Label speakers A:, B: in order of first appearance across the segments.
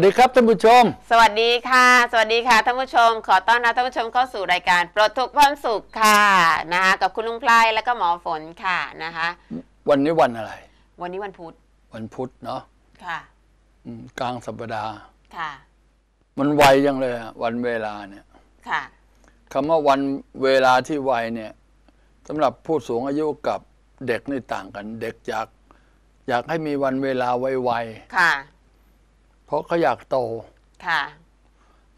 A: วัสดีครับท่านผู้ชม
B: สวัสดีค่ะ สวัสดีค่ะท่านผู้ชม ขอต้อนรับท่านผู้ชมเข้าสู่รายการปลดทุกข์ความสุขค่ะนะคะกับคุณลุงพลายและก็หมอฝนค่ะ นะคะ
A: วันนี้วันอะไร วันนี้วันพุธวันพุธเนาะค่ะกลางสัปดาห์ค่ะ มันไวยังเลยะวันเวลาเนี่ย ค่ะคำว่าวันเวลาที่ไวเนี่ยสำหรับผู้สูงอายุกับเด็กนี่ต่างกัน เด็กอยาก อยากให้มีวันเวลาไวค่ะเพราะเขาอยากโต ค่ะ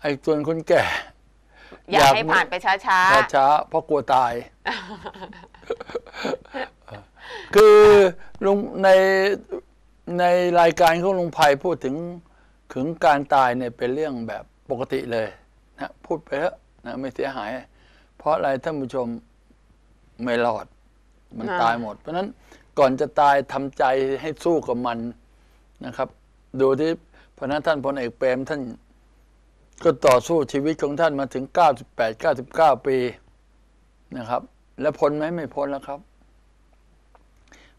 A: ไอ้ส่วนคนแก่ อยากให้ผ่านไปช้าช้าช้าเพราะกลัวตาย คือลุงในในรายการของลุงไพพูดถึงถึงการตายเนี่ยเป็นเรื่องแบบปกติเลย นะ พูดไปแล้วนะ ไม่เสียหาย เพราะอะไรท่านผู้ชมไม่รอด มันตายหมด เพราะะนั้นก่อนจะตายทำใจให้สู้กับมันนะครับ ดูที่ราะนั้นท่านพลเอกเปรมท่านก็ต่อสู้ชีวิตของท่านมาถึง98 99 ปีนะครับ และพ้นไหมไม่พ้นแล้วครับ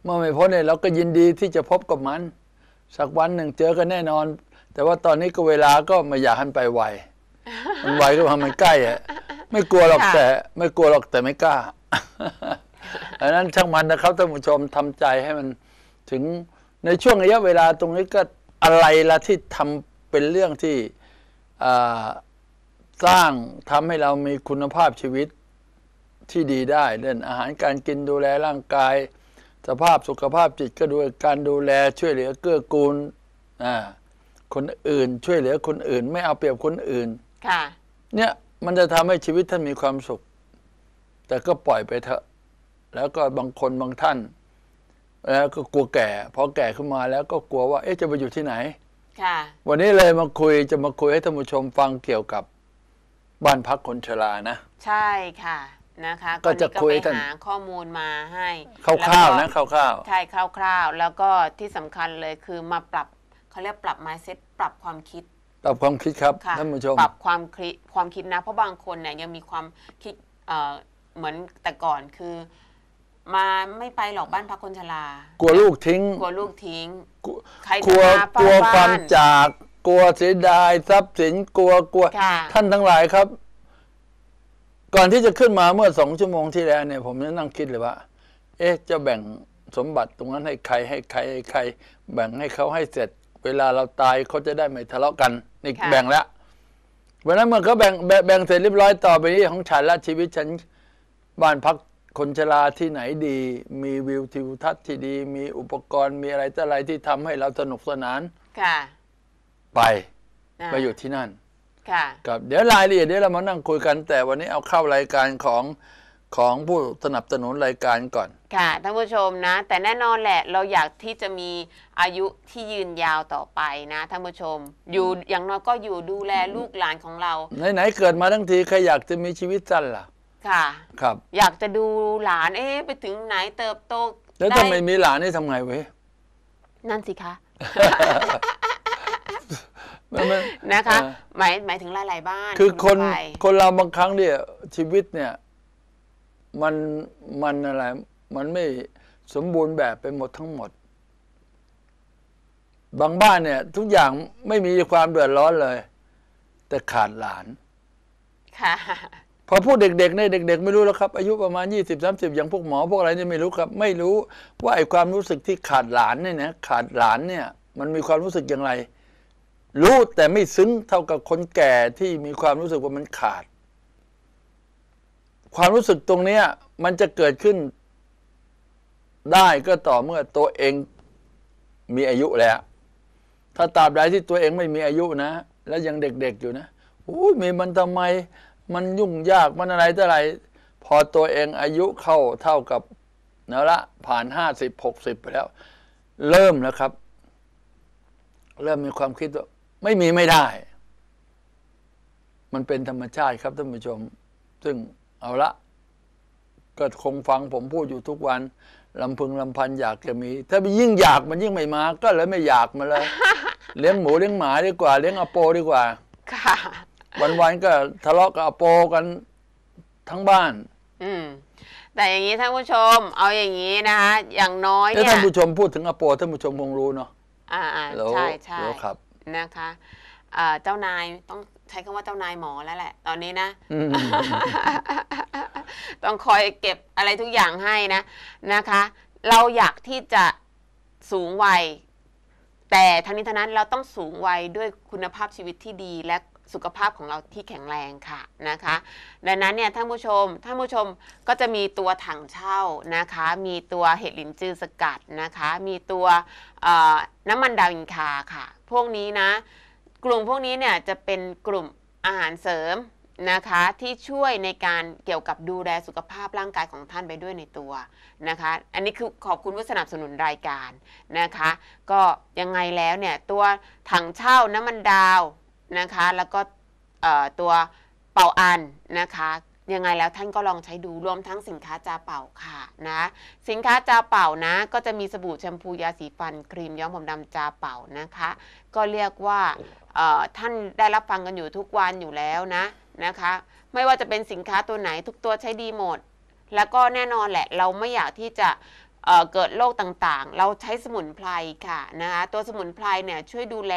A: เมื่อไม่พ้นเนี่ยเราก็ยินดีที่จะพบกับมัน สักวันหนึ่งเจอกันแน่นอน แต่ว่าตอนนี้ก็เวลาก็ไม่อยากให้มันไปไวมันไวก็พำมันใกล้อะไม่กลัวหรอกแต่ ไม่กลัวหรอกแต่ไม่กล้าอันนั้นช่างมันนะครับท่านผู้ชมทำใจให้มันถึงในช่วงระยะเวลาตรงนี้ก็อะไรละที่ทำเป็นเรื่องที่สร้างทำให้เรามีคุณภาพชีวิตที่ดีได้เรื่องอาหารการกินดูแลร่างกายสภาพสุขภาพจิตก็ด้วยการดูแล ช่วยเหลือเกื้อกูลคนอื่น ช่วยเหลือคนอื่น ไม่เอาเปรียบคนอื่นเนี่ยมันจะทำให้ชีวิตท่านมีความสุข แต่ก็ปล่อยไปเถอะ แล้วก็บางคนบางท่านแล้วก็กลัวแก่พอแก่ขึ้นมาแล้วก็กลัวว่าเอ๊ะจะไปอยู่ที่ไหน ค่ะ วันนี้เลยมาคุยจะมาคุยให้ท่านผู้ชมฟังเกี่ยวกับ บ้านพักคนชรานะ
B: ใช่ค่ะนะคะ ก็จะคุยกันหาข้อมูลมาให้คร่าวๆนะคร่าวๆ ใช่คร่าวๆ แล้วก็ที่สำคัญเลยคือมาปรับเขาเรียกปรับ mindset ปรับความคิด
A: ปรับความคิดครับท่านผู้ชม ปรับ
B: ความคิดความคิดนะ เพราะบางคนเนี่ยยังมีความคิดเหมือนแต่ก่อนคือมาไม่ไปหรอกบ้านพักคนชรา
A: กลัวลูกทิ้ง กลัว
B: ลูกทิ้งใครกลัว กลัวความ
A: นจาก กลัวเสียดายทรัพย์สิน กลัวกลัวท่านทั้งหลายครับ ก่อนที่จะขึ้นมาเมื่อสองชั่วโมงที่แล้วเนี่ย ผมจะนั่งคิดเลยว่า เอ๊ะ จะแบ่งสมบัติตรงนั้นให้ใครให้ใครให้ใคร แบ่งให้เขาให้เสร็จ เวลาเราตายเขาจะได้ไม่ทะเลาะกัน นี่แบ่งแล้ว วันนั้นเมื่อเขาแบ่งแบ่งเสร็จเรียบร้อยต่อไปนี้ของฉันและชีวิตฉัน บ้านพักคนชราที่ไหนดีมีวิวทิวทัศน์ที่ดี มีอุปกรณ์ มีอะไรต่ออะไรที่ทำให้เราสนุกสนาน ค่ะ ไปไปอยู่ที่นั่นค่ะับเดี๋ยวรายละเอียดเดี๋ยวเรามานั่งคุยกันแต่วันนี้เอาเข้ารายการของของผู้สนับสนุนรายการก่อน
B: ค่ะท่านผู้ชมนะ แต่แน่นอนแหละ เราอยากที่จะมีอายุที่ยืนยาวต่อไปนะท่านผู้ชมอยู่อย่างน้อยก็อยู่ดูแลลูกหลานของเรา
A: ไหนๆเกิดมาทั้งทีใครอยากจะมีชีวิตสั้นล่ะค่ะครับ
B: อยากจะดูหลาน เอ๊ะไปถึงไหนเติบโตแล้วทำไมมีหล
A: านนี่ทำไงเว้ย
B: นั่นสิคะ นะคะ หมายหมายถึงหลาย ๆ บ้า
A: น คือคนคนเราบางครั้งเนี่ย ชีวิตเนี่ย มันมันอะไร มันไม่สมบูรณ์แบบไปหมดทั้งหมด บางบ้านเนี่ยทุกอย่างไม่มีความเดือดร้อนเลย แต่ขาดหลาน ค่ะพอพูดเด็กๆเนี่ยเด็กๆไม่รู้แล้วครับ อายุประมาณ 20 30อย่างพวกหมอพวกอะไรเนี่ยไม่รู้ครับ ไม่รู้ว่า ไอ้ความรู้สึกที่ขาดหลานเนี่ยนะขาดหลานเนี่ย มันมีความรู้สึกอย่างไร รู้แต่ไม่ซึ้งเท่ากับคนแก่ที่มีความรู้สึกว่ามันขาด ความรู้สึกตรงเนี้ย มันจะเกิดขึ้น ได้ก็ต่อเมื่อตัวเองมีอายุแล้ว ถ้าตราบใดที่ตัวเองไม่มีอายุนะแล้วยังเด็กๆอยู่นะอ้ยมีมันทำไมมันยุ่งยากมันอะไรต่อะไรพอตัวเองอายุเข้าเท่ากับนะละ ผ่านห้าสิบหกสิบไปแล้ว เริ่มแล้วครับ เริ่มมีความคิดว่าไม่มีไม่ได้ มันเป็นธรรมชาติครับท่านผู้ชมซึ่งเอาละ ก็คงฟังผมพูดอยู่ทุกวันลำพึงลำพันอยากจะมี ถ้าไปยิ่งอยาก มันยิ่งไม่มาก็เลยไม่อยากมาเลยเลี้ยงหมูเลี้ยงหมาดีกว่าเลี้ยงอโปดีกว่าค่ะวันวนก็ทะเลาะกับอโปกันทั้งบ้าน อืม
B: แต่อย่างนี้ท่านผู้ชม เอาอย่างนี้นะคะ อย่างน้อยเนี่ย ท่านผู้
A: ชมพูดถึงอโป ท่านผู้ชมคงรู้เนาะ
B: อ่าใช่ใช่แล้วครับ นะคะ เจ้านายต้องใช้คำว่าเจ้านายหมอแล้วแหละ ตอนนี้นะ ต้องคอยเก็บอะไรทุกอย่างให้นะ นะคะ เราอยากที่จะสูงวัย แต่ทั้งนี้ ทั้งนั้นเราต้องสูงวัยด้วยคุณภาพชีวิตที่ดีและสุขภาพของเราที่แข็งแรงค่ะนะคะดังนั้นเนี่ยท่านผู้ชมท่านผู้ชมก็จะมีตัวถังเช่านะคะ มีตัวเห็ดหลินจือสกัดนะคะมีตัวน้ำมันดาวินคาค่ะ พวกนี้นะ กลุ่มพวกนี้เนี่ยจะเป็นกลุ่มอาหารเสริมนะคะที่ช่วยในการเกี่ยวกับดูแลสุขภาพร่างกายของท่านไปด้วยในตัวนะคะอันนี้คือขอบคุณผู้สนับสนุนรายการนะคะ ก็ยังไงแล้วเนี่ยตัวถังเช่า น้ำมันดาวนะคะแล้วก็ตัวเป่าอันนะคะยังไงแล้ว ท่านก็ลองใช้ดูรวมทั้งสินค้าจาเป่าค่ะนะสินค้าจาเป่านะก็จะมีสบู่แชมพูยาสีฟันครีมย้อมผมดำจาเป่านะคะก็เรียกว่าท่านได้รับฟังกันอยู่ทุกวันอยู่แล้วนะนะคะไม่ว่าจะเป็นสินค้าตัวไหนทุกตัวใช้ดีหมด แล้วก็แน่นอนแหละเราไม่อยากที่จะเเกิดโรคต่างๆ เราใช้สมุนไพรค่ะนะคะตัวสมุนไพรเนี่ยช่วยดูแล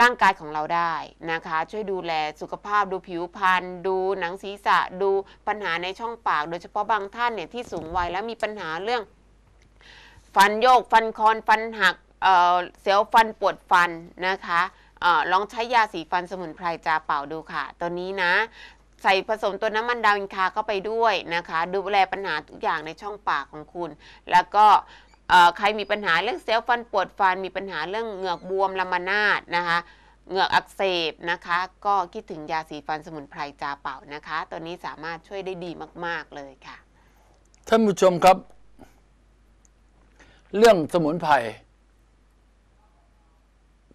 B: ร่างกายของเราได้นะคะ ช่วยดูแลสุขภาพดูผิวพรรณดูหนังศีรษะดูปัญหาในช่องปากโดยเฉพาะบางท่านเนี่ยที่สูงวัยแล้วมีปัญหาเรื่อง ฟันโยกฟันคอนฟันหักเเซลล์ฟันปวดฟันนะคะออลองใช้ยาสีฟันสมุนไพรจาเป่าดูค่ะตัวนี้นะ ใส่ผสมตัวน้ำมันดาวินคาเข้าไปด้วยนะคะ ดูแลปัญหาทุกอย่างในช่องปากของคุณ แล้วก็ใครมีปัญหาเรื่องเซลล์ฟันปวดฟันมีปัญหาเรื่องเหงือกบวมละมานาดนะคะเหงือกอักเสบนะคะ ก็คิดถึงยาสีฟันสมุนไพรจาเป่านะคะตัวนี้สามารถช่วยได้ดีมาก ๆเลยค่ะ
A: ท่านผู้ชมครับ เรื่องสมุนไพร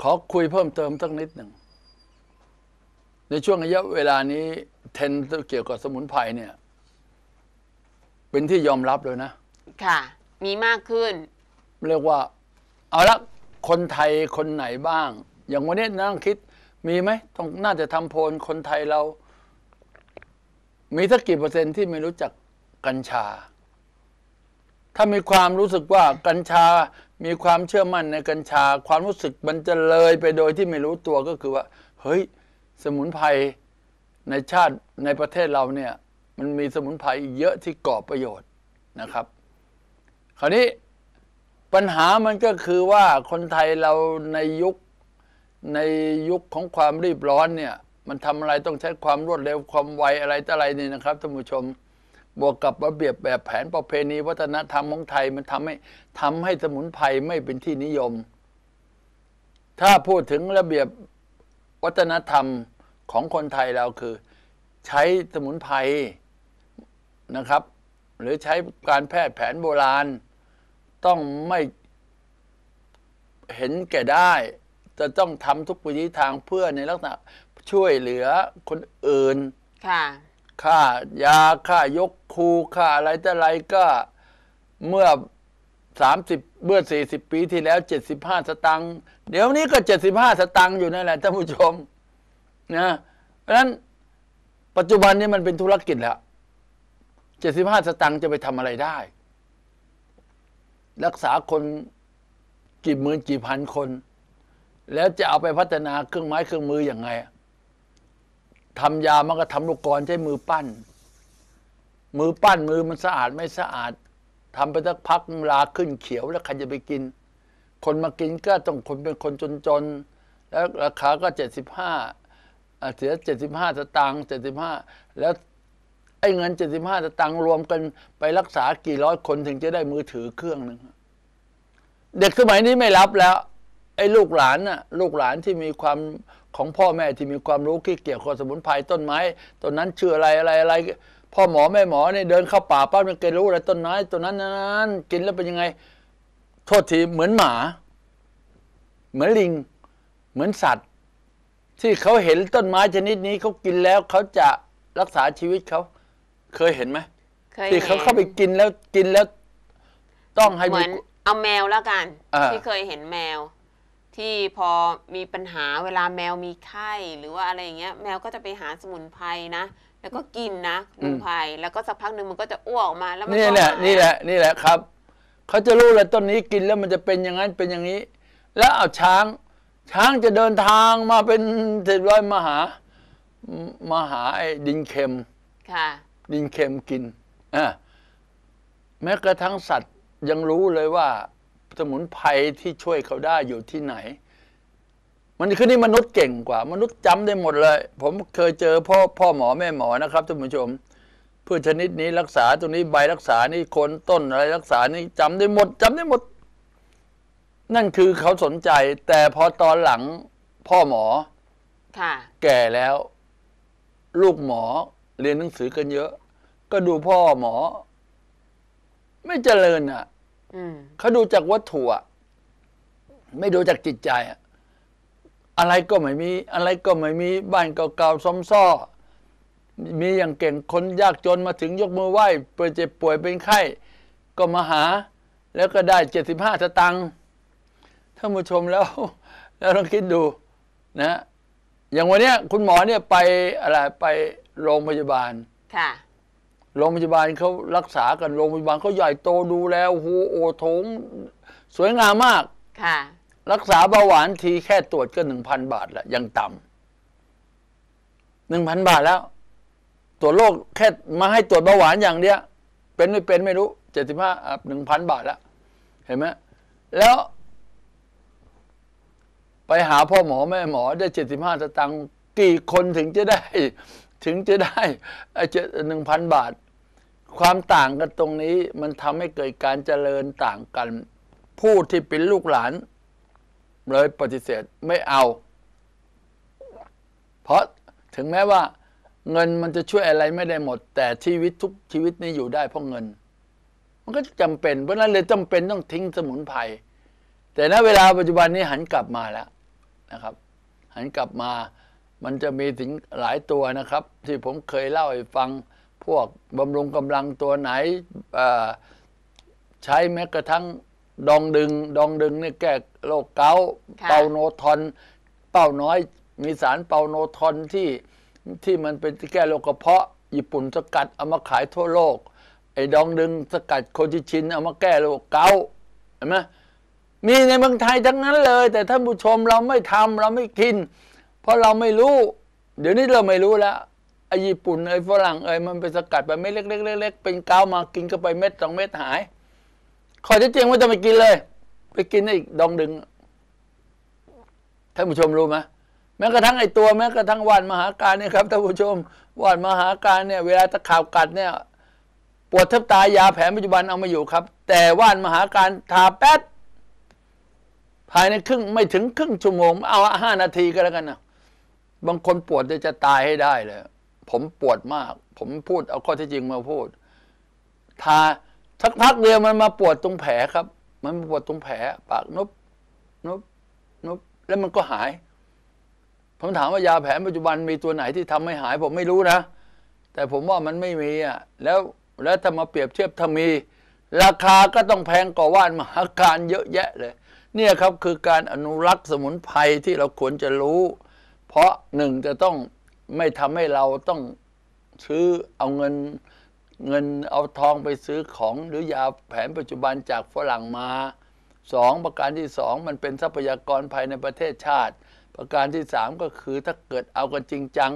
A: ขอคุยเพิ่มเติมสักนิดหนึ่งในช่วงระยะเวลานี้เทนเกี่ยวกับสมุนไพรเนี่ย เป็นที่ยอมรับเลยนะ
B: ค่ะมีมากขึ้น
A: เรียกว่าเอาละคนไทยคนไหนบ้าง อย่างวันนี้นั่งคิดมีไหมต้องน่าจะทำโพลคนไทยเรา มีสักกี่เปอร์เซ็นต์ที่ไม่รู้จักกัญชา ถ้ามีความรู้สึกว่ากัญชามีความเชื่อมั่นในกัญชาความรู้สึกมันจะเลยไปโดยที่ไม่รู้ตัวก็คือว่าเฮ้ย สมุนไพรในชาติในประเทศเราเนี่ยมันมีสมุนไพรเยอะที่ก่อประโยชน์นะครับคราวนี้ปัญหามันก็คือว่าคนไทยเราในยุคในยุคของความรีบร้อนเนี่ย มันทำอะไรต้องใช้ความรวดเร็วความไวอะไรต่ออะไรนี่นะครับท่านผู้ชมบวกกับระเบียบแบบแผนประเพณี วัฒนธรรมของไทยมันทำให้ทำให้สมุนไพรไม่เป็นที่นิยม ถ้าพูดถึงระเบียบวัฒนธรรมของคนไทยเราคือ ใช้สมุนไพรนะครับหรือใช้การแพทย์แผนโบราณ ต้องไม่เห็นแก่ได้ จะต้องทำทุกวิธีทางเพื่อในลักษณะ ช่วยเหลือคนอื่นค่ะค่ายาค่ายกคูค่าอะไรแต่ไรก็เมื่อสามสิบเมื่อสี่สิบปีที่แล้วเจ็ดสิบห้าสตังค์เดี๋ยวนี้ก็เจ็ดสิบห้าสตังค์อยู่นั่นแหละท่านผู้ชมนะเพราะฉะนั้นปัจจุบันนี้มันเป็นธุรกิจแล้วเจ็ดสิบห้าสตังค์จะไปทำอะไรได้ รักษาคนกี่หมื่นกี่พันคน แล้วจะเอาไปพัฒนาเครื่องไม้เครื่องมืออย่างไงทำยามันก็ทำลูกกรใช้มือปั้น มือปั้นมือมันสะอาดไม่สะอาดทำไปสักพักลาขึ้นเขียว แล้วใครจะไปกิน คนมากินก็ต้องคนเป็นคนจนๆแล้วราคาก็เจ็ดสิบห้าเสียเจ็ดสิบห้าสตางค์เจ็ดสิบห้าแล้วไอ้เงิน 75สตังค์รวมกันไปรักษากี่ร้อยคนถึงจะได้มือถือเครื่องหนึ่งเด็กสมัยนี้ไม่รับแล้ว ไอ้ลูกหลานน่ะลูกหลานที่มีความของพ่อแม่ที่มีความรู้ที่เกี่ยวกับสมุนไพรต้นไม้ต้นนั้นชื่ออะไรอะไรอะไร พ่อหมอแม่หมอเนี่ยเดินเข้าป่าป้ามันเกรู้อะไรต้นไม้ต้นนั้นนั้น กินแล้วเป็นยังไง โทษทีเหมือนหมา เหมือนลิงเหมือนสัตว์ ที่เขาเห็นต้นไม้ชนิดนี้เขากินแล้วเขาจะรักษาชีวิตเขาเคยเห็นไหมที่เขาเข้าไปกินแล้วกินแล้ว ต้องให้เหมืีอนเอ
B: าแมวแล้วกัน ที่เคยเห็นแมว ที่พอมีปัญหาเวลาแมวมีไข้หรือว่าอะไรอย่างเงี้ยแมวก็จะไปหาสมุนไพรนะแล้วก็กินนะสมุนไพรแล้วก็สักพักหนึ่งมันก็จะอ้วกออกมาแล้วนี่แหละนี่แหล
A: ะนี่แหละครับ เขาจะรู้เลยต้นนี้กินแล้วมันจะเป็นอย่างนั้นเป็นอย่างนี้ แล้วเอาช้าง ช้างจะเดินทางมาเป็นเจ็ดร้อยมหามหาไอ้ดินเค็มค่ะดินเค็มกิน อ่า แม้กระทั่งสัตว์ยังรู้เลยว่า สมุนไพรที่ช่วยเขาได้อยู่ที่ไหน มันคือนี่มนุษย์เก่งกว่า มนุษย์จำได้หมดเลย ผมเคยเจอ พ่อ พ่อหมอแม่หมอนะครับท่านผู้ชมพืชชนิดนี้รักษาตรงนี้ใบรักษานี่โคนต้นอะไร รักษา นี่จำได้หมด จำได้หมด นั่นคือเขาสนใจ แต่พอตอนหลังพ่อหมอ ค่ะ แก่แล้ว ลูกหมอเรียนหนังสือกันเยอะก็ดูพ่อหมอ ไม่เจริญอ่ะเขาดูจากวัตถุอ่ะ ไม่ดูจากจิตใจอ่ะ อะไรก็ไม่มี อะไรก็ไม่มีบ้านเก่าๆซ้อมซ้อมีอย่างเก่งคนยากจนมาถึงยกมือไหว้ป่วยเจ็บป่วยเป็นไข้ ก็มาหา แล้วก็ได้เจ็ดสิบห้าสตังค์ท่านผู้ชมแล้ว แล้วลองคิดดูนะ อย่างวันนี้คุณหมอเนี่ยไปอะไรไปโรงพยาบาล ค่ะโรงพยาบาลเขารักษากันโรงพยาบาลเขาใหญ่โตดูแล้วโูโอทงสวยงามมาก ค่ะ รักษาเบาหวานทีแค่ตรวจก็หนึ่งพันบาทแหละยังต่ำหนึ่งพันบาทแล้ว ตรวจโรคแค่มาให้ตรวจเบาหวานอย่างเดียวเป็นไม่เป็นไม่รู้เจ็ดสิบห้าหนึ่งพันบาทแล้วเห็นไหมแล้วไปหาพ่อหมอแม่หมอ ได้เจ็ดสิบห้าตะตังกี่คนถึงจะได้ถึงจะได้จหนึ่งพันบาท ความต่างกันตรงนี้มันทำให้เกิดการเจริญต่างกัน ผู้ที่เป็นลูกหลานเลยปฏิเสธไม่เอา เพราะถึงแม้ว่า เงินมันจะช่วยอะไรไม่ได้หมดแต่ชีวิตทุกชีวิตนี้อยู่ได้เพราะเงิน มันก็จำเป็นเพราะนั้นเลยจำเป็นต้องทิ้งสมุนไพรแต่ณเวลาปัจจุบันนี้หันกลับมาแล้วนะครับ หันกลับมามันจะมีถึงหลายตัวนะครับ ที่ผมเคยเล่าให้ฟังพวกบำรุงกำลังตัวไหนใช้แม้กระทั่งดองดึงดองดึงนี่แก้โรคเกาต์เปาโนทอนเป้าน้อยมีสารเปาโนทอนที่ที่มันเป็นแก้โรคกระเพาะ ญี่ปุ่นสกัดเอามาขายทั่วโลกไอ้ดองดึงสกัดโคจิชินเอามาแก้โรคเกาต์เห็นไหมมีในเมืองไทยทั้งนั้นเลย แต่ท่านผู้ชมเราไม่ทำเราไม่กินเพราะเราไม่รู้ เดี๋ยวนี้เราไม่รู้แล้วไอ้ญี่ปุ่นไอ้ฝรั่งไอ้มันไปสกัดไปเม็ดเล็กๆๆเป็นกาวมากินเข้าไปเม็ดสองเม็ดหายขอจะเจียงไม่ต้องไปกินเลย ไปกินไอ้ดองดึงท่านผู้ชมรู้ไหมแม้กระทั่งไอ้ตัวแม้กระทั่งว่านมหาการเนี่ยครับท่านผู้ชมว่านมหาการเนี่ย เวลาตะข่าวกัดเนี่ยปวดทับตายาแผนปัจจุบันเอามาอยู่ครับ แต่ว่านมหาการทาแป๊ดภายในครึ่งไม่ถึงครึ่งชั่วโมงเอาห้านาทีก็แล้วกันนะบางคนปวดจะตายให้ได้เลย ผมปวดมาก ผมพูดเอาข้อที่จริงมาพูดทาสักพักเดียวมันมาปวดตรงแผลครับ มันปวดตรงแผล ปากนุบนุบนุบแล้วมันก็หาย ผมถามว่ายาแผนปัจจุบันมีตัวไหนที่ทำให้หาย ผมไม่รู้นะ แต่ผมว่ามันไม่มีอ่ะ แล้วแล้วถ้ามาเปรียบเทียบถ้ามี ราคาก็ต้องแพงกว่าว่านมหาการเยอะแยะเลย เนี่ยครับ คือการอนุรักษ์สมุนไพรที่เราควรจะรู้เพราะหนึ่งจะต้องไม่ทำให้เราต้องซื้อเอาเงินเงินเอาทองไปซื้อของหรือยาแผนปัจจุบันจากฝรั่งมาสองประการที่สองมันเป็นทรัพยากรภายในประเทศชาติ ประการที่สามก็คือถ้าเกิดเอากันจริงจัง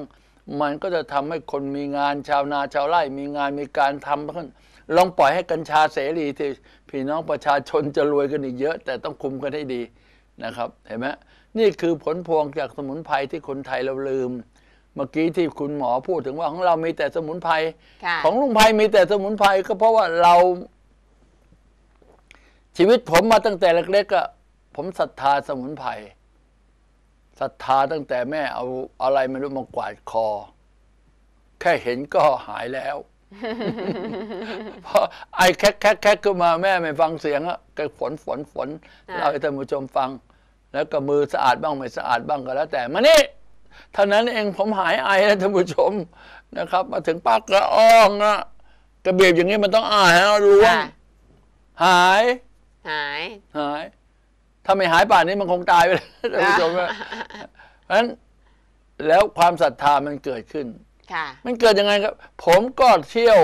A: มันก็จะทำให้คนมีงานชาวนาชาวไร่ มีงานมีการทำขึ้นลองปล่อยให้กัญชาเสรีที่พี่น้องประชาชนจะรวยกันอีกเยอะแต่ต้องคุมกันให้ดีนะครับเห็นไหมนี่คือผลพวงจากสมุนไพรที่คนไทยเราลืม เมื่อกี้ที่คุณหมอพูดถึงว่าของเรามีแต่สมุนไพรของลุงไพมีแต่สมุนไพรก็เพราะว่าเรา ชีวิตผมมาตั้งแต่เล็ก ๆ ก็ ผมศรัทธาสมุนไพรศรัทธาตั้งแต่แม่ เอาอะไรไม่รู้มากวาดคอ แค่เห็นก็หายแล้ว เพราะไอ้แคกแคกแคกขึ้นมาแม่ไม่ฟังเสียงอะแกฝนฝนฝนเล่าให้ท่านผู้ชมฟังแล้วก็มือสะอาดบ้างไม่สะอาดบ้างก็แล้ว แต่มานี่เท่านั้นเองผมหายไอแล้วท่านผู้ชมนะครับ มาถึงปากกระอองอะกระเบียบอย่างนี้มันต้องอายนะู้วาหาย หายหายถ้าไม่หายป่านนี้มันคงตายไปแล้วท่านผู้ชมเพราะะนั้นแล้วความศรัทธามันเกิดขึ้นมันเกิดยังไงครับ ผมก็เที่ยว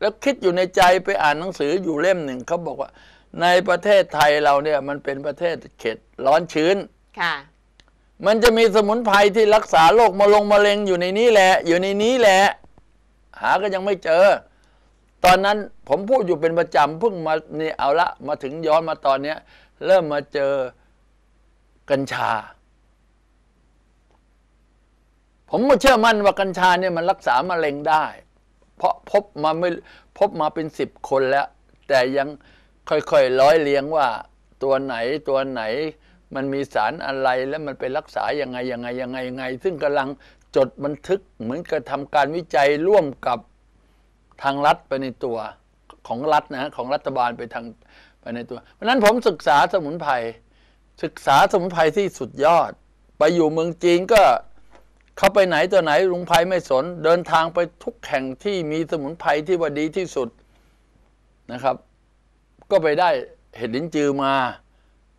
A: แล้วคิดอยู่ในใจไปอ่านหนังสืออยู่เล่มหนึ่งเขาบอกว่าในประเทศไทยเราเนี่ย มันเป็นประเทศเขตร้อนชื้นค่ะ มันจะมีสมุนไพรที่รักษาโรคมะลงมะเร็งอยู่ในนี้แหละ อยู่ในนี้แหละ หาก็ยังไม่เจอ ตอนนั้นผมพูดอยู่เป็นประจำเพิ่งมานี่เอาละมาถึงย้อนมาตอนเนี้ยเริ่มมาเจอกัญชา ผมก็เชื่อมั่นว่ากัญชาเนี่ยมันรักษามะเร็งได้ เพราะพบมาไม่พบมาเป็นสิบคนแล้วแต่ยังค่อย ๆ ร้อยเรียงว่าตัวไหนตัวไหน มันมีสารอะไรแล้วมันไปรักษา ยังไงยังไงยังไงยังไง ซึ่งกำลังจดบันทึกเหมือนกับทาการวิจัยร่วมกับทางรัฐไปในตัวของรัฐนะ ของรัฐบาลไปทางไปในตัว เพราะนั้นผมศึกษาสมุนไพรศึกษาสมุนไพรที่สุดยอด ไปอยู่เมืองจีนก็เขาไปไหนตัวไหนลุงไพไม่สน เดินทางไปทุกแห่งที่มีสมุนไพรที่ว่าดีที่สุดนะครับก็ไปได้เห็ดลินจือมา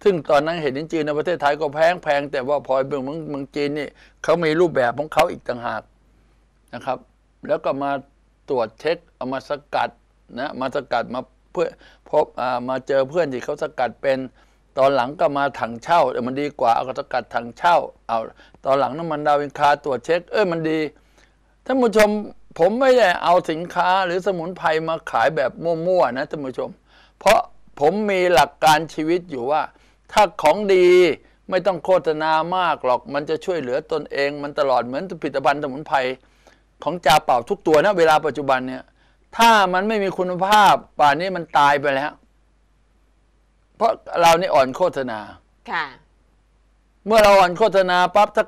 A: ซึ่งตอนนั้นเห็ดลินจือในประเทศไทยก็แพงแพงแต่ว่าพอเมืองเมืองจีนนี่เขามีรูปแบบของเขาอีกต่างหากนะครับ แล้วก็มาตรวจเช็คเอามาสกัดนะมาสกัดมาเพื่อพบมาเจอเพื่อนที่เขาสกัดเป็น ตอนหลังก็มาถังเช่าแต่มันดีกว่า เอาสกัดถังเช่าเอา ตอนหลังน้ำมันดาวินคาตรวจเช็ค เออมันดี ท่านผู้ชมผมไม่ได้เอาสินค้าหรือสมุนไพรมาขายแบบมั่วๆนะ ท่านผู้ชมเพราะผมมีหลักการชีวิตอยู่ว่า ถ้าของดีไม่ต้องโฆษณามากหรอกมันจะช่วยเหลือตนเอง มันตลอดเหมือนผลิตภัณฑ์สมุนไพรของจาเป่าทุกตัวนะเวลาปัจจุบันเนี่ย ถ้ามันไม่มีคุณภาพ ป่านนี้มันตายไปแล้ว เพราะเรานี่อ่อนโฆษณาค่ะ เมื่อเราอ่อนโฆษณาปั๊บถ้า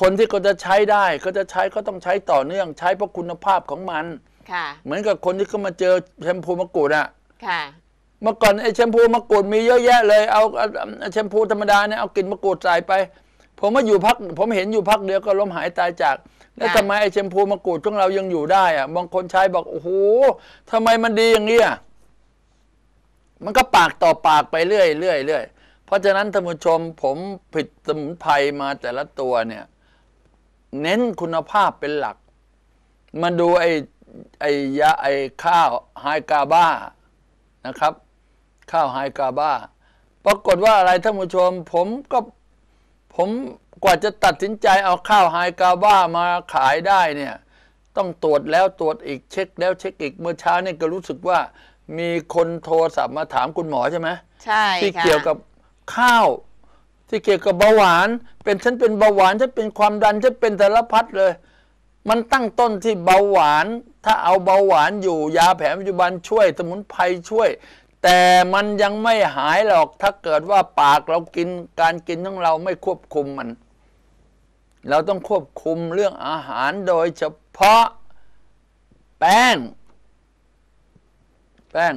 A: คนที่เขาจะใช้ได้เขาจะใช้ก็ต้องใช้ต่อเนื่อง ใช้เพราะคุณภาพของมัน ค่ะ เหมือนกับคนที่เขามาเจอแชมพูมะกรูดอะ่ะเมื่อก่อนไอ้แชมพูมะกรูดมีเยอะแยะเลย เอาแชมพูธรรมดาเนี่ยเอากลิ่นมะกรูดใส่ไป ผมมาอยู่พัก ผมเห็นอยู่พักเดียวก็ล้มหายตายจาก แล้วทำไมไอ้แชมพูมะกรูดของเรายังอยู่ได้อะบางคนใช้บอกโอ้โหทำไมมันดีอย่างนี้อ่ะมันก็ปากต่อปากไปเรื่อยเรื่อยเรื่อย เพราะฉะนั้นท่านผู้ชมผมผิดสมุนไพรมาแต่ละตัวเนี่ย เน้นคุณภาพเป็นหลักมาดูไอ้ไอ้ยาไอ้ข้าวไฮกาบ้านะครับข้าวไฮกาบ้า ปรากฏว่าอะไรท่านผู้ชม ผมก็ผมกว่าจะตัดสินใจเอาข้าวไฮกาบ้ามาขายได้เนี่ย ต้องตรวจแล้วตรวจอีกเช็คแล้วเช็คอีก เมื่อเช้าเนี่ยก็รู้สึกว่ามีคนโทรศัพท์มาถามคุณหมอใช่ไหมใช่ที่เกี่ยวกับข้าวที่เกี่ยวกับ เบาหวาน เป็นฉันเป็นเบาหวานฉันเป็นความดันฉันเป็นสารพัดเลย มันตั้งต้นที่เบาหวานถ้าเอาเบาหวานอยู่ยาแผนปัจจุบันช่วยสมุนไพรช่วยแต่มันยังไม่หายหรอกถ้าเกิดว่าปากเรากิน การกินของเราไม่ควบคุมมัน เราต้องควบคุมเรื่องอาหารโดยเฉพาะ แป้ง แป้ง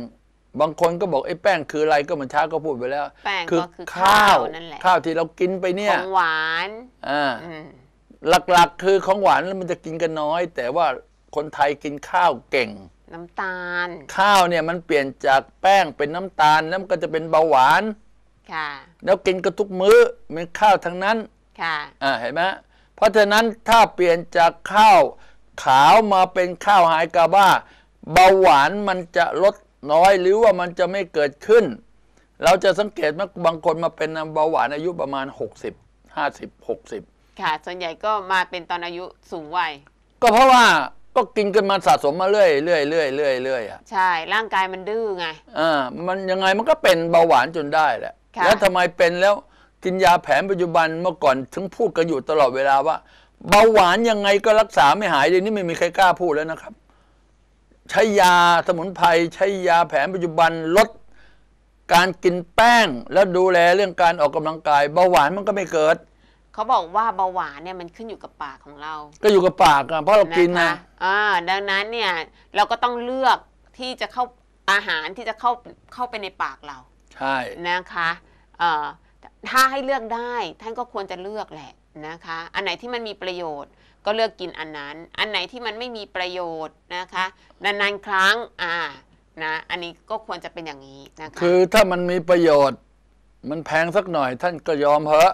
A: บางคนก็บอกไอ้แป้งคืออะไร ก็มันช้าก็พูดไปแล้ว แป้งก็คือข้าวนั่นแหละข้าวที่เรากินไปเนี่ย ของหวานอ่าหลักๆ คือของหวานแล้วมันจะกินกันน้อย แต่ว่าคนไทยกินข้าวเก่งน้ำตาล ข้าวเนี่ยมันเปลี่ยนจากแป้งเป็นน้ำตาลแล้วมันก็จะเป็นเบาหวาน ค่ะ แล้วกินก็ทุกมื้อมันข้าวทั้งนั้น ค่ะ อ่าเห็นไหมเพราะฉะนั้นถ้าเปลี่ยนจากข้าวขาวมาเป็นข้าวไากาบ้าเบาหวานมันจะลดน้อยหรือว่ามันจะไม่เกิดขึ้น เราจะสังเกตว่าบางคนมาเป็นเบาหวานอายุประมาณ60 50 60
B: ค่ะ ส่วนใหญ่ก็มาเป็นตอนอายุสูงวัย
A: ก็เพราะว่าก็กินกันมาสะสมมาเรื่อยเรื่อยเรื่อยเรื่อยเรื่อยอ่ะ
B: ใช่ร่างกายมันดื้อไง
A: อ่ามันยังไงมันก็เป็นเบาหวานจนได้แหละแล้วทำไมเป็นแล้วกินยาแผนปัจจุบันเมื่อก่อนถึงพูดกันอยู่ตลอดเวลาว่า เบาหวานยังไงก็รักษาไม่หายเดี๋ยวนี้ไม่มีใครกล้าพูดแล้วนะครับ ใช้ยาสมุนไพรใช้ยาแผนปัจจุบันลดการกินแป้งและดูแลเรื่องการออกกำลังกายเบาหวานมันก็ไม่เกิด
B: เขาบอกว่าเบาหวานเนี่ยมันขึ้นอยู่กับปากของเรา
A: ก็อยู่กับปากอะเพราะเรากินนะ
B: อ่าดังนั้นเนี่ยเราก็ต้องเลือกที่จะเข้าอาหารที่จะเข้าเข้าไปในปากเรา ใช่ นะคะเอ่อถ้าให้เลือกได้ท่านก็ควรจะเลือกแหละนะคะ อันไหนที่มันมีประโยชน์ก็เลือกกินอันนั้น อันไหนที่มันไม่มีประโยชน์นะคะนานๆครั้งอ่านะอันนี้ก็ควรจะเป็นอย่างนี้น
A: ะคะ คือถ้ามันมีประโยชน์ มันแพงสักหน่อย ท่านก็ยอมเถอะ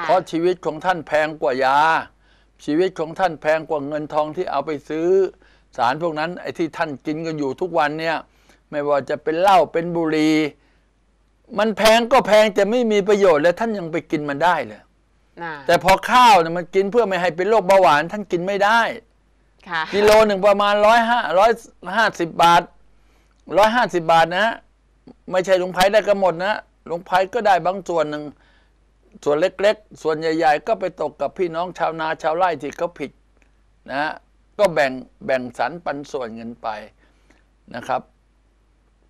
A: เพราะชีวิตของท่านแพงกว่ายา ชีวิตของท่านแพงกว่าเงินทองที่เอาไปซื้อสารพวกนั้นไอ้ที่ท่านกินกันอยู่ทุกวันเนี่ย ไม่ว่าจะเป็นเหล้าเป็นบุหรี่มันแพงก็แพงแต่ไม่มีประโยชน์และท่านยังไปกินมันได้เลยแต่พอข้าวเนี่ยมันกินเพื่อไม่ให้เป็นโรคเบาหวาน ท่านกินไม่ได้ กิโลหนึ่งประมาณร้อยห้าร้อยห้าสิบบาทร้อยห้าสิบบาทนะ ไม่ใช่ลุงไพ่ได้กันหมดนะลุงไพ่ก็ได้บางส่วนหนึ่งส่วนเล็กๆ ส่วนใหญ่ๆ ก็ไปตกกับพี่น้องชาวนา ชาวไร่ที่เขาผิด นะฮะ ก็แบ่งแบ่งสรรปันส่วนเงินไปนะครับ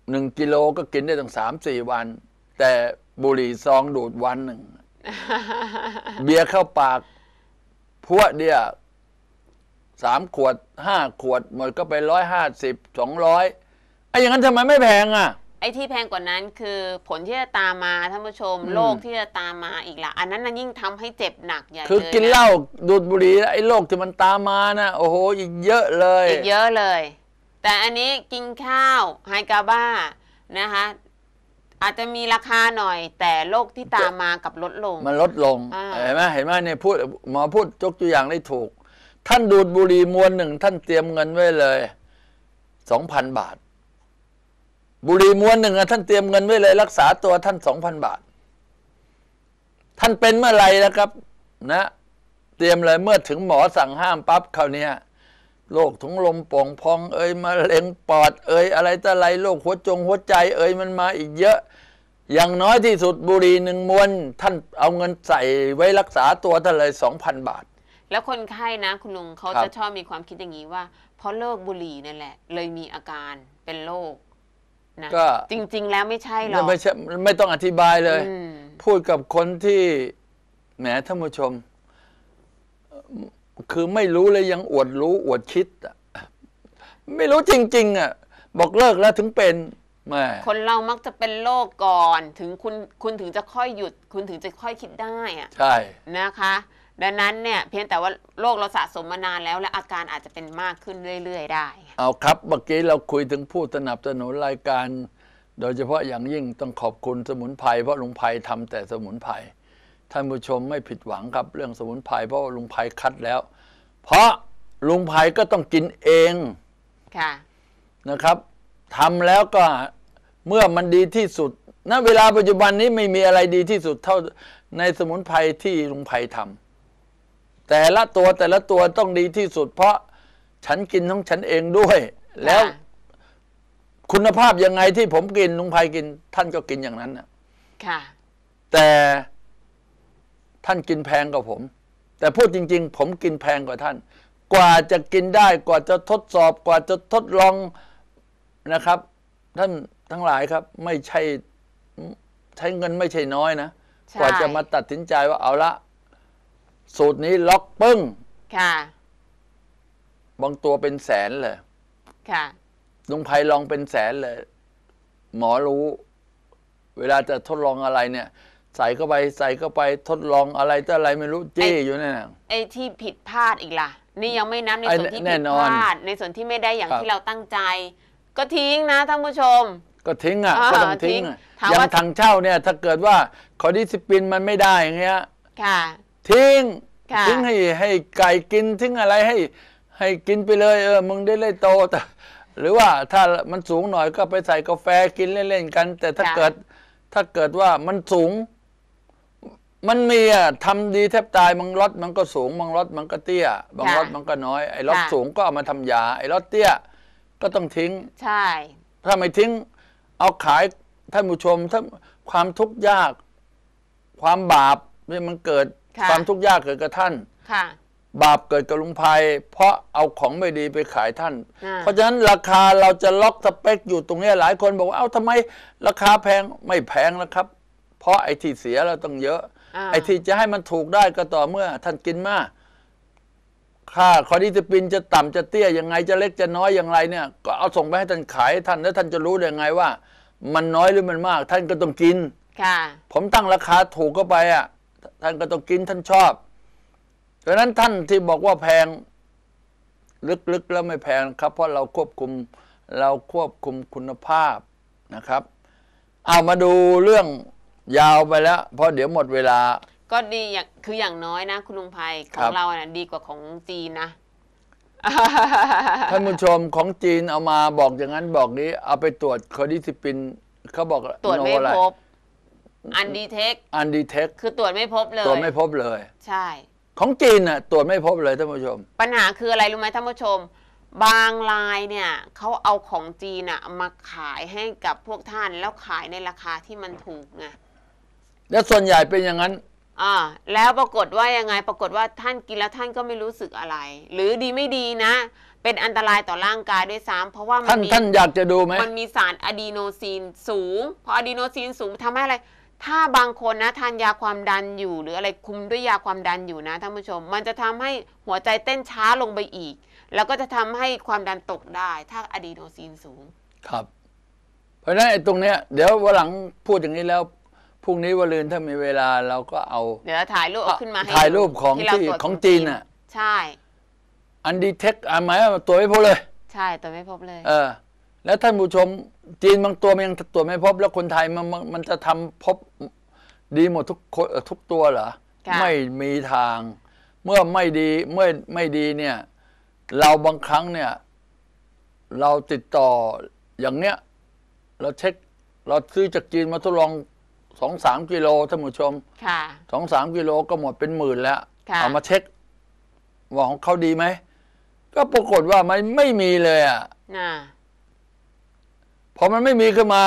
A: หนึ่งกิโลก็กินได้ตั้งสามสี่วัน แต่บุหรี่ซองดูดวันหนึ่ง เบียร์เข้าปาก พวกเดียสามขวดห้าขวดหมดก็ไปร้อยห้าสิบสองร้อยไอ้อย่างนั้นทำไมไม่แพงอ่ะ
B: ไอ้ที่แพงกว่านั้นคือผลที่จะตามมาท่านผู้ชมโรคที่จะตามมาอีกละ อันนั้นน่ะยิ่งทำให้เจ็บหนักใหญ่คือเลยกินเหล้า
A: ดูดบุหรี่ไอ้โรคที่มันตามมานะโอ้โหอีกเยอะเลยอีกเยอะ
B: เลย แต่อันนี้กินข้าวไฮกาบ้านะคะอาจจะมีราคาหน่อย แต่โรคที่ตามมากับลดลงมัน
A: ลดลงเห็นไหมเห็นไหมเนี่ยพูดหมอพูดยกตัวอย่างได้ถูก ท่านดูดบุหรี่มวนหนึ่งท่านเตรียมเงินไว้เลยสองพันบาทบุรีม้วนหนึ่งท่านเตรียมเงินไว้เลยรักษาตัวท่านสองพันบาท ท่านเป็นเมื่อไรนะครับ นะ เตรียมเลยเมื่อถึงหมอสั่งห้ามปั๊บคราวนี้โรคถุงลมป่องพองเอ้ยมะเร็งปอดเอ้ยอะไรต่อะไรโรคหัวจงหัวใจเอ้ยมันมาอีกเยอะ อย่างน้อยที่สุดบุรีหนึ่งมวน ท่านเอาเงินใส่ไว้รักษาตัวท่านเลยสองพันบาท
B: แล้วคนไข้นะคุณลุงเขาจะชอบมีความคิดอย่างนี้ว่าเพราะเลิกบุหรี่นั่นแหละเลยมีอาการเป็นโรคนะก็จริง ๆ แล้วไม่ใช่หรอกไม่ใช
A: ่ไม่ต้องอธิบายเลย พูดกับคนที่แหมท่านผู้ชม คือไม่รู้เลยยังอวดรู้ อวดคิดอะไม่รู้จริงๆอ่ะบอกเลิกแล้วถึงเป็นแม่ค
B: นเรามักจะเป็นโรคก่อน ถึงคุณคุณถึงจะค่อยหยุด คุณถึงจะค่อยคิดได้ อ่ะใช่นะคะดังนั้นเนี่ยเพียงแต่ว่าโรคเราสะสมมานานแล้ว และอาการอาจจะเป็นมากขึ้นเรื่อยๆได้
A: เอาครับเมื่อกี้เราคุยถึงผู้สนับสนุนรายการ โดยเฉพาะอย่างยิ่งต้องขอบคุณสมุนไพรเพราะลุงไพรทำแต่สมุนไพรท่านผู้ชมไม่ผิดหวังครับเรื่องสมุนไพรเพราะลุงไพรคัดแล้ว เพราะลุงไพรก็ต้องกินเองค่ะนะครับทำแล้วก็เมื่อมันดีที่สุด ณเวลาปัจจุบันนี้ไม่มีอะไรดีที่สุดเท่าในสมุนไพรที่ลุงไพรทำแต่ละตัวแต่ละตัวต้องดีที่สุด เพราะฉันกินของฉันเองด้วย แล้ว คุณภาพยังไงที่ผมกินลุงภัยกิน ท่านก็กินอย่างนั้นนะค่ะ แต่ท่านกินแพงกว่าผม แต่พูดจริงๆ ผมกินแพงกว่าท่าน กว่าจะกินได้กว่าจะทดสอบ กว่าจะทดลองนะครับ ท่านทั้งหลายครับ ไม่ใช่ ใช้เงินไม่ใช่น้อยนะกว่าจะมาตัดสินใจว่าเอาละสูตรนี้ล็อกปึ้ง ค่ะ บางตัวเป็นแสนเลย ค่ะ ลุงไพลองเป็นแสนเลย หมอรู้ เวลาจะทดลองอะไรเนี่ย ใส่เข้าไปใส่เข้าไปทดลองอะไรต่ออะไรไม่รู้จี้อยู่นั่นี่ะ
B: ไอ้ที่ผิดพลาดอีกล่ะ นี่ยังไม่นับในส่วนที่ผิดพลาดในส่วนที่ไม่ได้อย่างที่เราตั้งใจ ก็ทิ้งนะท่านผู้ชม
A: ก็ทิ้งอ่ะ ก็ต้องทิ้งอย่างถังเช่าเนี่ย ถ้าเกิดว่าคอดิสปินมันไม่ได้อย่างเงี้ย ค่ะทิ้งทิ้ง ให้ให้ไก่กินทิ้งอะไรให้ ให้กินไปเลย เออมึงได้เลยโตแต่หรือว่าถ้ามันสูงหน่อยก็ไปใส่กาแฟกิน เล่น ๆ กัน แต่ถ้าเกิดถ้าเกิดว่ามันสูง มันมีอ่ะทำดีแทบตายบางรถมันก็สูงบางรถมันก็เตี้ย บางรถมันก็น้อยไอ้รถสูงก็เอามาทำยา ไอ้รถเตี้ย ก็ต้องทิ้ง ใช่ ถ้าไม่ทิ้งเอาขายท่านผู้ชมถ้าความทุกข์ยากความบาปเนี่ยมันเกิดค่ะความทุกข์ยากเกิดกับท่าน ค่ะ บาปเกิดกับลุงภัย เพราะเอาของไม่ดีไปขายท่าน เพราะฉะนั้นราคาเราจะล็อกสเปคอยู่ตรงนี้หลายคนบอกว่าเอ้าทำไม ราคาแพงไม่แพงนะครับ เพราะไอ้ที่เสียเราต้องเยอะ ไอ้ที่จะให้มันถูกได้ก็ต่อเมื่อ ท่านกินมาก ค่าคอดิสปินจะต่ำจะเตี้ยยังไงจะเล็กจะน้อยอย่างไรเนี่ยก็เอาส่งไปให้ท่านขายท่าน แล้ว ท่านจะรู้ได้ไงว่า มันน้อยหรือมันมาก ท่านก็ต้องกิน ค่ะ ผมตั้งราคาถูกเข้าไปอ่ะท่านก็ต้องกินท่านชอบดังนั้นท่านที่บอกว่าแพง ลึก ๆ แล้วไม่แพงครับ เพราะเราควบคุมเราควบคุมคุณภาพนะครับเอามาดูเรื่องยาวไปแล้ว เพราะเดี๋ยวหมดเวลา
B: ก็ดีอย่างคืออย่างน้อยนะคุณลุงภัยของเราเนี่ยดีกว่าของจีนนะท่าน
A: ผู้ชมของจีนเอามาบอกอย่างนั้นบอกนี้ เอาไปตรวจคอดิซิปินเขาบอกตรวจไม่พบอันดีเทคอันดีเทคคือต
B: รวจไม่พบเลยตรวจไม่พบเลย ใช่
A: ของจีนน่ะตรวจไม่พบเลยท่านผู้ชม
B: ปัญหาคืออะไรรู้ไหมท่านผู้ชม บางรายเนี่ยเขาเอาของจีนน่ะมาขายให้กับพวกท่านแล้วขายในราคาที่มันถูกไง
A: แล้วส่วนใหญ่เป็นอย่างนั้น
B: อ่าแล้วปรากฏว่ายังไงปรากฏว่าท่านกินแล้วท่านก็ไม่รู้สึกอะไร หรือดีไม่ดีนะ เป็นอันตรายต่อร่างกายด้วยซ้ำเพราะว่ามันท่านท่านอยากจะดูไหมมันมีสารอะดีโนซีนสูงพออะดีโนซีนสูงทำให้อะไรถ้าบางคนนะทานยาความดันอยู่หรืออะไรคุมด้วยยาความดันอยู่นะท่านผู้ชม มันจะทำให้หัวใจเต้นช้าลงไปอีก แล้วก็จะทำให้ความดันตกได้ถ้าอะดีโนซีนสูง
A: ครับ เพราะฉะนั้นไอ้ตรงเนี้ยเดี๋ยววันหลังพูดอย่างนี้แล้วพรุ่งนี้วันลืนถ้ามีเวลาเราก็เอา เดี
B: ๋ยวถ่ายรูปขึ้นมาถ่ายรูปของที่ของจีนอ่ะ ใช่
A: อันดีเทคอ่ะหมายว่าตัวไม่พบเลย
B: ใช่ตัวไม่พบเลย
A: เออ แล้วท่านผู้ชมจีนบางตัวมันยังตรวจไม่พบ แล้วคนไทยมันมันจะทำพบดีหมดทุกทุกตัวเหรอไม่มีทาง เมื่อไม่ดีเมื่อไม่ดีเนี่ย เราบางครั้งเนี่ย เราติดต่ออย่างเนี้ยเราเช็คเราซื้อจากจีนมาทดลองสองสามกิโลท่านผู้ชมสองสามกิโลก็หมดเป็นหมื่นแล้วเอามาเช็คว่าของเขาดีไหม ก็ปรากฏว่าไม่ไม่มีเลยอ่ะพอมันไม่มีขึ้นมา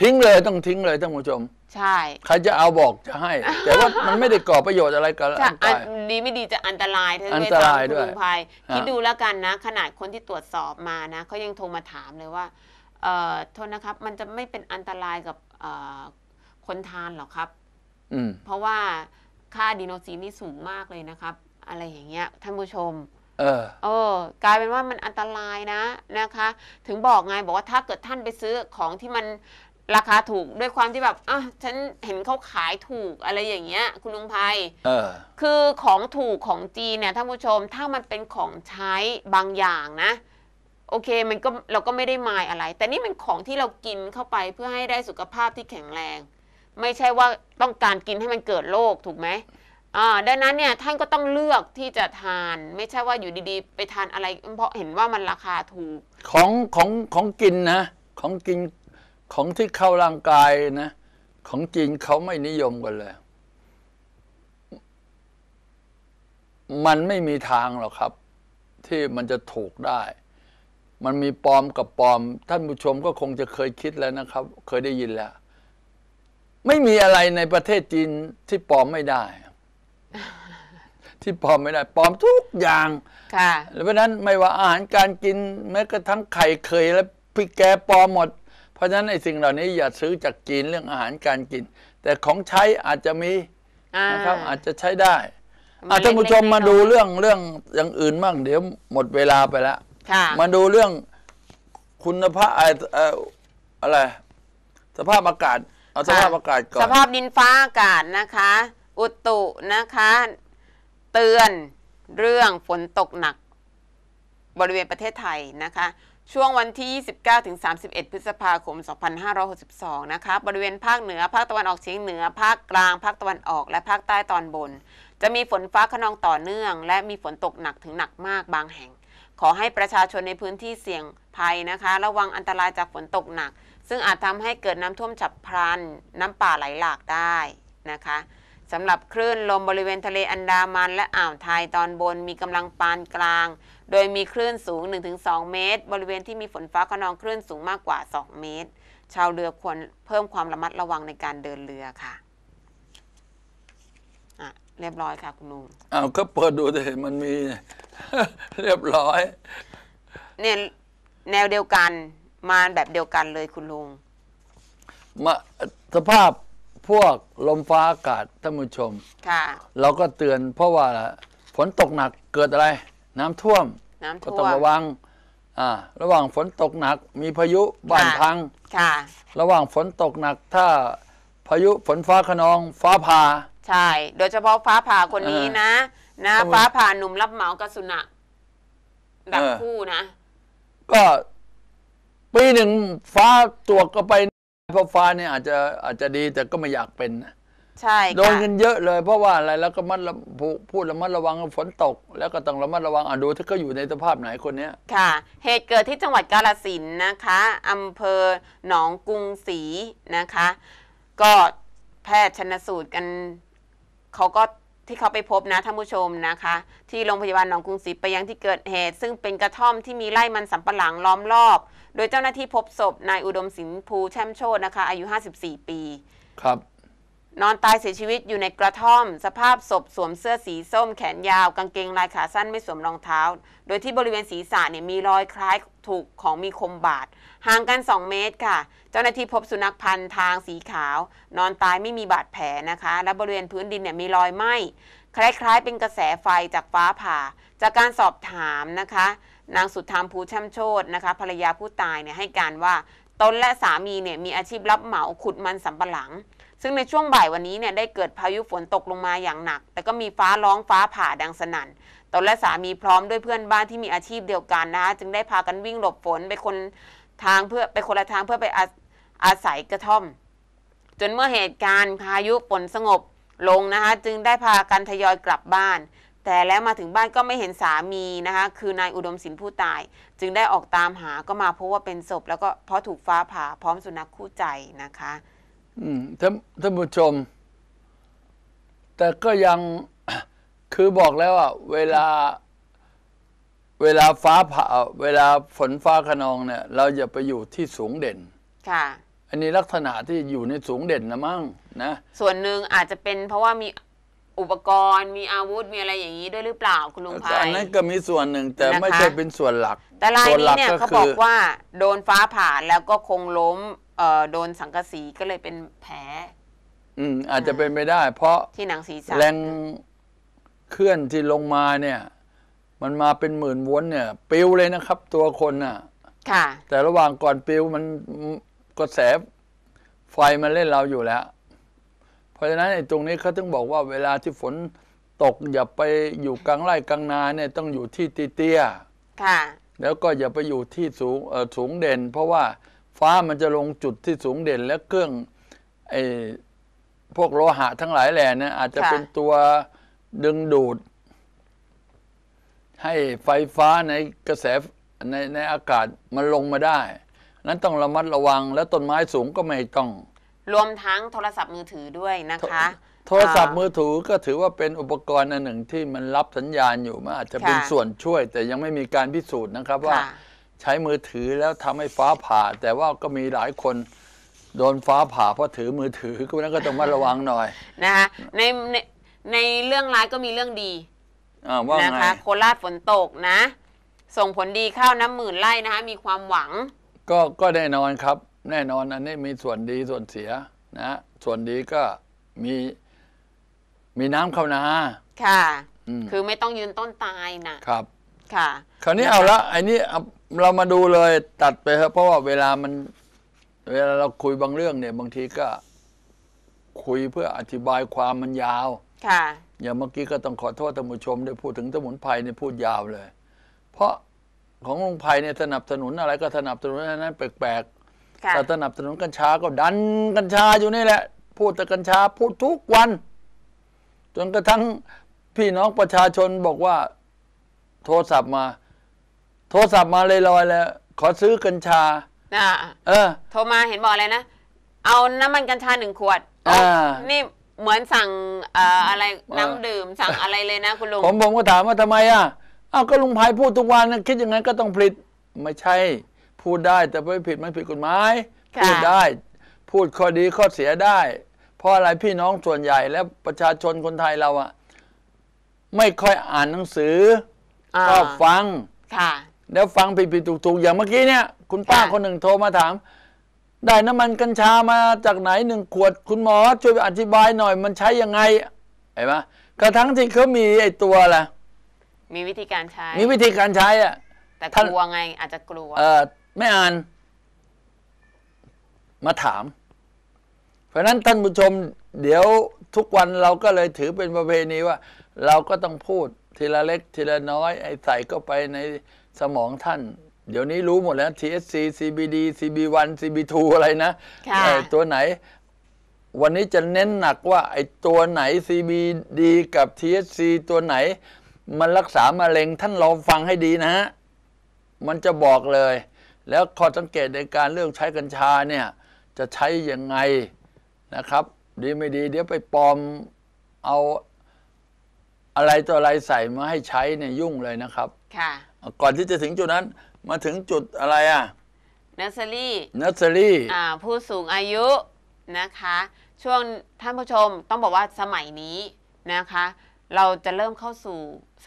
A: ทิ้งเลยต้องทิ้งเลยท่านผู้ชม ใช่ใครจะเอาบอกจะให้แต่ว่ามันไม่ได้ก่อประโยชน์อะไรกับะร่างกาย
B: ดีไม่ดีจะอันตรายอันตรายด้วยคุณภัยคิดดูแล้วกันนะ ขนาดคนที่ตรวจสอบมานะเขายังโทรมาถามเลยว่า เอ่อโทษนะครับมันจะไม่เป็นอันตรายกับเอ่อคนทานหรอครับ อืมเพราะว่าค่าดีโนซีนนี่สูงมากเลยนะครับ อะไรอย่างเงี้ยท่านผู้ชมเออเออกลายเป็นว่ามันอันตรายนะนะคะ ถึงบอกไง บอกว่าถ้าเกิดท่านไปซื้อของที่มันราคาถูกด้วยความที่แบบอ่ะฉันเห็นเขาขายถูกอะไรอย่างเงี้ย คุณลุงภัยเออคือของถูกของจีนเนี่ยท่านผู้ชมถ้ามันเป็นของใช้บางอย่างนะ โอเคมันก็เราก็ไม่ได้มายอะไร แต่นี่มันของที่เรากินเข้าไปเพื่อให้ได้สุขภาพที่แข็งแรง ไม่ใช่ว่าต้องการกินให้มันเกิดโรคถูกไหมดังนั้นเนี่ยท่านก็ต้องเลือกที่จะทาน ไม่ใช่ว่าอยู่ดีๆ ไปทานอะไร เพราะเห็นว่ามันราคาถูก
A: ของของของกินนะ ของกินของที่เข้าร่างกายนะ ของจีนเขาไม่นิยมกันเลยมันไม่มีทางหรอกครับที่มันจะถูกได้ มันมีปลอมกับปลอมท่านผู้ชมก็คงจะเคยคิดแล้วนะครับ เคยได้ยินแล้ว ไม่มีอะไรในประเทศจีนที่ปลอมไม่ได้ที่ปลอมไม่ได้ปลอมทุกอย่าง ค่ะเพราะฉะนั้นไม่ว่าอาหารการกิน แม้กระทั่งไข่เคย และพริกแกปลอมหมด เพราะฉะนั้นไอ้สิ่งเหล่านี้อย่าซื้อจากจีนเรื่องอาหารการกิน แต่ของใช้อาจจะมีนะครับอาจจะใช้ได้อ่ะท่านผู้ชมมาดูเรื่องเรื่องอย่างอื่นบ้างเดี๋ยวหมดเวลาไปแล้ว มาดูเรื่องคุณภาพอะไร สภาพอากาศเอาสภาพอากาศก่อน สภาพ
B: ดินฟ้าอากาศนะคะอุตุนะคะ เตือนเรื่องฝนตกหนัก บริเวณประเทศไทยนะคะ ช่วงวันที่ 29-31 พฤษภาคม 2562 นะคะ บริเวณภาคเหนือภาคตะวันออกเฉียงเหนือ ภาคกลางภาคตะวันออก และภาคใต้ตอนบน จะมีฝนฟ้าขนองต่อเนื่อง และมีฝนตกหนักถึงหนักมากบางแห่ง ขอให้ประชาชนในพื้นที่เสี่ยงภัยนะคะ ระวังอันตรายจากฝนตกหนัก ซึ่งอาจทำให้เกิดน้ำท่วมฉับพลันน้ำป่าไหลหลากได้นะคะสำหรับคลื่นลมบริเวณทะเลอันดามันและอ่าวไทยตอนบนมีกำลังปานกลาง โดยมีคลื่นสูง 1-2 เมตร บริเวณที่มีฝนฟ้าขนองคลื่นสูงมากกว่า 2 เมตร ชาวเรือควรเพิ่มความระมัดระวังในการเดินเรือค่ะอ่ะ เรียบร้อยค่ะคุณลุง
A: อ้าวก็เปิดดูเห็นมันมีเรียบร้อย
B: เนี่ยแนวเดียวกันมาแบบเดียวกันเลยคุณลุง
A: มาสภาพพวกลมฟ้าอากาศท่านผู้ชมเราก็เตือนเพราะว่าฝนตกหนักเกิดอะไร น้ำท่วมก็ต้องระวัง อ่า ระหว่างฝนตกหนักมีพายุบ้านพังค่ะ ระหว่างฝนตกหนักถ้าพายุฝนฟ้าขนอง ฟ้าผ่าใช่
B: โดยเฉพาะฟ้าผ่าคนนี้นะนะฟ้าผ่าหนุ่มรับเหมากระสุนักแักคู่นะ
A: ก็ ปีหนึ่งฟ้าตัวก็ไปพ้าฟ้าเนี่ยอาจจะอาจจะดีแต่ก็ไม่อยากเป็นนะ
B: ใช่โดนเงิน
A: เยอะเลยเพราะว่าอะไรแล้วก็มัดระพูพูดระมัดระวังฝนตกแล้วก็ต้องระมัดระวังอ่ะดูถ้าเขาอยู่ในสภาพไหนคนเนี้ย
B: ค่ะเหตุเกิดที่จังหวัดกาฬสินธุ์นะคะอำเภอหนองกรุงศรีนะคะ ก็แพทย์ชนสูตรกันเขาก็ที่เขาไปพบนะท่านผู้ชมนะคะ ที่โรงพยาบาลหนองกรุงศรีไปยังที่เกิดเหตุซึ่งเป็นกระท่อมที่มีไร่มันสำปะหลังล้อมรอบ โดยเจ้าหน้าที่พบศพนายอุดมสินภู แช่มโชตนะคะ อายุ 54 ปีครับนอนตายเสียชีวิตอยู่ในกระท่อม สภาพศพสวมเสื้อสีส้มแขนยาวกางเกงลายขาสั้นไม่สวมรองเท้า โดยที่บริเวณศีรษะเนี่ยมีรอยคล้ายถูกของมีคมบาดห่างกัน 2 เมตรค่ะ เจ้าหน้าที่พบสุนัขพันธุ์ทางสีขาว นอนตายไม่มีบาดแผลนะคะ และบริเวณพื้นดินเนี่ยมีรอยไหม้ คล้ายๆเป็นกระแสไฟจากฟ้าผ่า จากการสอบถามนะคะนางสุธามภูช่ำโชตนะคะ ภรรยาผู้ตายเนี่ยให้การว่าตนและสามีเนี่ยมีอาชีพรับเหมาขุดมันสำปะหลังซึ่ง ในช่วงบ่ายวันนี้ เนี่ย ได้ เกิดพายุฝนตกลงมาอย่างหนัก แต่ก็มีฟ้าร้องฟ้าผ่าดังสนั่น ตนและสามีพร้อมด้วยเพื่อนบ้านที่มีอาชีพเดียวกันนะคะจึงได้พากันวิ่งหลบฝนไปคนทางเพื่อไปคนละทางเพื่อไปอาอาศัยกระท่อม จนเมื่อเหตุการณ์พายุฝนสงบลงนะคะจึงได้พากันทยอยกลับบ้าน แต่แล้วมาถึงบ้านก็ไม่เห็นสามีนะคะคือนายอุดมศิลป์ผู้ตาย จึงได้ออกตามหาก็มาพบว่าเป็นศพ แล้วก็เพราะถูกฟ้าผ่าพร้อมสุนัขคู่ใจนะคะ
A: ท่านท่านผู้ชม แต่ก็ยังคือบอกแล้วอ่ะเวลา เวลาฟ้าผ่า เวลาฝนฟ้าขนองเนี่ย เราอย่าไปอยู่ที่สูงเด่น ค่ะ อันนี้ลักษณะที่อยู่ในสูงเด่นนะมั่งนะ
B: ส่วนหนึ่งอาจจะเป็น เพราะว่ามีอุปกรณ์ มีอาวุธมีอะไรอย่างนี้ด้วยหรือเปล่า คุณลุงพายอันนั้น
A: ก็มีส่วนหนึ่งแต่ไม่ใช่เป็นส่วนหลักแต่รายนี้เนี่ยเขาบอกว่า
B: โดนฟ้าผ่าแล้วก็คงล้มโดนสังกะสีก็เลยเป็นแผล
A: อืม อาจจะเป็นไม่ได้ เพราะ
B: ที่หนังศีรษะแรง
A: เคลื่อนที่ลงมาเนี่ย มันมาเป็นหมื่นวนเนี่ย ปิวเลยนะครับ ตัวคนน่ะ ค่ะ แต่ระหว่างก่อนปิวมันกระแสไฟมันเล่นเราอยู่แล้ว เพราะฉะนั้นไอ้ตรงนี้เขาต้องบอกว่า เวลาที่ฝนตก อย่าไปอยู่กลางไร่กลางนา เนี่ยต้องอยู่ที่เตี้ย ค่ะ แล้วก็อย่าไปอยู่ที่สูงเออสูงเด่น เพราะว่าฟ้ามันจะลงจุดที่สูงเด่น และเครื่องไอ้พวกโลหะทั้งหลายแหล่นะ่อาจจะะเป็นตัวดึงดูด ให้ไฟฟ้าในกระแสในในอากาศมันลงมาได้ นั้นต้องระมัดระวัง และต้นไม้สูงก็ไม่ต้อง
B: รวมทั้งโทรศัพท์มือถือด้วยนะคะ
C: โ
A: ทรศัพท์มือถือก็ถือว่าเป็นอุปกรณ์อันหนึ่งที่มันรับสัญญาณอยู่มันอาจจะเป็นส่วนช่วย แต่ยังไม่มีการพิสูจน์นะครับว่าใช้มือถือแล้วทำให้ฟ้าผ่าแต่ว่าก็มีหลายคนโดนฟ้าผ่า เพราะถือมือถือก็นั้นก็ต้องมาระวังหน่อย นะคะ
B: ในในในเรื่องร้ายก็มีเรื่องดีว่านะคะ โคราชฝนตกนะส่งผลดีเข้าน้ำหมื่นไร่นะคะมีความหวัง
A: ก็ก็แน่นอนครับ แน่นอนอันนี้มีส่วนดีส่วนเสีย นะส่วนดีก็มี มีน้ำเข้านาค่ะคือ
B: ไม่ต้องยืนต้นตายนะ
C: ค
A: รับค่ะคราวนี้เอาละไอ้นี่เรามาดูเลย ตัดไปครับเพราะว่าเวลามัน เวลาเราคุยบางเรื่องเนี่ยบางทีก็คุยเพื่ออธิบายความมันยาวค่ะอย่างเมื่อกี้ก็ต้องขอโทษท่านผู้ชมด้พูดถึงสมุนไพรเนี่ยพูดยาวเลย เพราะของลุงไพรเนี่ยสนับสนุนอะไร ก็สนับสนุนนนั้นแปลกๆแต่สนับสนุนกัญชาก็ดันกัญชาอยู่นี่แหละ พูดแต่กัญชาพูดทุกวัน จนกระทั่งพี่น้องประชาชนบอกว่าโทรศัพท์มา โทรศัพท์มาเลยลอยแล้วขอซื้อกัญชาอ่เออ
B: โทรมาเห็นบอกเลยนะ เอาน้ำมันกัญชาหนึ่งขวดนี่เหมือนสั่งเอ่ออะไรน้ำดื่มสั่งอะไรเลยนะ คุณลุง ผมผ
A: มก็ถามว่าทำไมอ่ะ อ้าวก็ลุงพัยพูดทุกวันนะคิดยังไงก็ต้องผลิตไม่ใช่ พูดได้แต่ไม่ผิดมันผิดกฎหมาย พูดได้พูดข้อดีข้อเสียได้ เพราะอะไรพี่น้องส่วนใหญ่และประชาชนคนไทยเราอ่ะไม่ค่อยอ่านหนังสือชอบฟังค่ะแล้วฟังผิดๆถูก ๆ อย่างเมื่อกี้เนี่ย คุณป้าคนหนึ่งโทรมาถาม ได้น้ำมันกัญชามาจากไหนหนึ่งขวดคุณหมอช่วยอธิบายหน่อยมันใช้ยังไง เห็นไหมกระทั้งที่เขามี ไอ้ตัวแหละ
B: มีวิธีการใช้ มีวิธีการใช้อ่ะแต่กลัวไงอาจจะกลัวเอ
A: อไม่อ่าน มาถาม เพราะฉะนั้นท่านผู้ชม เดี๋ยวทุกวันเราก็เลยถือเป็นประเพณีว่า เราก็ต้องพูดทีละเล็ก ทีละน้อยไอ้ใส่ก็ไปในสมองท่าน เดี๋ยวนี้รู้หมดแล้ว THC CBD CB1 CB2 อะไรนะ ตัวไหน วันนี้จะเน้นหนักว่าไอ้ตัวไหน CBD กับ THC ตัวไหน มันรักษามะเร็งท่านลองฟังให้ดีนะฮะ มันจะบอกเลย แล้วข้อสังเกตในการเรื่องใช้กัญชาเนี่ย จะใช้ยังไงนะครับ ดีไม่ดีเดี๋ยวไปปลอมเอาอะไรตัวอะไรใส่มาให้ใช้เนี่ยยุ่งเลยนะครับค่ะก่อนที่จะถึงจุดนั้นมาถึงจุดอะไรอ่ะ
B: เนสเซอรี่เนสเซอรี่อ่าผู้สูงอายุนะคะ ช่วงท่านผู้ชมต้องบอกว่าสมัยนี้นะคะ เราจะเริ่มเข้าสู่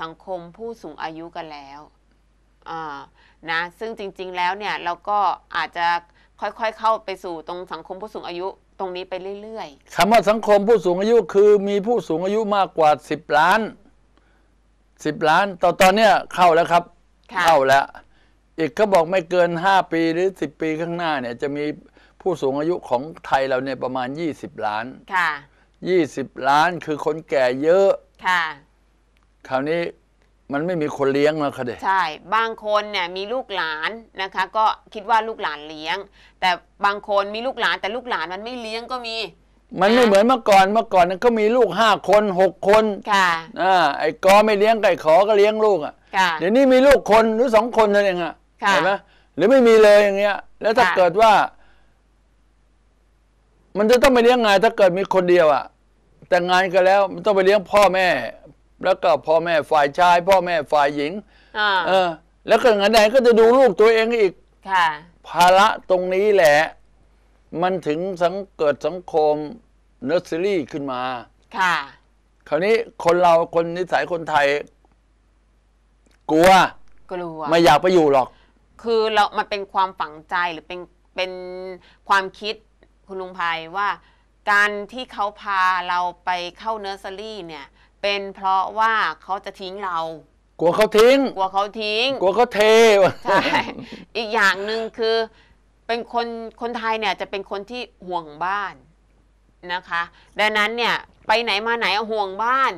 B: สังคมผู้สูงอายุกันแล้วอ่านะซึ่งจริงๆแล้วเนี่ยเราก็อาจจะค่อย ๆ เข้าไปสู่ตรงสังคมผู้สูงอายุตรงนี้ไปเรื่อย
A: ๆคำว่าสังคมผู้สูงอายุคือมีผู้สูงอายุมากกว่าสิบล้าน สิบล้านต่อตอนเนี้ยเข้าแล้วครับ เข้าแล้วอีกเขาบอกไม่เกินห้าปีหรือสิบปีข้างหน้าเนี่ยจะมีผู้สูงอายุของไทยเราเนี่ยประมาณยี่สิบล้านค่ะยี่สิบล้านคือคนแก่เยอะค่ะ คราวนี้มันไม่มีคนเลี้ยงแล้วค่ะเด็กใ
B: ช่บางคนเนี่ย มีลูกหลานนะคะ ก็คิดว่าลูกหลานเลี้ยง แต่บางคนมีลูกหลาน แต่ลูกหลานมันไม่เลี้ยงก็มี
A: มันไม่เหมือนเมื่อก่อนเมื่อก่อนนั้นก็มีลูกห้าคนหกคน ค่ะอ่าไอ้กอไม่เลี้ยงไก่ขอก็เลี้ยงลูกอ่ะค่ะเดี๋ยวนี้มีลูกคนหรือสองคนเท่านั้นเองอะค่ะเห็นไหมหรือไม่มีเลยอย่างเงี้ย แล้วถ้าเกิดว่า มันจะต้องไปเลี้ยงไงถ้าเกิดมีคนเดียวอ่ะ แต่งงานกันแล้ว มันต้องไปเลี้ยงพ่อแม่แล้วก็พ่อแม่ฝ่ายชาย พ่อแม่ฝ่ายหญิงอเออ แล้วก็ไหนก็จะดูลูกตัวเองอีก ค่ะ ภาระตรงนี้แหละ มันถึงสังเกิดสังคมเนอร์เซอรี่ขึ้นมา ค่ะ คราวนี้คนเราคนนิสัยคนไทย กลัว กลัว ไม่อยากไปอยู่หรอก
B: คือเรา มันเป็นความฝังใจหรือเป็นเป็นความคิดคุณลุงภัยว่า การที่เขาพาเราไปเข้าเนอร์เซอรี่ เนี่ยเป็นเพราะว่าเขาจะทิ้งเรา
A: กลัวเขาทิ้ง ก
B: ลัวเขาทิ้ง กลั
A: วเขาเท ใ
B: ช่ อีกอย่างหนึ่งคือ เป็นคนคนไทยเนี่ยจะเป็นคนที่ห่วงบ้าน นะคะ ดังนั้นเนี่ย ไปไหนมาไหนเอาห่วงบ้าน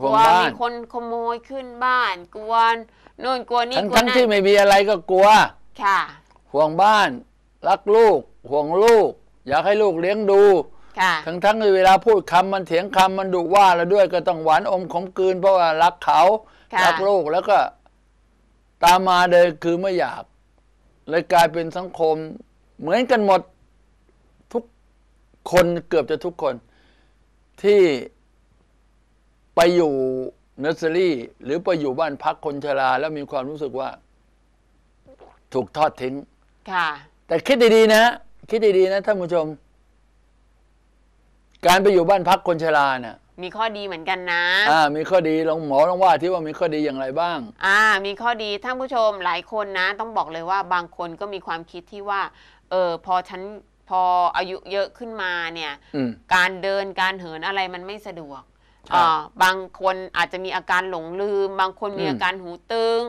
A: กลัวมีค
B: นขโมยขึ้นบ้าน กลัวโน่นกลัวนี่ทั้งกลัวทั้งทังที่ไ
A: ม่มีอะไรก็กลัว ค่ะ ห่วงบ้านรักลูก ห่วงลูก อยากให้ลูกเลี้ยงดูทั้งทั้งเวลาพูดคำมันเถียงคำมันดุว่าเราด้วยก็ต้องหวานอมขมกลืนเพราะว่ารักเขา รัโลกแล้วก็ตามมาเลยคือไม่อยากเลยกลายเป็นสังคมเหมือนกันหมดทุกคนเกือบจะทุกคน ที่ไปอยู่เนสเซอรี่ หรือไปอยู่บ้านพักคนชราแล้วมีความรู้สึกว่า ถูกทอดทิ้ง ค่ะ แต่คิดดี ๆ นะคิดดีๆนะท่านผู้ชมการไปอยู่บ้านพักคนชราเนี่ย
B: มีข้อดีเหมือนกันนะ
A: อ่ามีข้อดีลองหมอลองว่าที่ว่ามีข้อดีอย่างไรบ้าง
B: อ่ามีข้อดีท่านผู้ชมหลายคนนะ ต้องบอกเลยว่าบางคนก็มีความคิดที่ว่า เออพอฉันพออายุเยอะขึ้นมาเนี่ยการเดินการเหินอะไรมันไม่สะดวกบางคนอาจจะมีอาการหลงลืม บางคนมีอาการหูตึง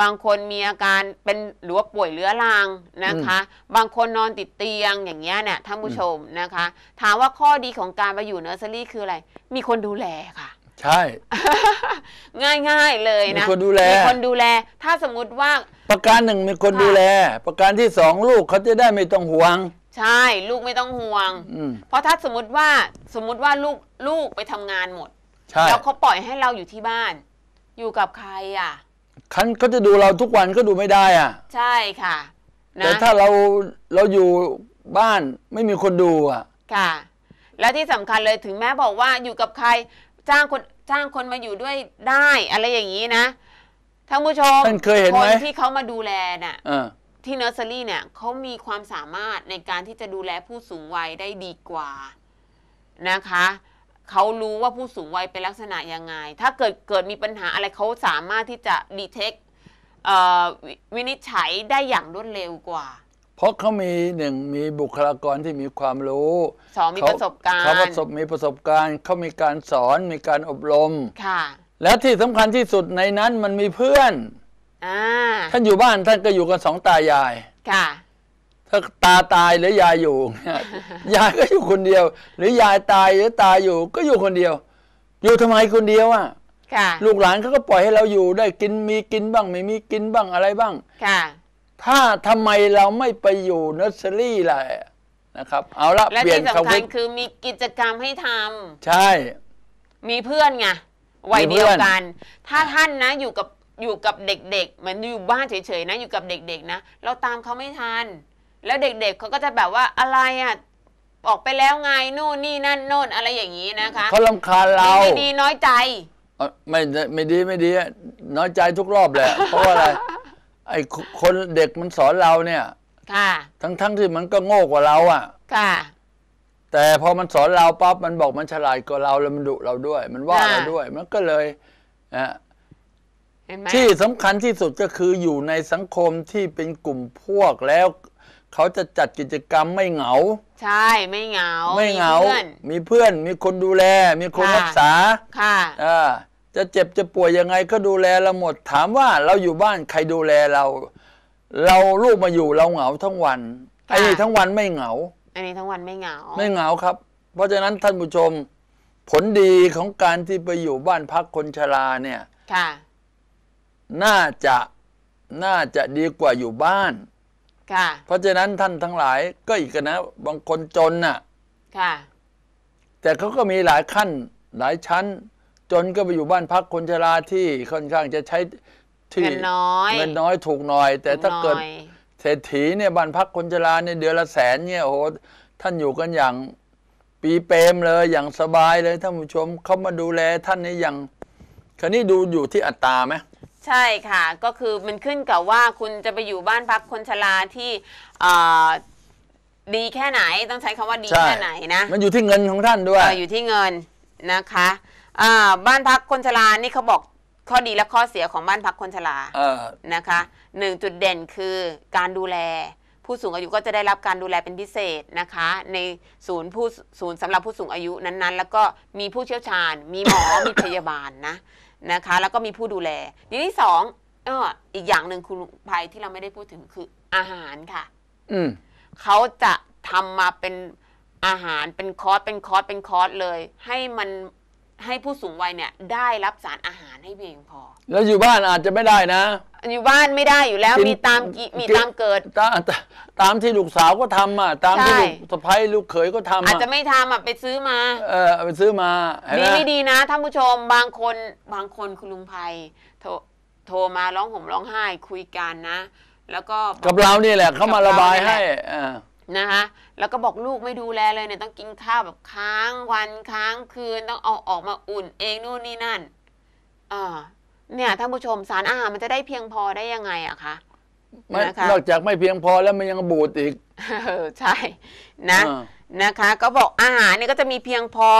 B: บางคนมีอาการเป็นหรือว่าป่วยเรื้อรังนะคะ บางคนนอนติดเตียงอย่างเงี้ยเนี่ยท่านผู้ชมนะคะ ถามว่าข้อดีของการไปอยู่เนอร์เซอรี่คืออะไร มีคนดูแลค่ะ ใช่ ง่ายๆเลยนะมีคนดูแลมีคนดูแลถ้าสมมุติว่า
A: ประการหนึ่ง มีคนดูแล ประการที่สองลูกเขาจะได้ไม่ต้องห่วง
B: ใช่ลูกไม่ต้องห่วงเพราะถ้าสมมติว่าสมมติว่าลูกลูกไปทำงานหมดช่แล้วเขาปล่อยให้เราอยู่ที่บ้าน อยู่กับใครอ่ะ
A: คันเขาจะดูเราทุกวันก็ดูไม่ได้อ่ะ
B: ใช่ค่ะ
A: นะแต่ถ้าเราเราอยู่บ้าน ไม่มีคนดูอ่ะ
B: ค่ะ แล้วที่สำคัญเลยถึงแม้บอกว่าอยู่กับใครจ้างคนจ้างคนมาอยู่ด้วยได้ อะไรอย่างนี้นะท่านผู้ชมท่านเคยเห็นไหมที่เขามาดูแลน่ะอที่เนอร์เซอรี่เนี่ยเขามีความสามารถในการที่จะดูแลผู้สูงวัยได้ดีกว่า นะคะเขารู้ว่าผู้สูงวัยเป็นลักษณะยังไง ถ้าเกิดเกิดมีปัญหาอะไรเขาสามารถที่จะดีเทควินิจฉัยได้อย่างรวดเร็วกว่า
A: เพราะเขามีหนึ่งมีบุคลากรที่มีความรู้ สองมีประสบการณ์ เขาประสบมีประสบการณ์ เขามีการสอนมีการอบรมค่ะ และที่สำคัญที่สุดในนั้นมันมีเพื่อน
C: อท่า
A: นอยู่บ้านท่านก็อยู่กันสองตายาย ค่ะถ้าตาตายหรือยายอยู่ ยายก็อยู่คนเดียว หรือยายตายหรือตาอยู่ ก็อยู่คนเดียว อยู่ทำไมคนเดียวอ่ะลูกหลานเขาก็ปล่อยให้เราอยู่ ได้กินมีกินบ้าง ไม่มีกินบ้างอะไรบ้างค่ะถ้าทำไมเราไม่ไปอยู่เนอร์เซอรี่ล่ะนะครับ เอาละเปลี่ยนคำพูด
B: คือมีกิจกรรมให้ทำ ใช่ มีเพื่อนไง
A: วัยเดียวกัน
B: ถ้าท่านนะอยู่กับอยู่กับเด็กๆเหมือนอยู่บ้านเฉยๆนะอยู่กับเด็ก ๆ นะเราตามเขาไม่ทันแล้วเด็ก ๆ เขาก็จะแบบว่าอะไรอ่ะ ออกไปแล้วไงนู่นนี่นั่นโน่นอะไรอย่างนี้นะคะเขาลำคาเราไม่ดีน้อยใจ
A: ไม่ไดไม่ดีไม่ดีะน้อยใจทุกรอบแหละเพราะว่าอะไร ไอ้คนเด็กมันสอนเราเนี่ยค่ะทั้งทั้งที่มันก็โง่กว่าเราอะค่ะ แต่พอมันสอนเราปั๊บมันบอกมันฉลาดกว่าเราแล้วมันดุเราด้วย มันว่าเราด้วย มันก็เลยนะที่สำคัญที่สุดก็คืออยู่ในสังคมที่เป็นกลุ่มพวกแล้วเขาจะจัดกิจกรรมไม่เหงา
B: ใช่ไม่เหงา ไม่เหงาพื่อน
A: มีเพื่อน มีคนดูแล มีคนครักษาค่ะจะเจ็บจะป่วยยังไงก็ดูแลเราหมด ถามว่าเราอยู่บ้านใครดูแลเรา เราลูกมาอยู่เราเหงาทั้งวัน ไอ้นี่ทั้งวันไม่เหงา
B: อันนี้ทั้งวันไม่เหงา ไม่เหง
A: าครับ เพราะฉะนั้นท่านผู้ชม ผลดีของการที่ไปอยู่บ้านพักคนชราเนี่ย ค่ะ น่าจะ น่าจะดีกว่าอยู่บ้านค่ะเพราะฉะนั้นท่านทั้งหลายก็อีกนะบางคนจนน่ะ ค่ะ แต่เขาก็มีหลายขั้นหลายชั้น จนก็ไปอยู่บ้านพักคนชราที่ค่อนข้างจะใช้
C: ที่เงินน้อยเงิน
A: น้อยถูกหน่อย แต่ถ้าเกิดเศรษฐีเนี่ยบ้านพักคนชราเนี่ยเดือนละแสนเนี่ยโอ้ท่านอยู่กันอย่างปีเปรมเลยอย่างสบายเลยท่านผู้ชมเขามาดูแล ท่านในอย่างคาวนี้ดูอยู่ที่อัตราไหม
B: ใช่ค่ะก็คือมันขึ้นกับว่าคุณจะไปอยู่บ้านพักคนชราที่ดีแค่ไหนต้องใช้คำว่าดีแค่ไหนนะ มัน
A: อยู่ที่เงินของท่านด้วยอออยู่ที่
B: เงินนะคะบ้านพักคนชรานี่เขาบอกข้อดีและข้อเสียของบ้านพักคนชรานะคะ หนึ่งจุดเด่นคือการดูแลผู้สูงอายุก็จะได้รับการดูแลเป็นพิเศษนะคะ ในศูนย์ผู้ศูนย์สำหรับผู้สูงอายุนั้นๆ แล้วก็มีผู้เชี่ยวชาญมีหมอมีพยาบาลนะนะคะ แล้วก็มีผู้ดูแล อย่างที่สองเอออีกอย่างหนึ่งคุณภัยที่เราไม่ได้พูดถึงคืออาหารค่ะ อืเขาจะทำมาเป็นอาหารเป็นคอร์สเป็นคอร์สเป็นคอร์สเลย ให้มันให้ผู้สูงวัยเนี่ยได้รับสารอาหารให้เพียงพอ แล้วอยู่บ้าน
A: อาจจะไม่ได้นะ
B: อยู่บ้านไม่ได้อยู่แล้วมีตามกิมีตาม
A: เกิดตาตตามที่ลูกสาวก็ทำอ่ะ ตามที่ลูกสะ้ายลูกเขยก็ทำอาจจะ
B: ไม่ทำอ่ะไปซื้อมา
A: เออไปซื้อมาดีไม่
B: ดีนะท่านผู้ชม บางคนบางคนคุณลุงภัยโทรโทรมาร้องห่มร้องไห้ คุยกันนะ แล้วก็กับเราเนี่ยแหละ เขามาระบายให้อ่านะคะแล้วก็บอกลูกไม่ดูแลเลยเนี่ยต้องกินข้าวแบบค้างวันค้างคืนต้องเอาออกมาอุ่นเองนู่นนี่นั่นออเนี่ยท่านผู้ชมสารอาหารมันจะได้เพียงพอได้ยังไงอะคะนะคะนอก
A: จากไม่เพียงพอแล้วมันยังบูดอีก
B: ใช่นะนะคะ ก็บอกอาหารเนี่ยก็จะมีเพียงพอ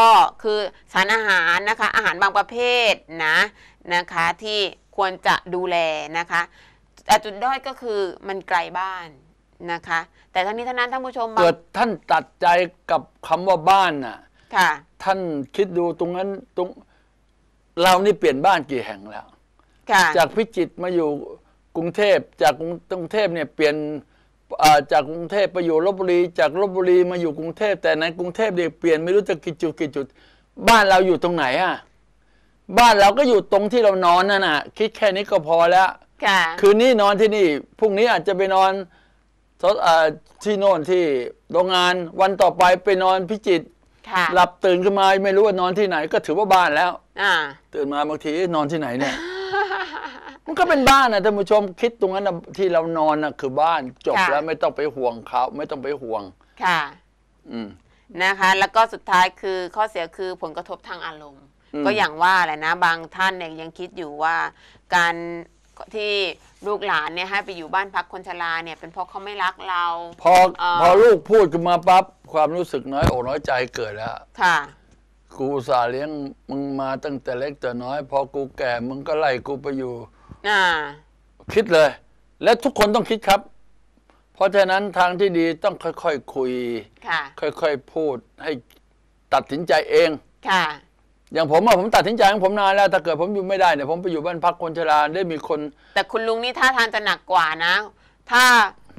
B: คือสารอาหารนะคะ อาหารบางประเภทนะนะคะ ที่ควรจะดูแลนะคะแต่จุดด้อยก็คือมันไกลบ้านนะคะ แต่ทั้งนี้ทั้งนั้นท่านผู้ชมเกิ
A: ดท่านตัดใจกับคำว่าบ้านน่ะค่ะ ท่านคิดดูตรงนั้น ตรง เรานี่เปลี่ยนบ้านกี่แห่งแล้วค่ะจากพิจิตรมาอยู่กรุงเทพจากกรุงกรุงเทพเนี่ยเปลี่ยนจากกรุงเทพไปอยู่ลบบุรีจากลบบุรีมาอยู่กรุงเทพแต่ในกรุงเทพเนี่ยเปลี่ยนไม่รู้จะกี่จุดกี่จุด บ้านเราอยู่ตรงไหนอ่ะบ้านเราก็อยู่ตรงที่เรานอนนั่นน่ะคิดแค่นี้ก็พอแล้วค่ะคืนนี้นอนที่นี่ พรุ่งนี้อาจจะไปนอนที่โน่นที่โรงงานวันต่อไปไปนอนพิจิตรหลับตื่นขึ้นมาไม่รู้ว่านอนที่ไหน ก็ถือว่าบ้านแล้วตื่นมาบางทีนอนที่ไหนเนี่ย มันก็เป็นบ้านนะท่านผู้ชมคิดตรงนั้นนะที่เรานอนนะคือบ้านจบแล้วไม่ต้องไปห่วงเขาไม่ต้องไปห่วง
B: ค่ะนะคะ แล้วก็สุดท้ายคือข้อเสียคือผลกระทบทางอารมณ์ก็อย่างว่าแหละนะ บางท่านเนี่ยยังคิดอยู่ว่าการที่ลูกหลานเนี่ยให้ไปอยู่บ้านพักคนชราเนี่ย เป็นเพราะเขาไม่รักเราพ
A: ออพอลูกพูดขึ้นมาปั๊บความรู้สึกน้อยอกน้อยใจเกิดแล้วค่ะกูสาเลี้ยงมึงมาตั้งแต่เล็กแต่น้อยพอกูแก่มึงก็ไล่กูไปอยู่อ่าคิดเลย และทุกคนต้องคิดครับ เพราะฉะนั้นทางที่ดีต้องค่อยๆ คุย ค่ะ ค่อยๆ พูดให้ตัดสินใจเอง ค่ะอย่างผมอะผมตัดสินใจของผมนานแล้วถ้าเกิดผมอยู่ไม่ได้เนี่ยผมไปอยู่บ้านพักคนชราได้มีคน
B: แต่คุณลุงนี่ท่าทางจะหนักกว่านะ ถ้า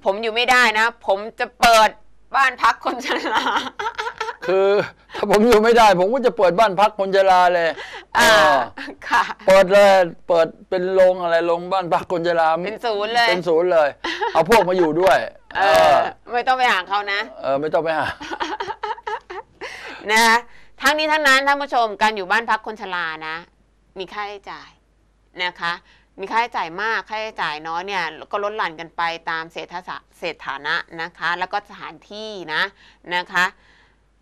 B: ผมอยู่ไม่ได้นะผมจะเปิดบ้านพักคนชรา
A: คือ ถ้าผมอยู่ไม่ได้ ผมก็จะเปิดบ้านพักคนชราเลยอ่าค่ะ เปิดเลยเปิดเป็นโรงอะไรโรงบ้านพักคนชราเป็นศูนย์เลยเป็นศูนย์เลย เอาพวกมาอยู่ด้วย เออ
B: ไม่ต้องไปหาเขานะ
A: เออไม่ต้องไปหา
B: นะทั้งนี้ทั้งนั้นท่านผู้ชมการอยู่บ้านพักคนชรานะมีค่าใช้จ่ายนะคะ มีค่าใช้จ่ายมากค่าใช้จ่ายน้อยเนี่ยก็ลดหลั่นกันไปตามเศรษฐเศรษฐานะนะคะ แล้วก็สถานที่นะนะคะ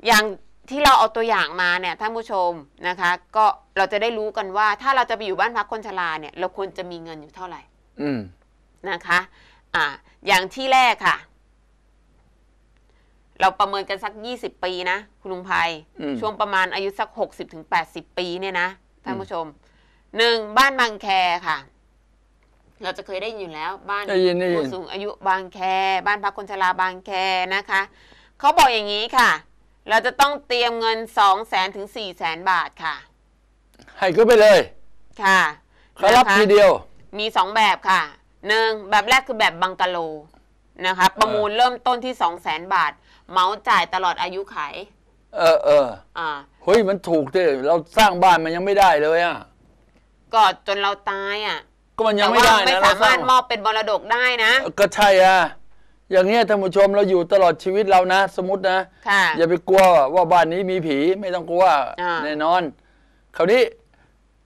B: อย่างที่เราเอาตัวอย่างมาเนี่ยท่านผู้ชมนะคะ ก็เราจะได้รู้กันว่าถ้าเราจะไปอยู่บ้านพักคนชราเนี่ยเราควรจะมีเงินอยู่เท่าไหร่นะคะ อ่า อย่างที่แรกค่ะเราประเมินกันสัก 20 ปีนะ คุณลุงภัย ช่วงประมาณอายุสัก 60ถึง80 ปีเนี่ยนะ ท่านผู้ชมหนึ่งบ้านบางแคค่ะ เราจะเคยได้ยินอยู่แล้วบ้านผู้สูงอายุบางแค บ้านพักคนชราบางแคนะคะ เขาบอกอย่างนี้ค่ะ เราจะต้องเตรียมเงิน2 0 0แสนถึงส0 0แสนบาทค่ะ
A: ให้ก็ไปเลย ค่ะเขารับทีเดียว
B: มีสองแบบค่ะหนึ่งแบบแรกคือแบบบังกะโลนะคะประมูลเริ่มต้นที่สองแสนบาทเหมาจ่ายตลอดอายุขาย
A: เออ เอออ่าเฮ้ยมันถูกดิเราสร้างบ้านมันยังไม่ได้เลยอ่ะ
B: ก็จนเราตายอ่ะ ก็มั
A: นยังไม่ได้นะไม่สามา
B: รถมอบเป็นบรดกได้นะ
A: ก็ใช่อ่ะ อย่างเงี้ยท่านผู้ชมเราอยู่ตลอดชีวิตเรานะ สมมตินะอย่าไปกลัวว่าบ้านนี้มีผีไม่ต้องกลัวแน่นอน คราวนี้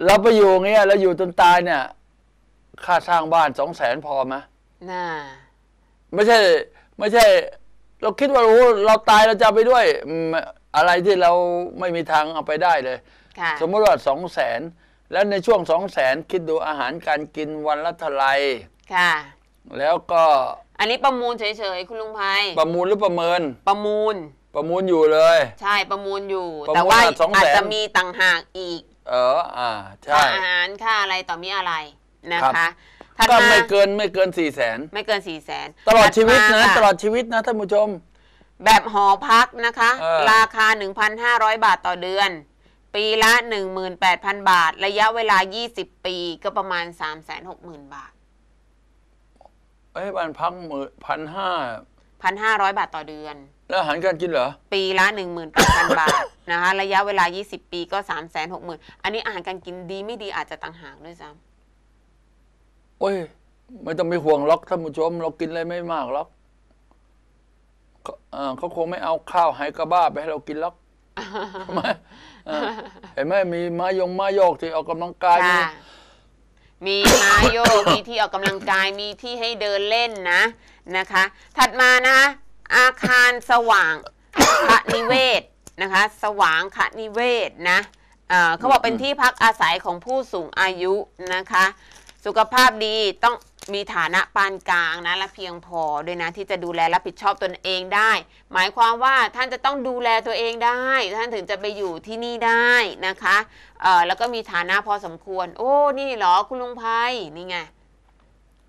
A: เราไปอยู่เงี้ยเราอยู่จนตายเนี่ย ค่าสร้างบ้านสองแสนพอไหมน่า ไม่ใช่ ไม่ใช่เราคิดว่าโอ้เราตายเราจะไปด้วย อะไรที่เราไม่มีทางเอาไปได้เลยสมมติว่าสองแสนแล้วในช่วงสองแสนคิดดูอาหารการกินวันละเท่าไรค่ะ แล้วก็
B: อันนี้ประมูลเฉยๆคุณลุงภัยประ
A: มูลหรือประเมินประมูลประมูลอยู่เลย
B: ใช่ประมูลอยู่ แต่ว่าอาจจะมีต่างหากอีก
A: เอออ่าใช่อาห
B: ารค่าอะไรต่อมีอะไรนะคะ
A: ก็ไม่เกินไม่เกินสี่แสน
B: ไม่เกินสี่แสนต
A: ลอดชีวิตนะ ตลอดชีวิตนะท่านผู้ชม
B: แบบหอพักนะคะ ราคา1,500บาทต่อเดือน ปีละ18,000บาท ระยะเวลา20ปีก็ประมาณ360,000บาท
A: เอ้ยบ้านพักหมื่นพันห้า
B: ร้อยบาทต่อเดือน
A: แล้วอาหารการกินเหรอ
B: ปีละ18,000บาทนะคะระยะเวลา20ปีก็360,000อันนี้อาหารการกินดีไม่ดีอาจจะต่างหากด้วยซ้ำ
A: โอ้ยไม่ต้องไปห่วงล็อกท่านผู้ชมเรากินอะไรไม่มากล็อกเขาคงไม่เอาข้าวไฮกระบ้าไปให้เรากินล็อกทำไมเห็นไหมมีมายงมายกที่ออกกำลังกาย
B: มีมาโยมีที่ออกกำลังกายมีที่ให้เดินเล่นนะนะคะ ถัดมานะ อาคารสว่างคะนิเวศนะคะ สว่างคะนิเวศนะเขาบอกเป็นที่พักอาศัยของผู้สูงอายุนะคะสุขภาพดีต้องมีฐานะปานกลางนะและเพียงพอด้วยนะ ที่จะดูแลรับผิดชอบตนเองได้ หมายความว่าท่านจะต้องดูแลตัวเองได้ ท่านถึงจะไปอยู่ที่นี่ได้นะคะ เออแล้วก็มีฐานะพอสมควร โอ้ นี่หรอ คุณลุงไพนี่ไง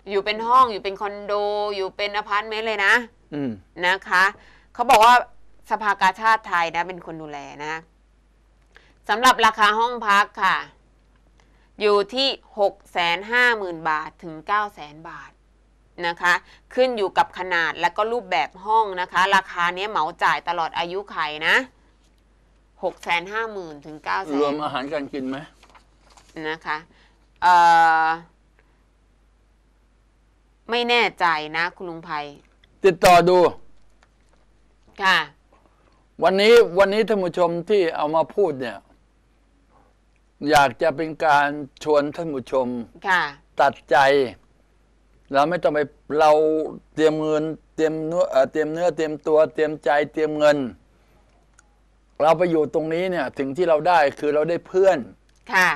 B: อยู่เป็นห้องอยู่เป็นคอนโดอยู่เป็นอพาร์ตเมนต์เลยนะนะคะเขาบอกว่าสภากาชาติไทยนะ เป็นคนดูแลนะสำหรับราคาห้องพักค่ะอยู่ที่ 650,000 บาท ถึง 900,000 บาท นะคะ ขึ้นอยู่กับขนาด และก็รูปแบบห้องนะคะ ราคาเนี้ยเหมาจ่ายตลอดอายุไขนะ 650,000 ถึง 900 0 0 0 รวมอาหารการกินไหม นะคะ เอ่อ ไม่แน่ใจนะ คุณลุงภัย
A: ติดต่อดู ค่ะ วันนี้ วันนี้ท่านผู้ชมที่เอามาพูดเนี่ยอยากจะเป็นการชวนท่านผู้ชม ค่ะ ตัดใจ เราไม่ต้องไปเราเตรียมเงิน เตรียมเนื้อเตรียมเนื้อ เตรียมตัวเตรียมใจ เตรียมเงิน เราไปอยู่ตรงนี้เนี่ย ถึงที่เราได้คือเราได้เพื่อน ค่ะ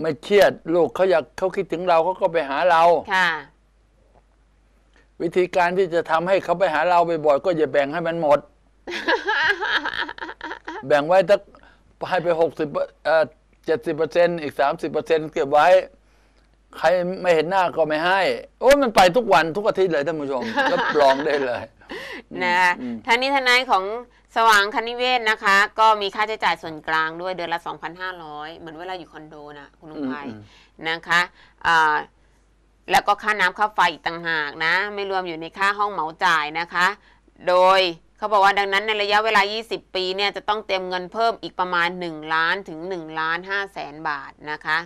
A: ไม่เครียด ลูกเขาอยากเขาคิดถึงเราเขาก็ไปหาเรา ค่ะ วิธีการที่จะทำให้เขาไปหาเราบ่อยๆก็อย่าแบ่งให้มันหมด แบ่งไว้ทักให้ไปหกสิบเอ่อเจ็ดสิบเปอร์เซ็นอีกสามสิบเปอร์เซ็นเก็บไว้ ใครไม่เห็นหน้าก็ไม่ให้ โอ้มันไปทุกวันทุกอาทิตย์เลยท่านผู้ชมรับรองได้เลย
B: นะท่านนี้ทนายของสว่างคณิเวศนะคะ ก็มีค่าใช้จ่ายส่วนกลางด้วยเดือนละ 2,500เหมือนเวลาอยู่คอนโดนะคุณลุงไพนะคะแล้วก็ค่าน้ำค่าไฟอีกต่างหากนะ ไม่รวมอยู่ในค่าห้องเหมาจ่ายนะคะ โดยเขาบอกว่า ดังนั้นในระยะเวลา 20 ปี เนี่ย จะต้องเตรียมเงินเพิ่มอีกประมาณ 1 ล้านถึง1ล้าน5แสนบาทนะคะ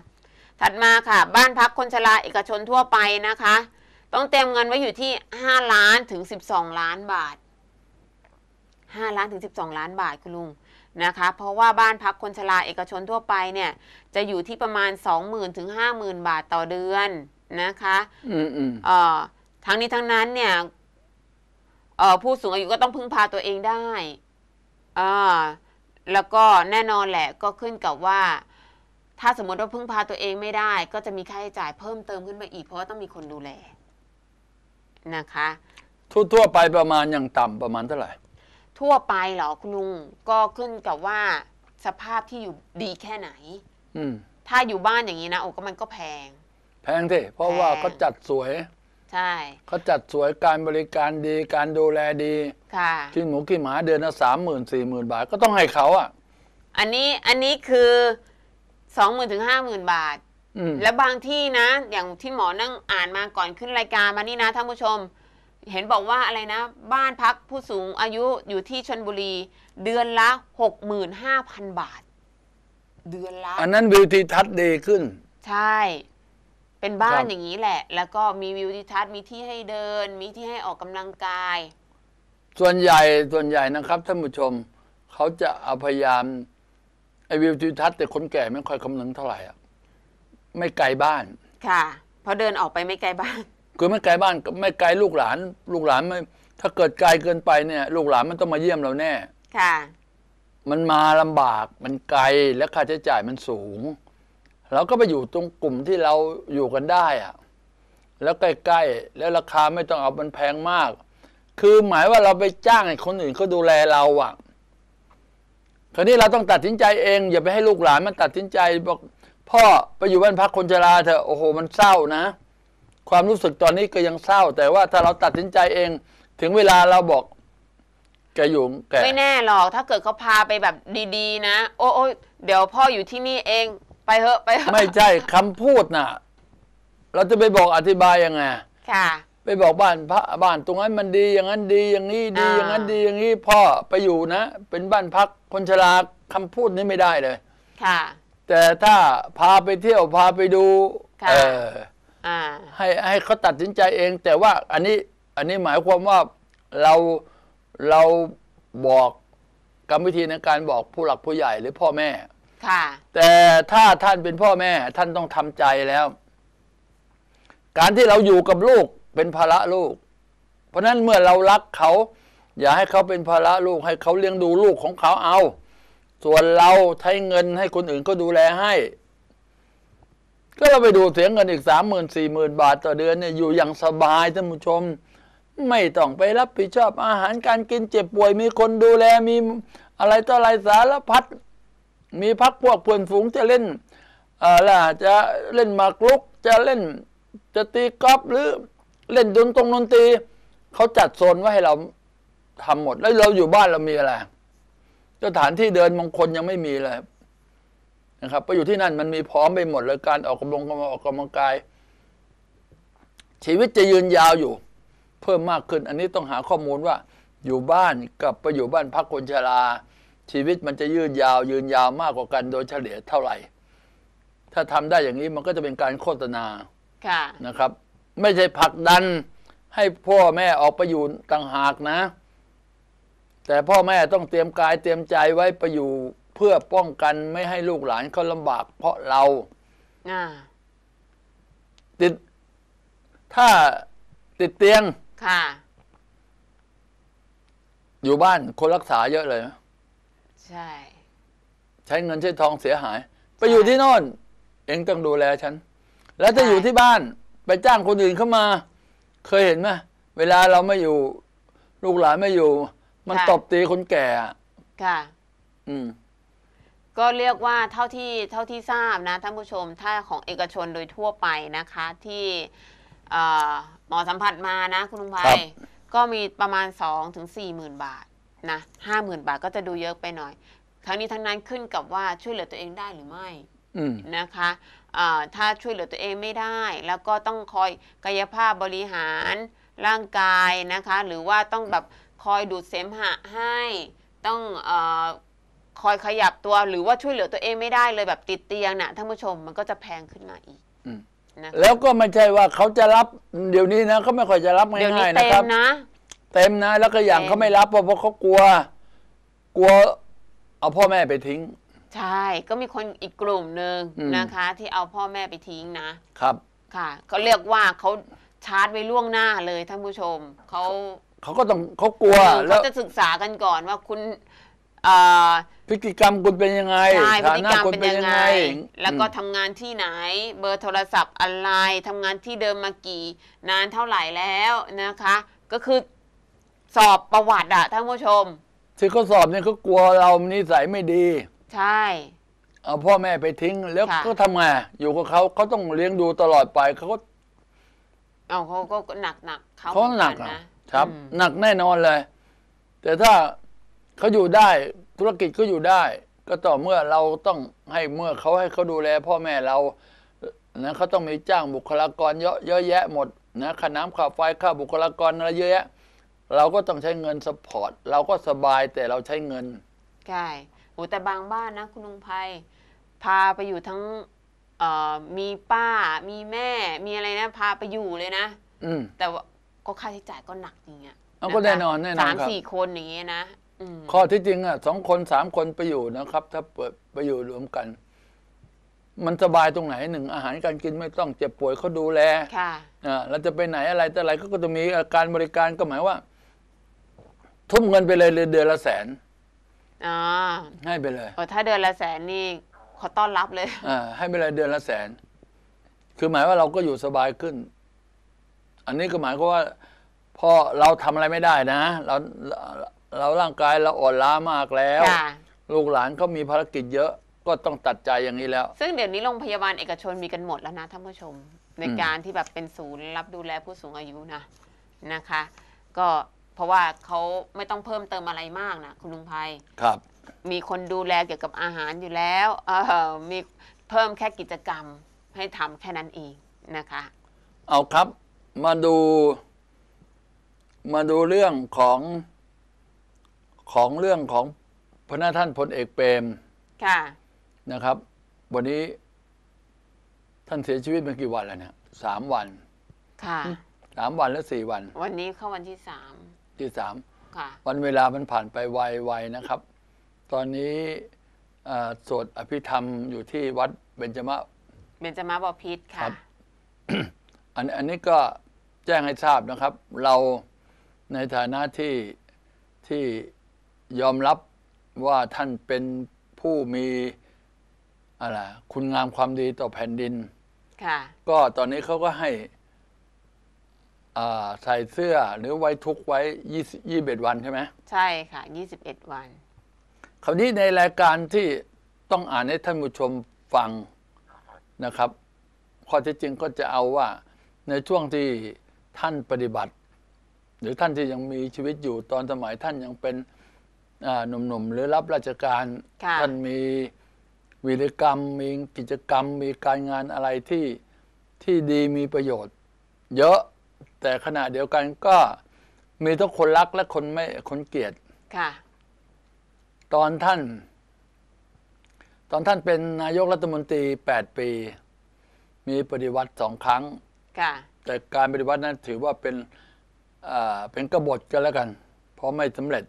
B: ถัดมาค่ะ บ้านพักคนชราเอกชนทั่วไปนะคะ ต้องเตรียมเงินไว้อยู่ที่ 5 ล้านถึง 12 ล้านบาท 5 ล้านถึง 12 ล้านบาทคุณลุงนะคะ เพราะว่าบ้านพักคนชราเอกชนทั่วไป เนี่ย จะอยู่ที่ประมาณ 20,000 ถึง 50,000 บาทต่อเดือนนะคะ อืมอืมอ่อทั้งนี้ทั้งนั้นเนี่ยผู้สูงอายุก็ต้องพึ่งพาตัวเองได้แล้วก็แน่นอนแหละก็ขึ้นกับว่า ถ้าสมมติว่าพึ่งพาตัวเองไม่ได้ ก็จะมีค่าใช้จ่ายเพิ่มเติมขึ้นมาอีกเพราะว่าต้องมีคนดูแล
A: นะคะ ทั่วไปประมาณอย่างต่ำประมาณเท่าไหร่
B: ทั่วไปเหรอคุณลุงก็ขึ้นกับว่าสภาพที่อยู่ดีแค่ไหน อืถ้าอยู่บ้านอย่างนี้นะโอ้ก็มันก็แพง
A: แพงสิเพราะว่าเขาจัดสวยช่เขาจัดสวยการบริการดีการดูแลดีค่ะกินหมูกินหมาเดือนละสามหมื่นสี่หมื่นบาทก็ต้องให้เขาอ่ะ
B: อันนี้อันนี้คือสองหมื่นถึงห้าหมื่นบาทแล้วบางที่นะอย่างที่หมอนั่งอ่านมาก่อนขึ้นรายการมานี่นะท่านผู้ชม เห็นบอกว่าอะไรนะบ้านพักผู้สูงอายุอยู่ที่ชนบุรี เดือนละหกหมื่นห้าพันบาท เดือนล
A: ะ อันนั้นวิวทิทัศน์ดีขึ้น
B: ใช่เป็นบ้านอย่างนี้แหละ แล้วก็มีวิวทิวทัศน์ มีที่ให้เดิน มีที่ให้ออกกำลังกาย
A: ส่วนใหญ่ ส่วนใหญ่นะครับท่านผู้ชม เขาจะอาพยายามไอวิวทิวทัศน์แต่คนแก่ไม่ค่อยคำนึงเท่าไหร่อ่ะ ไม่ไกลบ้าน ค่ะ
B: เพราะเดินออกไปไม่ไกลบ้าน
A: คือไม่ไกลบ้านไม่ไกลลูกหลาน ลูกหลานไม่ ถ้าเกิดไกลเกินไปเนี่ย ลูกหลานมันต้องมาเยี่ยมเราแน่ ค่ะ มันมาลำบาก มันไกลและค่าใช้จ่ายมันสูงเราก็ไปอยู่ตรงกลุ่มที่เราอยู่กันได้อะแล้วใกล้ๆ แล้วราคาไม่ต้องเอามันแพงมาก คือหมายว่าเราไปจ้างให้คนอื่นเขาดูแลเราอะคราวนี้เราต้องตัดสินใจเองอย่าไปให้ลูกหลานมันตัดสินใจบอก พ่อไปอยู่บ้านพักคนชราเถอะโอ้โห มันเศร้านะ ความรู้สึกตอนนี้ก็ยังเศร้า แต่ว่าถ้าเราตัดสินใจเอง ถึงเวลาเราบอกแกอยู่แกไม่แ
B: น่หรอกถ้าเกิดเขาพาไปแบบดี ๆนะโอ้ย
A: เดี๋ยวพ่ออยู่ที่นี่เองไปเหอะไปเหอะไม่ใช่คำพูดน่ะ เราจะไปบอกอธิบายยังไงค่ะ ไปบอกบ้านพระบ้านตรงนั้นมันดีอย่างนั้นดีอย่างนี้ดี อย่างนั้นดีอย่างนี้พ่อไปอยู่นะเป็นบ้านพักคนชราคำพูดนี้ไม่ได้เลย ค่ะ แต่ถ้าพาไปเที่ยวพาไปดูค่ะเอออให้ให้เขาตัดสินใจเอง แต่ว่าอันนี้ อันนี้หมายความว่าเราเราบอกกรรมวิธีในการบอกผู้หลักผู้ใหญ่หรือพ่อแม่ค่ะแต่ถ้าท่านเป็นพ่อแม่ท่านต้องทำใจแล้ว การที่เราอยู่กับลูกเป็นภาระลูก เพราะนั้นเมื่อเรารักเขา อย่าให้เขาเป็นภาระลูกให้เขาเลี้ยงดูลูกของเขาเอา ส่วนเราใช้เงินให้คนอื่นก็ดูแลให้ก็เราไปดูเสียงเงินอีกสามหมื่นสี่หมื่นบาท ต่อเดือนเนี่ยอยู่อย่างสบายท่านผู้ชม ไม่ต้องไปรับผิดชอบอาหารการกินเจ็บป่วยมีคนดูแลมีอะไรต่ออะไรสารพัดมีพักพวกเพื่อนฝูงจะเล่นอะไรจะเล่นมากรุกจะเล่น จะตีกอล์ฟหรือเล่นดนตรงดนตรีเขาจัดโซนไว้ให้เราทำหมด แล้วเราอยู่บ้านเรามีอะไร สถานที่เดินมงคลยังไม่มีเลย นะครับ ไปอยู่ที่นั่นมันมีพร้อมไปหมดเลยการออกกำลังออกกำลังกาย ชีวิตจะยืนยาวอยู่เพิ่มมากขึ้น อันนี้ต้องหาข้อมูลว่าอยู่บ้านกับไปอยู่บ้านพักคนชราชีวิตมันจะยืดยาวยืนยาวมากกว่ากันโดยเฉลี่ยเท่าไหร่ ถ้าทำได้อย่างนี้มันก็จะเป็นการโฆษณาค่ะนะครับ ไม่ใช่ผลักดัน ให้พ่อแม่ออกไปอยู่ต่างหากนะ แต่พ่อแม่ต้องเตรียมกายเตรียมใจไว้ไปอยู่เพื่อป้องกันไม่ให้ลูกหลานเขาลำบาก เพราะเราติด ถ้าติดเตียงค่ะ อยู่บ้านคนรักษาเยอะเลยหมใช่ใช้เงินใช้ทองเสียหาย ไปอยู่ที่โน่นเองต้องดูแลฉัน แล้วจะอยู่ที่บ้าน ไปจ้างคนอื่นเข้ามา เคยเห็นไหมเวลาเราไม่อยู่ลูกหลานไม่อยู่ มันตบตีคนแก่ค่ะ อืม
B: ก็เรียกว่าเท่าที่เท่าที่ทราบนะ ท่านผู้ชม ถ้าของเอกชนโดยทั่วไปนะคะ ที่หมอสัมผัสมานะคุณลุงภัยก็มีประมาณสองถึงสี่หมื่นบาทนะห้าหมื่นบาทก็จะดูเยอะไปหน่อยทั้งนี้ทั้งนั้นขึ้นกับว่าช่วยเหลือตัวเองได้หรือไม่นะคะะถ้าช่วยเหลือตัวเองไม่ได้ แล้วก็ต้องคอยกายภาพบริหารร่างกายนะคะ หรือว่าต้องแบบคอยดูดเสมหะให้ต้องอคอยขยับตัวหรือว่าช่วยเหลือตัวเองไม่ได้เลยแบบติดเตียงนะ่ะท่านผู้ชมมันก็จะแพงขึ้นมาอีก
A: นะแล้วก็ไม่ใช่ว่าเขาจะรับเดี๋ยวนี้นะเขาไม่ค่อยจะรับง่ายๆนะครับเดี๋ยวนี้เต็มนะเต็มนะ แล้วก็อย่างเขาไม่รับเพราะเขากลัว กลัวเอาพ่อแม่ไปทิ้ง
B: ใช่ ก็มีคนอีกกลุ่มหนึ่งนะคะ ที่เอาพ่อแม่ไปทิ้งนะครับ ค่ะเขาเรียกว่าเขาชาร์จไว้ล่วงหน้าเลยท่านผู้ชมเขา
A: เขาก็ต้องเขากลัว แล้วจะ
B: ศึกษากันก่อนว่าคุณ
A: พฤติกรรมคุณเป็นยังไงฐานพฤติกรรมเป็นยังไง แล
B: ้วก็ทำงานที่ไหน เบอร์โทรศัพท์อะไรทำงานที่เดิมมากี่ นานเท่าไหร่แล้วนะคะ ก็คือสอบประ
A: วัติอะท่านผู้ชมที่เขาสอบเนี่ยเขากลัวเรานิสัยไม่ดี ใช่ เอาพ่อแม่ไปทิ้งแล้วก็ทำไงอยู่กับเขาเขาต้องเลี้ยงดูตลอดไปเขาก็
B: เอาเขาก็หนักหนักเขาเขาหนักนะ
A: ครับ หนักแน่นอนเลย แต่ถ้าเขาอยู่ได้ธุรกิจก็อยู่ได้ ก็ต่อเมื่อเราต้องให้เมื่อเขาให้เขาดูแล พ่อแม่เรา นะเขาต้องมีจ้างบุคลากรเยอะเยอะแยะหมด นะ ค่าน้ำค่าไฟค่าบุคลากรอะไรเยอะแยะเราก็ต้องใช้เงินสปอร์ต เราก็สบายแต่เราใช้เงิน
B: ใช่โอ้แต่บางบ้านนะคุณลุงภัย พาไปอยู่ทั้งมีป้ามีแม่ มีอะไรนะพาไปอยู่เลยนะอืแต่ว่าก็ค่าใช้จ่ายก็หนักอย่างเงี้ย
A: เอาก็แน่นอนแน่นอสามสี่
B: คนอย่างเงี้ยนะอ
A: ข้อที่จริงอ่ะสองคนสามคนไปอยู่นะครับ ถ้าเปิดไปอยู่รวมกัน มันสบายตรงไหนหนึ่งอาหารการกินไม่ต้องเจ็บป่วยเขาดูแลค่ะอ่าเราจะไปไหนอะไรแต่อะไรก็จะมีการบริการก็หมายว่าทุ่มเงินไปเลยเดือนละแสน
B: อ๋อให้ไปเลยเออถ้าเดือนละแสนนี่ขอต้อนรับเลยอ่า
A: ให้ไปเลยเดือนละแสน คือหมายว่าเราก็อยู่สบายขึ้น อันนี้ก็หมายก็ว่าพอเราทำอะไรไม่ได้นะ เรา เรา ร่างกายเราอ่อนล้ามากแล้ว ลูกหลานก็มีภารกิจเยอะ ก็ต้องตัดใจอย่างนี้แล้ว
B: ซึ่งเดี๋ยวนี้โรงพยาบาลเอกชนมีกันหมดแล้วนะท่านผู้ชม ในการที่แบบเป็นศูนย์รับดูแลผู้สูงอายุนะ นะคะ ก็เพราะว่าเขาไม่ต้องเพิ่มเติมอะไรมากนะคุณลุงภัยครับ มีคนดูแลเกี่ยวกับอาหารอยู่แล้วมีเพิ่มแค่กิจกรรม ให้ทำแค่นั้นเองนะคะ
A: เอาครับมาดู มาดูเรื่องของ ของเรื่องของพระท่านพลเอกเปรมค่ะนะครับ วันนี้ ท่านเสียชีวิตเป็นกี่วันแล้วเนี่ยสามวัน ค่ะสามวันและสี่วัน วั
B: นนี้เข้าวันที่สาม
A: ที่สามวันเวลามันผ่านไปไวๆนะครับ ตอนนี้สวดอภิธรรมอยู่ที่วัดเบญจมะเบญจมะบพิษค่ะอันอันนี้ก็แจ้งให้ทราบนะครับ เราในฐานะที่ที่ยอมรับว่าท่านเป็นผู้มีอะไรคุณงามความดีต่อแผ่นดินก็ตอนนี้เขาก็ให้่ใส่เสื้อหรือไว้ทุกไว้ยี่ยี่สิบเอ็ดวันใช่ไหม
B: ใช่ค่ะยี่สิบเอ็ดวัน
A: คราวนี้ในรายการที่ต้องอ่านให้ท่านผู้ชม ฟังนะครับ ข้อที่จริงก็จะเอาว่าในช่วงที่ท่านปฏิบัติ หรือท่านที่ยังมีชีวิตอยู่ตอนสมัยท่านยังเป็นหนุ่มๆหรือรับราชการท่านมีวีรกรรมมีกิจกรรม มีการงานอะไรที่ที่ดีมีประโยชน์ เยอะแต่ขณะเดียวกันก็มีทั้งคนรักและคนไม่คนเกลียด ค่ะ ตอนท่าน ตอนท่านเป็นนายกรัฐมนตรีแปดปี มีปฏิวัติสองครั้ง ค่ะ แต่การปฏิวัตินั้นถือว่าเป็นอ่าเป็นกบฏกันแล้วกัน เพราะไม่สำเร็จ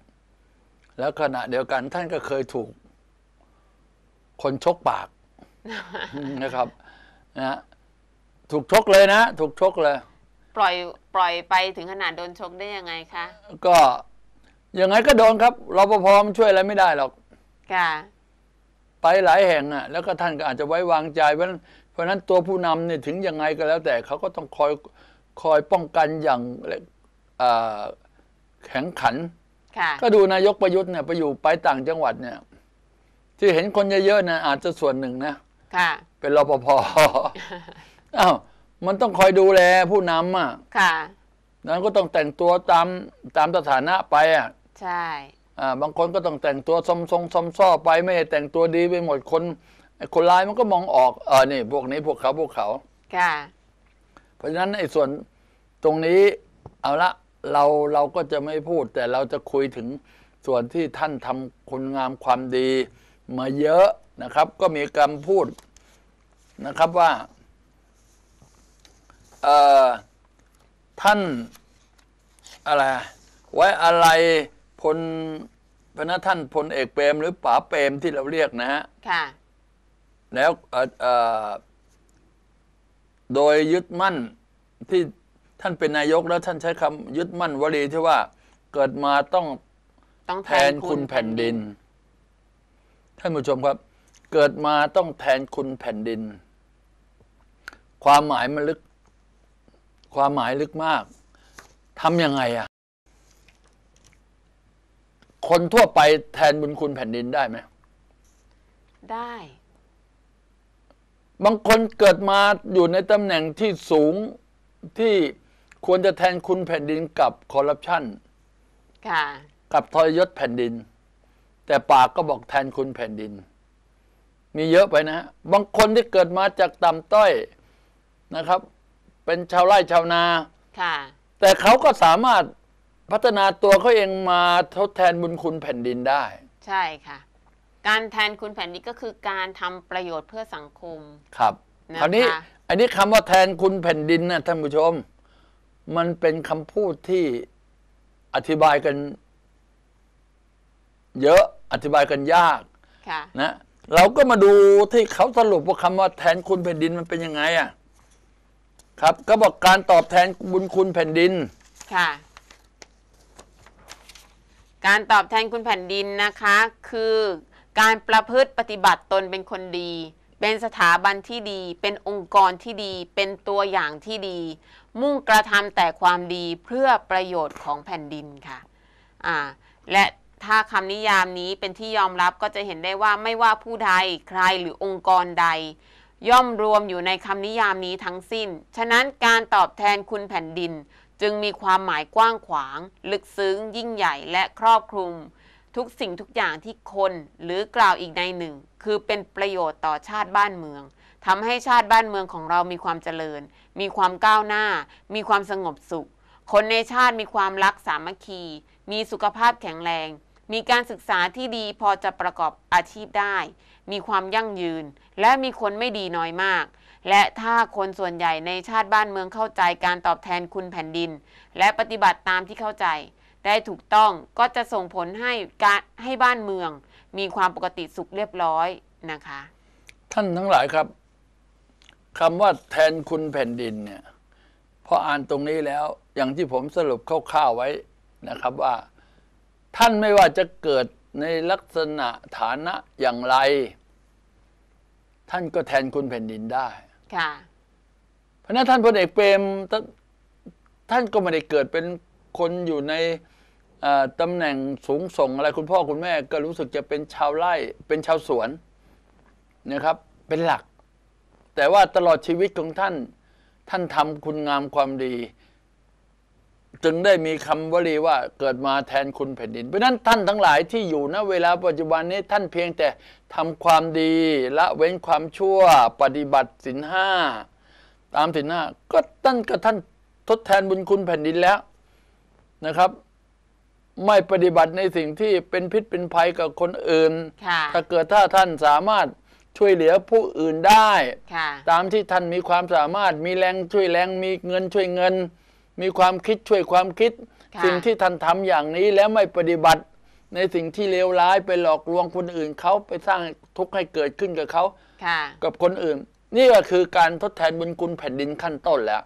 A: แล้วขณะเดียวกันท่านก็เคยถูก คนชกปาก นะครับนะะถูก ชก เลยนะถูกชกเลย
B: ปล่อยปล่อยไปถึงขนาดโดนชกได้ยังไงคะ
A: ก็ยังไงก็โดนครับรปภมันช่วยอะไรไม่ได้หรอกค่ะไปหลายแห่งอ่ะ แล้วก็ท่านก็อาจจะไว้วางใจเพราะนั้นเพราะนั้นตัวผู้นำเนี่ยถึงยังไงก็แล้ว แต่เขาก็ต้องคอยคอยป้องกันอย่างแข็งขันค่ะก็ดูนายกประยุทธ์เนี่ยไปอยู่ไปต่างจังหวัดเนี่ยที่เห็นคนเยอะๆนะอาจจะส่วนหนึ่งนะค่ะ เป็นรปภอ้าวมันต้องคอยดูแลผู้นำอ่ะ ค่ะนั้นก็ต้องแต่งตัวตามตามสถานะไปอ่ะ ใช่ อ่าบางคนก็ต้องแต่งตัวซอมซงซอมซ่อไป ไม่ แต่งตัวดีไปหมดคนคนร้ายมันก็มองออกเออนี่พวกนี้พวกเขาพวกเขา ค่ะ เพราะฉะนั้นไอ้ส่วนตรงนี้ เอาละเราเราก็จะไม่พูด แต่เราจะคุยถึงส่วนที่ท่านทำคุณงามความดี มาเยอะนะครับ ก็มีการพูดนะครับว่าท่านอะไร ไว้อะไรพลพระนท่านพลเอกเปรมหรือป๋าเปรมที่เราเรียกนะฮะ ค่ะ แล้วโดยยึดมั่น ที่ท่านเป็นนายกแล้ว ท่านใช้คำยึดมั่นวลีที่ว่า เกิดมาต้อง
B: ต้องแทนคุณแผ่น
A: ดิน ท่านผู้ชมครับ เกิดมาต้องแทนคุณแผ่นดิน ความหมายมันลึกความหมายลึกมาก ทำยังไงอะ คนทั่วไปแทนบุญคุณแผ่นดินได้ไหม ได้ บางคนเกิดมาอยู่ในตำแหน่งที่สูงที่ควรจะแทนคุณแผ่นดินกับคอร์รัปชัน ค่ะ กับทอยศแผ่นดิน แต่ปากก็บอกแทนคุณแผ่นดิน มีเยอะไปนะ บางคนที่เกิดมาจากต่ำต้อยนะครับเป็นชาวไร่ชาวนาค่ะ แต่เขาก็สามารถพัฒนาตัวเขาเองมาทดแทนบุญคุณแผ่นดินได้
B: ใช่ค่ะ การแทนคุณแผ่นดินก็คือการทำประโยชน์เพื่อสังคม
A: ครับ คราวนี้ อันนี้คำว่าแทนคุณแผ่นดินนะท่านผู้ชม มันเป็นคำพูดที่อธิบายกัน เยอะ อธิบายกันยากค่ะ นะ เราก็มาดูที่เขาสรุปว่าคำว่าแทนคุณแผ่นดินมันเป็นยังไงอะครับ ก็บอกการตอบแทนบุญคุณแผ่นดิน
B: ค่ะการตอบแทนคุณแผ่นดินนะคะ คือ การประพฤติปฏิบัติตนเป็นคนดี เป็นสถาบันที่ดี เป็นองค์กรที่ดี เป็นตัวอย่างที่ดี มุ่งกระทำแต่ความดีเพื่อประโยชน์ของแผ่นดินค่ะอ่าและถ้าคำนิยามนี้เป็นที่ยอมรับก็จะเห็นได้ว่าไม่ว่าผู้ใดใครหรือองค์กรใดย่อมรวมอยู่ในคำนิยามนี้ทั้งสิ้น ฉะนั้นการตอบแทนคุณแผ่นดินจึงมีความหมายกว้างขวาง ลึกซึ้งยิ่งใหญ่และครอบคลุมทุกสิ่งทุกอย่างที่คน หรือกล่าวอีกในหนึ่ง คือเป็นประโยชน์ต่อชาติบ้านเมืองทำให้ชาติบ้านเมืองของเรามีความเจริญ มีความก้าวหน้า มีความสงบสุข คนในชาติมีความรักสามัคคี มีสุขภาพแข็งแรงมีการศึกษาที่ดีพอจะประกอบอาชีพได้ มีความยั่งยืน และมีคนไม่ดีน้อยมาก และถ้าคนส่วนใหญ่ในชาติบ้านเมืองเข้าใจ การตอบแทนคุณแผ่นดิน และปฏิบัติตามที่เข้าใจ ได้ถูกต้องก็จะส่งผลให้การให้บ้านเมือง มีความปกติสุขเรียบร้อยนะคะ
A: ท่านทั้งหลายครับคำว่าแทนคุณแผ่นดินเนี่ยพออ่านตรงนี้แล้วอย่างที่ผมสรุปคร่าวๆไว้นะครับว่าท่านไม่ว่าจะเกิดในลักษณะฐานะอย่างไร ท่านก็แทนคุณแผ่นดินได้ค่ะเพราะนั้นท่านพลเอกเปรมท่านก็ไม่ได้เกิดเป็นคนอยู่ในตำแหน่งสูงส่งอะไรคุณพ่อคุณแม่ ก็รู้สึกจะเป็นชาวไร่เป็นชาวสวนนะครับเป็นหลัก แต่ว่าตลอดชีวิตของท่าน ท่านทำคุณงามความดีจึงได้มีคำวลีว่าเกิดมาแทนคุณแผ่นดิน เพราะนั้นท่านทั้งหลายที่อยู่ณเวลาปัจจุบันนี้ท่านเพียงแต่ทำความดีละเว้นความชั่วปฏิบัติศีลห้าตามศีลห้า ก็ท่านก็ท่านทดแทนบุญคุณ แผ่นดินแล้วนะครับ ไม่ปฏิบัติในสิ่งที่เป็นพิษเป็นภัยกับคนอื่น ถ้าเกิดถ้าท่านสามารถช่วยเหลือผู้อื่นได้ตามที่ท่านมีความสามารถมีแรงช่วยแรงมีเงินช่วยเงินมีความคิดช่วยความคิด สิ่งที่ท่านทำอย่างนี้แล้วไม่ปฏิบัติ ในสิ่งที่เลวร้ายไปหลอกลวงคนอื่นเขาไปสร้างทุกข์ให้เกิดขึ้นกับเขากับคนอื่น นี่ก็คือการทดแทนบุญคุณแผ่นดินขั้นต้นแล้ว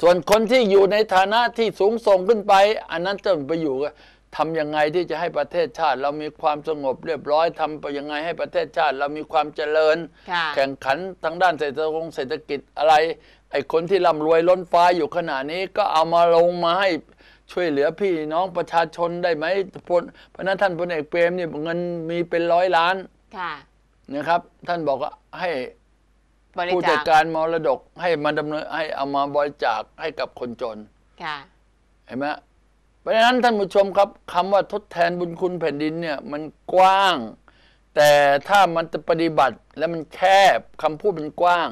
A: ส่วนคนที่อยู่ในฐานะที่สูงส่งขึ้นไป อันนั้นจะไปอยู่ทำยังไงที่จะให้ประเทศชาติ เรามีความสงบเรียบร้อยทำไปยังไงให้ประเทศชาติเรามีความเจริญแข่งขันทางด้านเศรษฐกิจอะไรไอ้คนที่ร่ำรวยล้นฟ้าอยู่ขณะนี้ก็เอามาลงมาให้ ช่วยเหลือพี่น้องประชาชนได้ไหมพพระนั้นท่านพลเอกเปรมเนี่ยเงินมีเป็นร้อยล้าน ค่ะนะครับ ท่านบอกว่าให้ผู้จัดการมรดก ให้มาดำเนินให้เอามาบริจาคให้กับคนจนค่ะเห็นไหมเพราะฉะนั้นท่านผู้ชมครับ คำว่าทดแทนบุญคุณแผ่นดินเนี่ย มันกว้าง แต่ถ้ามันจะปฏิบัติแล้วมันแคบคำพูดมันกว้าง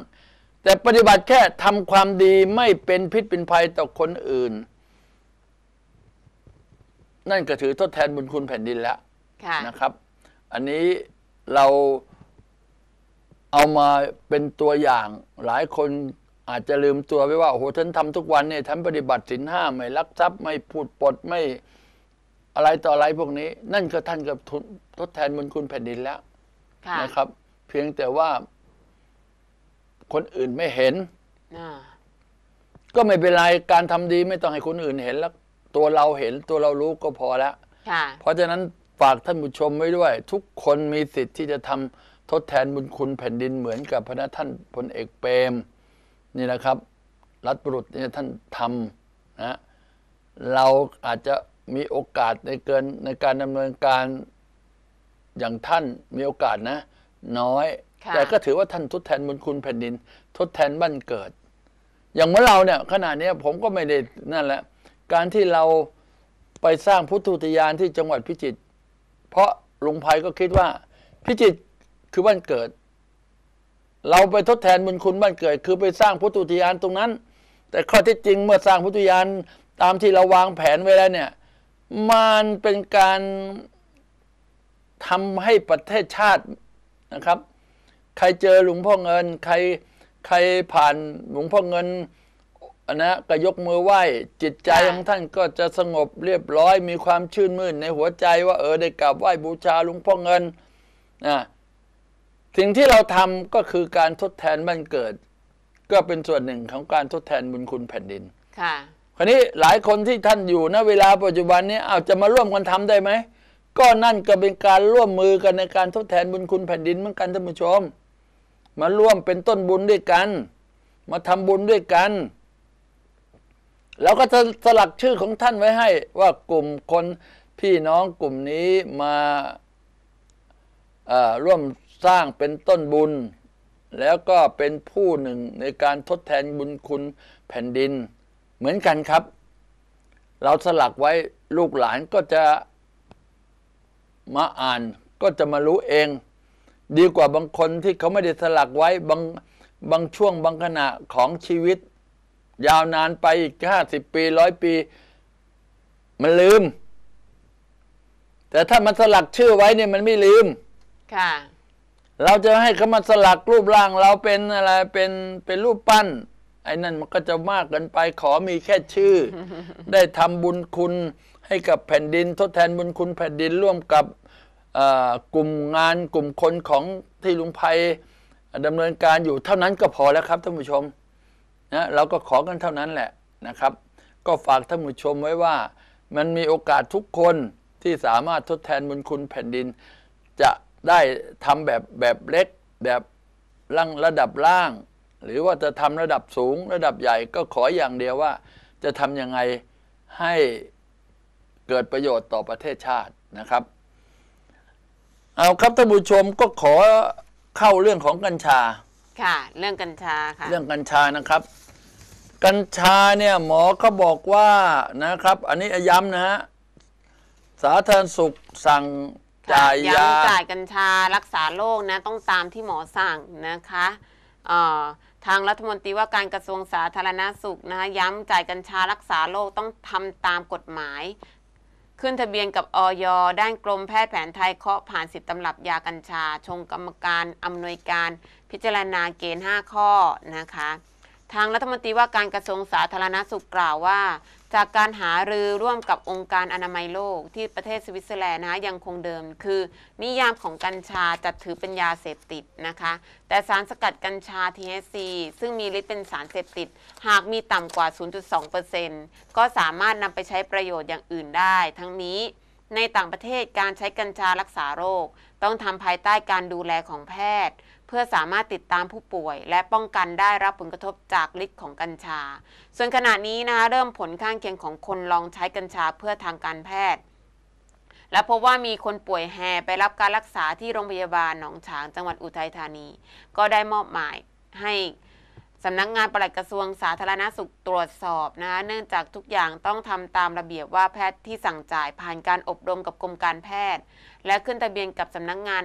A: แต่ปฏิบัติแค่ทำความดีไม่เป็นพิษเป็นภัยต่อคนอื่น นั่นก็ถือทดแทนบุญคุณแผ่นดินแล้วนะครับ อันนี้เราเอามาเป็นตัวอย่างหลายคนอาจจะลืมตัวไปว่าโอ้โหท่านทำทุกวันเนี่ยท่านปฏิบัติศีลห้าไม่ลักทรัพย์ไม่พูดปดไม่อะไรต่ออะไรพวกนี้ นั่นก็ท่านกับทดแทนบุญคุณแผ่นดินแล้วนะครับ เพียงแต่ว่าคนอื่นไม่เห็นก็ไม่เป็นไรการทำดีไม่ต้องให้คนอื่นเห็นแล้ว ตัวเราเห็นตัวเรารู้ก็พอแล้วเพราะฉะนั้นฝากท่านผู้ชมไว้ด้วย ทุกคนมีสิทธิ์ที่จะทำทดแทนบุญคุณแผ่นดินเหมือนกับพระท่านพลเอกเปรมนี่นะครับ รัฐบุรุษเนี่ยท่านทำนะ เราอาจจะมีโอกาสในเกินในการดำเนินการอย่างท่านมีโอกาสนะน้อยแต่ก็ถือว่าท่านทดแทนบุญคุณแผ่นดิน ทดแทนบ้านเกิด อย่างเมื่อเราเนี่ยขณะนี้ผมก็ไม่ได้นั่นแหละ การที่เราไปสร้างพุทธุทยานที่จังหวัดพิจิตร เพราะลุงภัยก็คิดว่า พิจิตรคือบ้านเกิด เราไปทดแทนบุญคุณบ้านเกิด คือไปสร้างพุทธุทยานตรงนั้น แต่ข้อที่จริงเมื่อสร้างพุทธุทยานตามที่เราวางแผนไว้แล้วเนี่ย มันเป็นการทำให้ประเทศชาตินะครับใครเจอหลวงพ่อเงิน ใครใครผ่านหลวงพ่อเงินนะก็ยกมือไหว้ จิตใจของท่านก็จะสงบเรียบร้อย มีความชื่นมื่น ในหัวใจ ว่าเออได้กราบไหว้บูชา หลวงพ่อเงินนะสิ่งที่เราทำก็คือการทดแทนบ้านเกิด ก็เป็นส่วนหนึ่งของการทดแทนบุญคุณแผ่นดินค่ะคราวนี้หลายคนที่ท่านอยู่ณเวลาปัจจุบันนี้เอาจะมาร่วมกันทำได้ไหม ก็นั่นก็เป็นการร่วมมือกัน ในการทดแทนบุญคุณแผ่นดินเหมือนกันท่านผู้ชมมาร่วมเป็นต้นบุญด้วยกัน มาทำบุญด้วยกันเราก็จะสลักชื่อของท่านไว้ให้ว่ากลุ่มคนพี่น้องกลุ่มนี้มาร่วมสร้างเป็นต้นบุญ แล้วก็เป็นผู้หนึ่งในการทดแทนบุญคุณแผ่นดิน เหมือนกันครับ เราสลักไว้ลูกหลานก็จะมาอ่านก็จะมารู้เองดีกว่าบางคนที่เขาไม่ได้สลักไว้บางบางช่วงบางขณะของชีวิต ยาวนานไปอีกห้าสิบปีร้อยปี มันลืม แต่ถ้ามันสลักชื่อไว้เนี่ยมันไม่ลืม ค่ะ เราจะให้เขามาสลักรูปร่าง เราเป็นอะไรเป็นเป็นรูปปั้นไอ้นั่นมันก็จะมากเกินไปขอมีแค่ชื่อ ได้ทำบุญคุณให้กับแผ่นดินทดแทนบุญคุณแผ่นดินร่วมกับกลุ่มงานกลุ่มคนของที่ลุงภัยดำเนินการอยู่เท่านั้นก็พอแล้วครับท่านผู้ชมนะเราก็ขอกันเท่านั้นแหละนะครับ ก็ฝากท่านผู้ชมไว้ว่า มันมีโอกาสทุกคนที่สามารถทดแทนบุญคุณแผ่นดิน จะได้ทำแบบแบบเล็กแบบล่างระดับล่างหรือว่าจะทำระดับสูงระดับใหญ่ก็ขออย่างเดียวว่าจะทำยังไง ให้เกิดประโยชน์ต่อประเทศชาตินะครับเอาครับท่านผู้ชมก็ขอเข้าเรื่องของกัญชา
B: ค่ะ เรื่องกัญชาค่ะเรื่อง
A: กัญชานะครับ กัญชาเนี่ยหมอก็บอกว่านะครับ อันนี้ย้ำนะฮะสาธารณสุขสั่งจ่ายยาจ่าย
B: กัญชารักษาโรคนะต้องตามที่หมอสั่งนะคะทางรัฐมนตรีว่าการกระทรวงสาธารณาสุขนะคะย้ำจ่ายกัญชารักษาโรคต้องทำตามกฎหมายขึ้นทะเบียนกับออยด้านกรมแพทย์แผนไทยเคาะผ่านสิบตำรับยากัญชา ชงกรรมการอำนวยการพิจารณาเกณฑ์ 5 ข้อนะคะทางรัฐมนตรีว่าการกระทรวงสาธารณาสุขกล่าวว่าจากการหารือร่วมกับองค์การอนามัยโลกที่ประเทศสวิตเซอร์แลนด์นะคะยังคงเดิมคือ นิยามของกัญชาจัดถือเป็นยาเสพติดนะคะ แต่สารสกัดกัญชา THC ซึ่งมีฤทธิ์เป็นสารเสพติดหากมีต่ำกว่า 0.2%ก็สามารถนำไปใช้ประโยชน์อย่างอื่นได้ ทั้งนี้ในต่างประเทศการใช้กัญชารักษาโรคต้องทำภายใต้การดูแลของแพทย์เพื่อสามารถติดตามผู้ป่วย และป้องกันได้รับผลกระทบจากฤทธิ์ของกัญชา ส่วนขณะนี้นะคะ เริ่มผลข้างเคียงของคนลองใช้กัญชาเพื่อทางการแพทย์ และพบว่ามีคนป่วยแห่ไปรับการรักษาที่โรงพยาบาล หนองฉางจังหวัดอุทัยธานี ก็ได้มอบหมายให้สำนักงงานปลัดกระทรวงสาธารณาสุขตรวจสอบนะคะเนื่องจากทุกอย่างต้องทำตามระเบียบว่าแพทย์ที่สั่งจ่ายผ่านการอบรมกับกรมการแพทย์ และขึ้นทะเบียนกับสำนักงงาน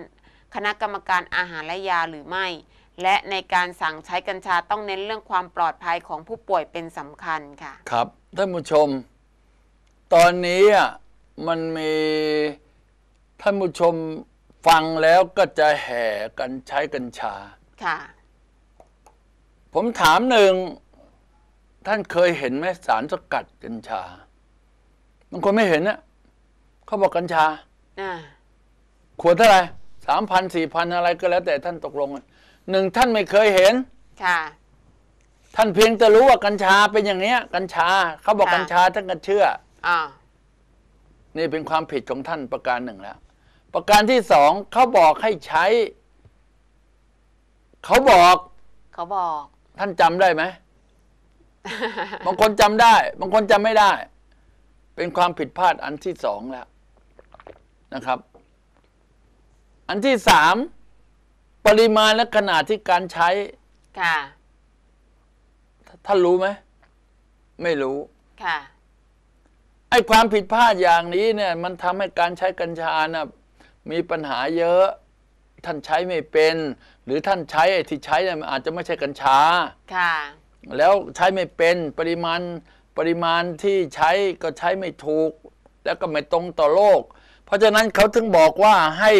B: คณะกรรมการอาหารและยาหรือไม่ และในการสั่งใช้กัญชาต้องเน้นเรื่องความปลอดภัยของผู้ป่วยเป็นสำคัญค่ะ
A: ครับ ท่านผู้ชม ตอนนี้มันมีท่านผู้ชมฟังแล้วก็จะแห่กันใช้กัญชาค่ะผมถามหนึ่งท่านเคยเห็นไหมสารสกัดกัญชาบางคนไม่เห็นนะเขาบอกกัญชาาขวดเท่าไหร่สามพันสี่พันอะไรก็แล้ว แต่ท่านตกลงหนึ่งท่านไม่เคยเห็นค่ะท่านเพียงแต่รู้ว่ากัญชาเป็นอย่างเนี้ยกัญชาเขาบอกกัญชาท่านก็เชื่ออ่า นี่เป็นความผิดของท่านประการหนึ่งแล้ว ประการที่สองเขาบอกให้ใช้เขาบอกเขาบอก ท่านจำได้ไหมบางคนจำได้ บางคนจำไม่ได้ เป็นความผิดพลาดอันที่สองแล้ว นะครับอันที่สามปริมาณและขนาดที่การใช้ ค่ะ ท่านรู้ไหมไม่รู้ค่ะ ไอความผิดพลาดอย่างนี้เนี่ย มันทำให้การใช้กัญชานะ่ะมีปัญหาเยอะ ท่านใช้ไม่เป็น หรือท่านใช้ไอที่ใช้เนี่ยอาจจะไม่ใช่กัญชา ค่ะ แล้วใช้ไม่เป็นปริมาณปริมาณที่ใช้ก็ใช้ไม่ถูก แล้วก็ไม่ตรงต่อโลก เพราะฉะนั้นเขาถึงบอกว่าให้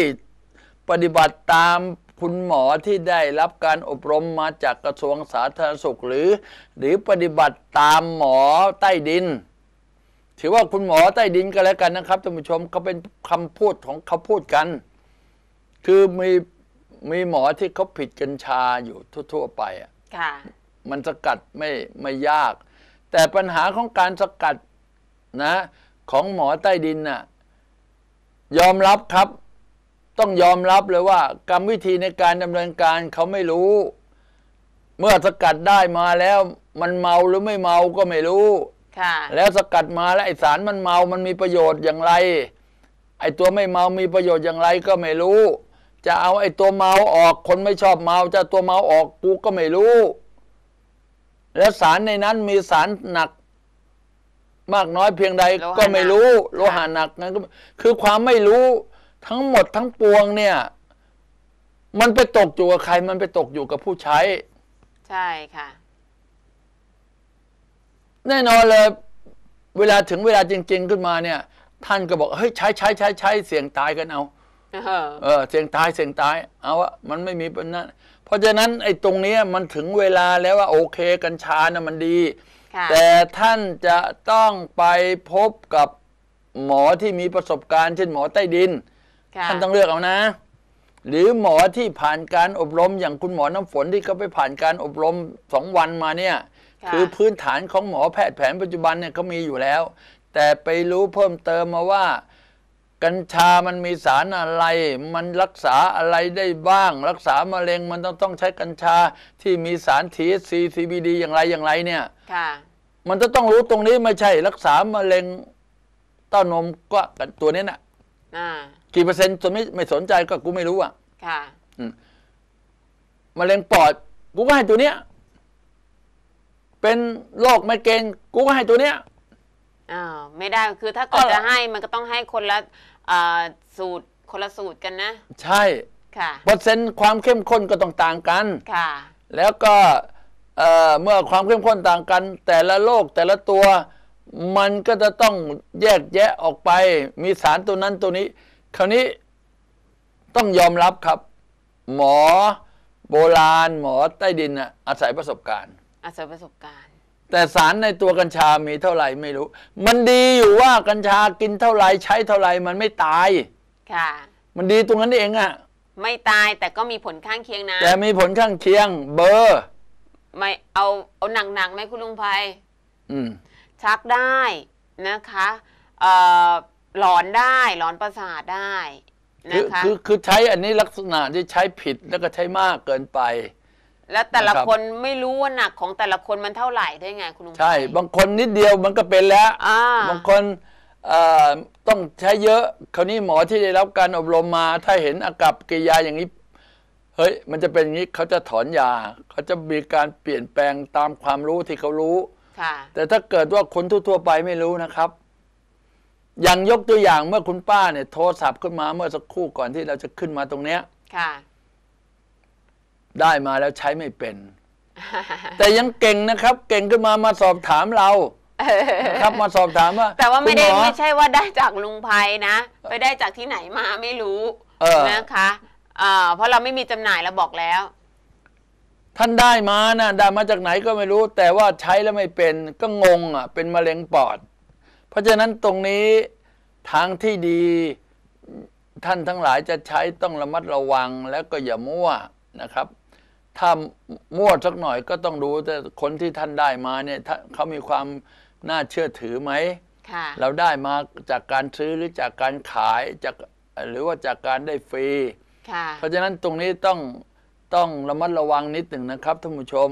A: ปฏิบัติตามคุณหมอที่ได้รับการอบรมมาจากกระทรวงสาธารณสุขหรือ หรือปฏิบัติตามหมอใต้ดิน ถือว่าคุณหมอใต้ดินก็แล้วกันนะครับท่านผู้ชมเขาเป็นคำพูดของเขาพูดกัน คือมีมีหมอที่เขาผิดกัญชาอยู่ทั่วๆไปอ่ะมันสกัดไม่ไม่ยาก แต่ปัญหาของการสกัดนะ ของหมอใต้ดินน่ะยอมรับครับต้องยอมรับเลยว่ากรรมวิธีในการดำเนินการเขาไม่รู้ เมื่อสกัดได้มาแล้วมันเมาหรือไม่เมาก็ไม่รู้แล้วสกัดมาแล้วไอสารมันเมามันมีประโยชน์อย่างไร ไอตัวไม่เมา มีประโยชน์อย่างไรก็ไม่รู้ จะเอาไอตัวเมาออก คนไม่ชอบเมา จะตัวเมาออก กูก็ไม่รู้ แล้วสารในนั้นมีสารหนัก มากน้อยเพียงใดก็ไม่รู้ โลหะหนักนั้นก็คือความไม่รู้ทั้งหมดทั้งปวงเนี่ย มันไปตกอยู่กับใครมันไปตกอยู่กับผู้ใช้ ใช่ค่ะ แน่นอนเลยเวลาถึงเวลาจริง ๆขึ้นมาเนี่ย ท่านก็บอกเฮ้ยใช้ใช้ใช้ใช้เสียงตายกันเอาเออเสียงตายเสียงตาย เอาวะมันไม่มีเป็นนั้นเพราะฉะนั้นไอ้ตรงนี้มันถึงเวลาแล้วว่า โอเคกัญชานะมันดีแต่ท่านจะต้องไปพบกับหมอที่มีประสบการณ์ เช่น หมอใต้ดินท่านต้องเลือกเอานะ หรือหมอที่ผ่านการอบรมอย่างคุณหมอน้ำฝนที่เขาไปผ่านการอบรมสองวันมาเนี่ย คือพื้นฐานของหมอแพทย์แผนปัจจุบันเนี่ยเขามีอยู่แล้ว แต่ไปรู้เพิ่มเติมมาว่า กัญชามันมีสารอะไร มันรักษาอะไรได้บ้าง รักษามะเร็งมันต้องต้องใช้กัญชาที่มีสาร THC CBD อย่างไรอย่างไรเนี่ยมันจะต้องรู้ตรงนี้ไม่ใช่ รักษามะเร็งเต้านมก็ตัวนี้นะ่ะกี่เปอร์เซ็นต์จนไม่ไม่สนใจก็กูไม่รู้อ่ะ ค่ะมะเร็งปอดกูก็ให้ตัวเนี้ย เป็นโรคไมเกรนกูก็ให้ตัวเนี้ย
B: อ้าวไม่ได้คือ ถ้ากกอนจะให้มันก็ต้องให้คนละสูตรคนละสูตรกันนะ ใช่ ค่ะ เปอร
A: ์เซ็นต์ความเข้มข้นก็ต้องต่างกัน ค่ะ แล้วก็เมื่อความเข้มข้นต่างกัน แต่ละโรคแต่ละตัวมันก็จะต้องแยกแยะออกไป มีสารตัวนั้นตัวนี้คราวนี้ต้องยอมรับครับหมอโบราณ หมอใต้ดินอ่ะอาศัยประสบการณ์
C: อาศัยประสบการณ์
A: แต่สารในตัวกัญชามีเท่าไหร่ไม่รู้ มันดีอยู่ว่ากัญชากินเท่าไหร่ใช้เท่าไหร่มันไม่ตาย ค่ะ มันดีตรงนั้นเองอะ
B: ไม่ตายแต่ก็มีผลข้างเคียงนะ แต่มี
A: ผลข้างเคียงเบอร์
B: ไม่เอาเอาหนักๆไหมคุณลุงภัยอืมชักได้นะคะเอ่อหลอนได้หลอนประสาทได้นะคะคือ
A: คือใช้อันนี้ลักษณะที่ใช้ผิดแล้วก็ใช้มากเกินไป
B: แล้วแต่ละะคคนไม่รู้ว่าหนักของแต่ละคนมันเท่าไหร่ได้ไง
A: คุณลุงใช่บางคนนิดเดียวมันก็เป็นแล้วบางคนต้องใช้เยอะคราวนี้หมอที่ได้รับการอบรมมา ถ้าเห็นอากับกิริยาอย่างนี้เฮ้ยมันจะเป็นอย่างนี้เขาจะถอนยาเขาจะมีการเปลี่ยนแปลงตามความรู้ที่เขารู้แต่ถ้าเกิดว่าคนทั่วๆไปไม่รู้นะครับอย่างยกตัวอย่างเมื่อคุณป้าเนี่ยโทรศัพท์ขึ้นมาเมื่อสักครู่ก่อนที่เราจะขึ้นมาตรงเนี้ย ค่ะ ได้มาแล้วใช้ไม่เป็น แต่ยังเก่งนะครับ เก่งขึ้นมามาสอบถามเรา ครับมาสอบถามว่า แต่ว่าไม่ได้ไม่
B: ใช่ว่าได้จากลุงภัยนะไปได้จากที่ไหนมาไม่รู้เออนะคะเอ่อเพราะเราไม่มีจำหน่ายเ
A: ราบอกแล้ว ท่านได้มานะได้มาจากไหนก็ไม่รู้ แต่ว่าใช้แล้วไม่เป็น ก็งงอ่ะเป็นมะเร็งปอดเพราะฉะนั้นตรงนี้ ทางที่ดีท่านทั้งหลายจะใช้ต้องระมัดระวังแล้วก็อย่ามั่วนะครับถ้ามั่วสักหน่อยก็ต้องดูแต่คนที่ท่านได้มาเนี่ยเขามีความน่าเชื่อถือไหมเราได้มาจากการซื้อหรือจากการขายจากหรือว่าจากการได้ฟรีเพราะฉะนั้นตรงนี้ต้องต้องระมัดระวังนิดหนึ่งนะครับท่านผู้ชม